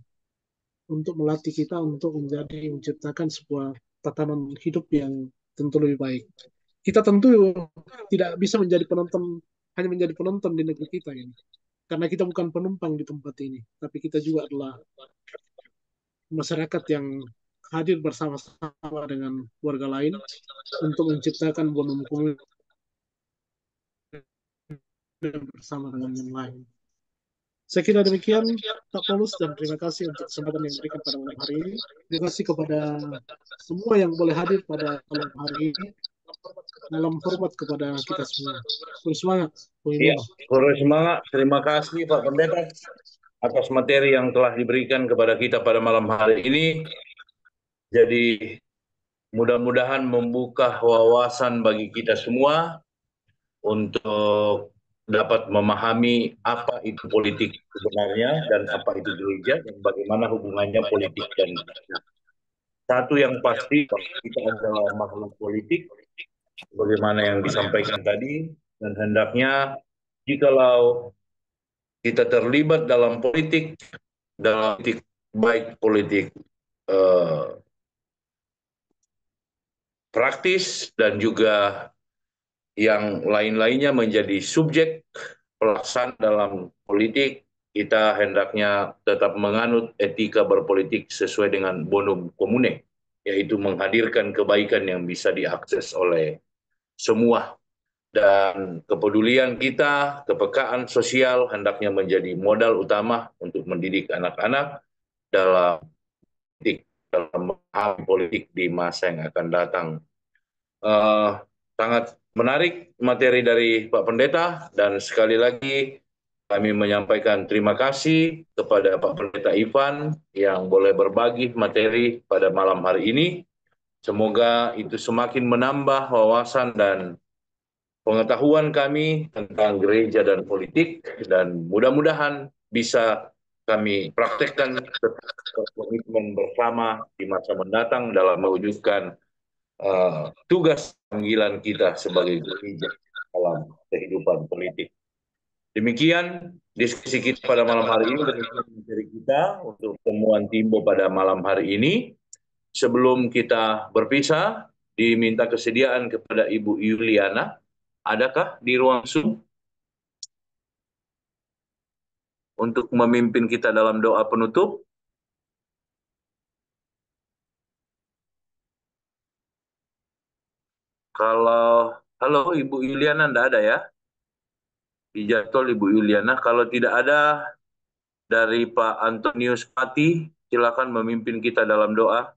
untuk melatih kita untuk menjadi menciptakan sebuah tatanan hidup yang tentu lebih baik. Kita tentu tidak bisa menjadi penonton hanya menjadi penonton di negeri kita ini. Karena kita bukan penumpang di tempat ini, tapi kita juga adalah masyarakat yang hadir bersama-sama dengan warga lain untuk menciptakan bom bersama dengan yang lain. Saya kira demikian Pak Paulus dan terima kasih untuk kesempatan yang diberikan pada malam hari ini. Terima kasih kepada semua yang boleh hadir pada malam hari ini. Dalam hormat kepada kita semua. Bersemangat. Iya, semangat. Terima kasih Pak Pendeta atas materi yang telah diberikan kepada kita pada malam hari ini. Jadi mudah-mudahan membuka wawasan bagi kita semua untuk dapat memahami apa itu politik sebenarnya dan apa itu gereja dan bagaimana hubungannya politik dan gereja. Satu yang pasti kita adalah makhluk politik, bagaimana yang disampaikan tadi, dan hendaknya jikalau kita terlibat dalam politik, dalam politik baik politik eh, praktis dan juga yang lain lainnya menjadi subjek pelaksanaan dalam politik kita hendaknya tetap menganut etika berpolitik sesuai dengan bonum komune, yaitu menghadirkan kebaikan yang bisa diakses oleh semua. Dan kepedulian kita, kepekaan sosial hendaknya menjadi modal utama untuk mendidik anak-anak dalam politik, dalam politik di masa yang akan datang. Uh, sangat Menarik materi dari Pak Pendeta dan sekali lagi kami menyampaikan terima kasih kepada Pak Pendeta Ivan yang boleh berbagi materi pada malam hari ini. Semoga itu semakin menambah wawasan dan pengetahuan kami tentang gereja dan politik dan mudah-mudahan bisa kami praktekkan komitmen bersama di masa mendatang dalam mewujudkan Eh, tugas panggilan kita sebagai gereja dalam kehidupan politik. Demikian diskusi kita pada malam hari ini demikian materi kita untuk temuan Timbo pada malam hari ini. Sebelum kita berpisah, diminta kesediaan kepada Ibu Yuliana. Adakah di ruang Zoom? Untuk memimpin kita dalam doa penutup. Kalau halo Ibu Yuliana tidak ada ya? Di jadwal Ibu Yuliana. Kalau tidak ada dari Pak Antonius Pati, silakan memimpin kita dalam doa.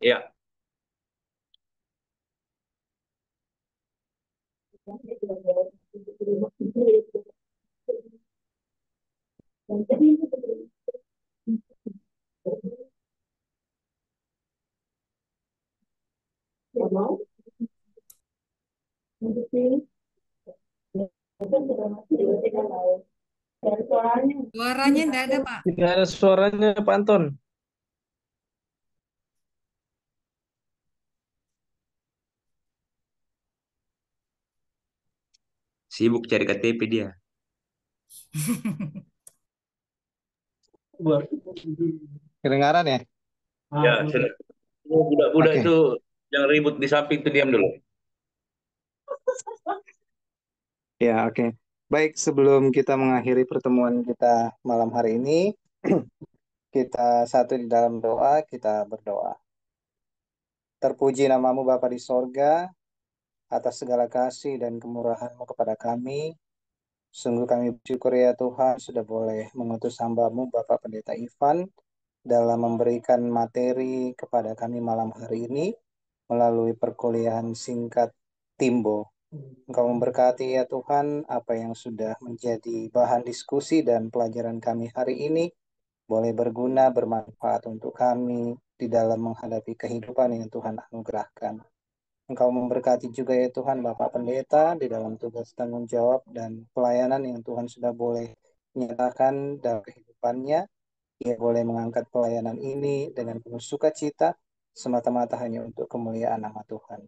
Ya. Thank you. Suaranya tidak ada, Pak. Tidak ada suaranya, Pak Anton. Sibuk cari KTP dia. Kedengaran ya? Ah, ya, oh, budak-budak okay. itu yang ribut di samping itu diam dulu. Ya, oke. Okay. Baik, sebelum kita mengakhiri pertemuan kita malam hari ini, kita satu di dalam doa, kita berdoa. Terpuji namamu Bapa di sorga, atas segala kasih dan kemurahanmu kepada kami, Sungguh kami bersyukur ya Tuhan sudah boleh mengutus hambamu Bapak Pendeta Ivan dalam memberikan materi kepada kami malam hari ini melalui perkuliahan singkat Timbo. Engkau memberkati ya Tuhan apa yang sudah menjadi bahan diskusi dan pelajaran kami hari ini boleh berguna, bermanfaat untuk kami di dalam menghadapi kehidupan yang Tuhan anugerahkan. Engkau memberkati juga ya Tuhan Bapak Pendeta di dalam tugas tanggung jawab dan pelayanan yang Tuhan sudah boleh nyatakan dalam kehidupannya. Ia boleh mengangkat pelayanan ini dengan penuh sukacita semata-mata hanya untuk kemuliaan nama Tuhan.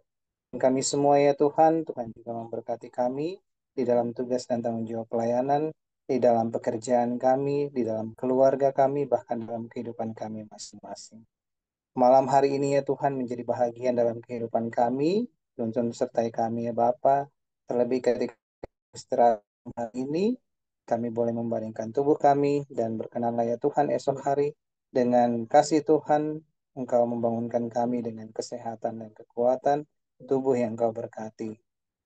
Dan kami semua ya Tuhan, Tuhan juga memberkati kami di dalam tugas dan tanggung jawab pelayanan, di dalam pekerjaan kami, di dalam keluarga kami, bahkan dalam kehidupan kami masing-masing. Malam hari ini ya Tuhan menjadi bahagian dalam kehidupan kami. Tuntun sertai kami ya Bapa. Terlebih ketika istirahat hari ini, kami boleh membaringkan tubuh kami dan berkenanlah ya Tuhan esok hari dengan kasih Tuhan Engkau membangunkan kami dengan kesehatan dan kekuatan tubuh yang Engkau berkati.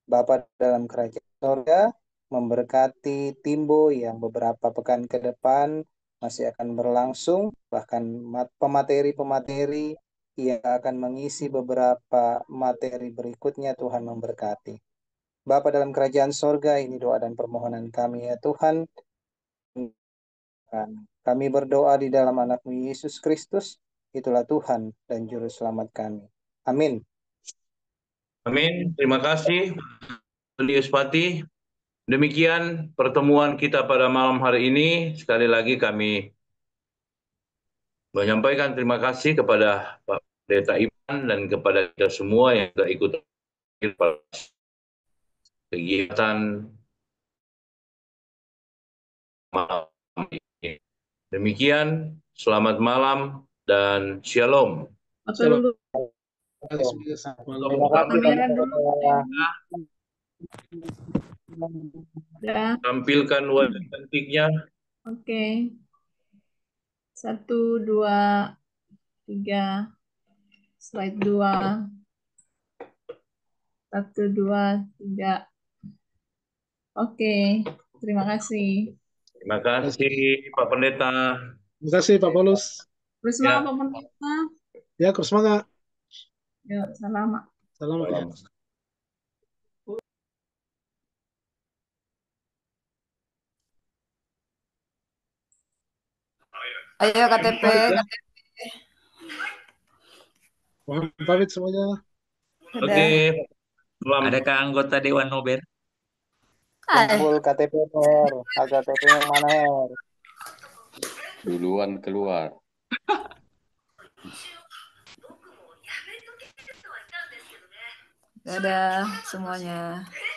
Bapa dalam kerajaan surga memberkati Timbo yang beberapa pekan ke depan masih akan berlangsung, bahkan pemateri-pemateri yang akan mengisi beberapa materi berikutnya Tuhan memberkati. Bapa dalam kerajaan sorga, ini doa dan permohonan kami ya Tuhan. Kami berdoa di dalam anakmu Yesus Kristus, itulah Tuhan dan Juru Selamat kami. Amin. Amin. Terima kasih, Julius Pati. Demikian pertemuan kita pada malam hari ini. Sekali lagi kami menyampaikan terima kasih kepada Pak Deta Iman dan kepada kita semua yang sudah ikut kegiatan malam ini. Demikian, selamat malam dan shalom. Terima kasih. Sudah. Ya. Tampilkan wajah cantiknya. Oke. Okay. Satu, dua, tiga. Slide dua. Satu, dua, tiga. Oke. Okay. Terima kasih. Terima kasih Pak Pendeta. Terima kasih Pak Paulus. semangat ya. Pak Pendeta. Ya, terus semangat. Ya, selamat. Selamat. selamat. Ayo KTP, KTP. pamit semuanya. Oke. Okay. Ada Adakah anggota Dewan Nobel Kumpul KTP ada KTP yang mana Her? Duluan keluar. Dadah semuanya.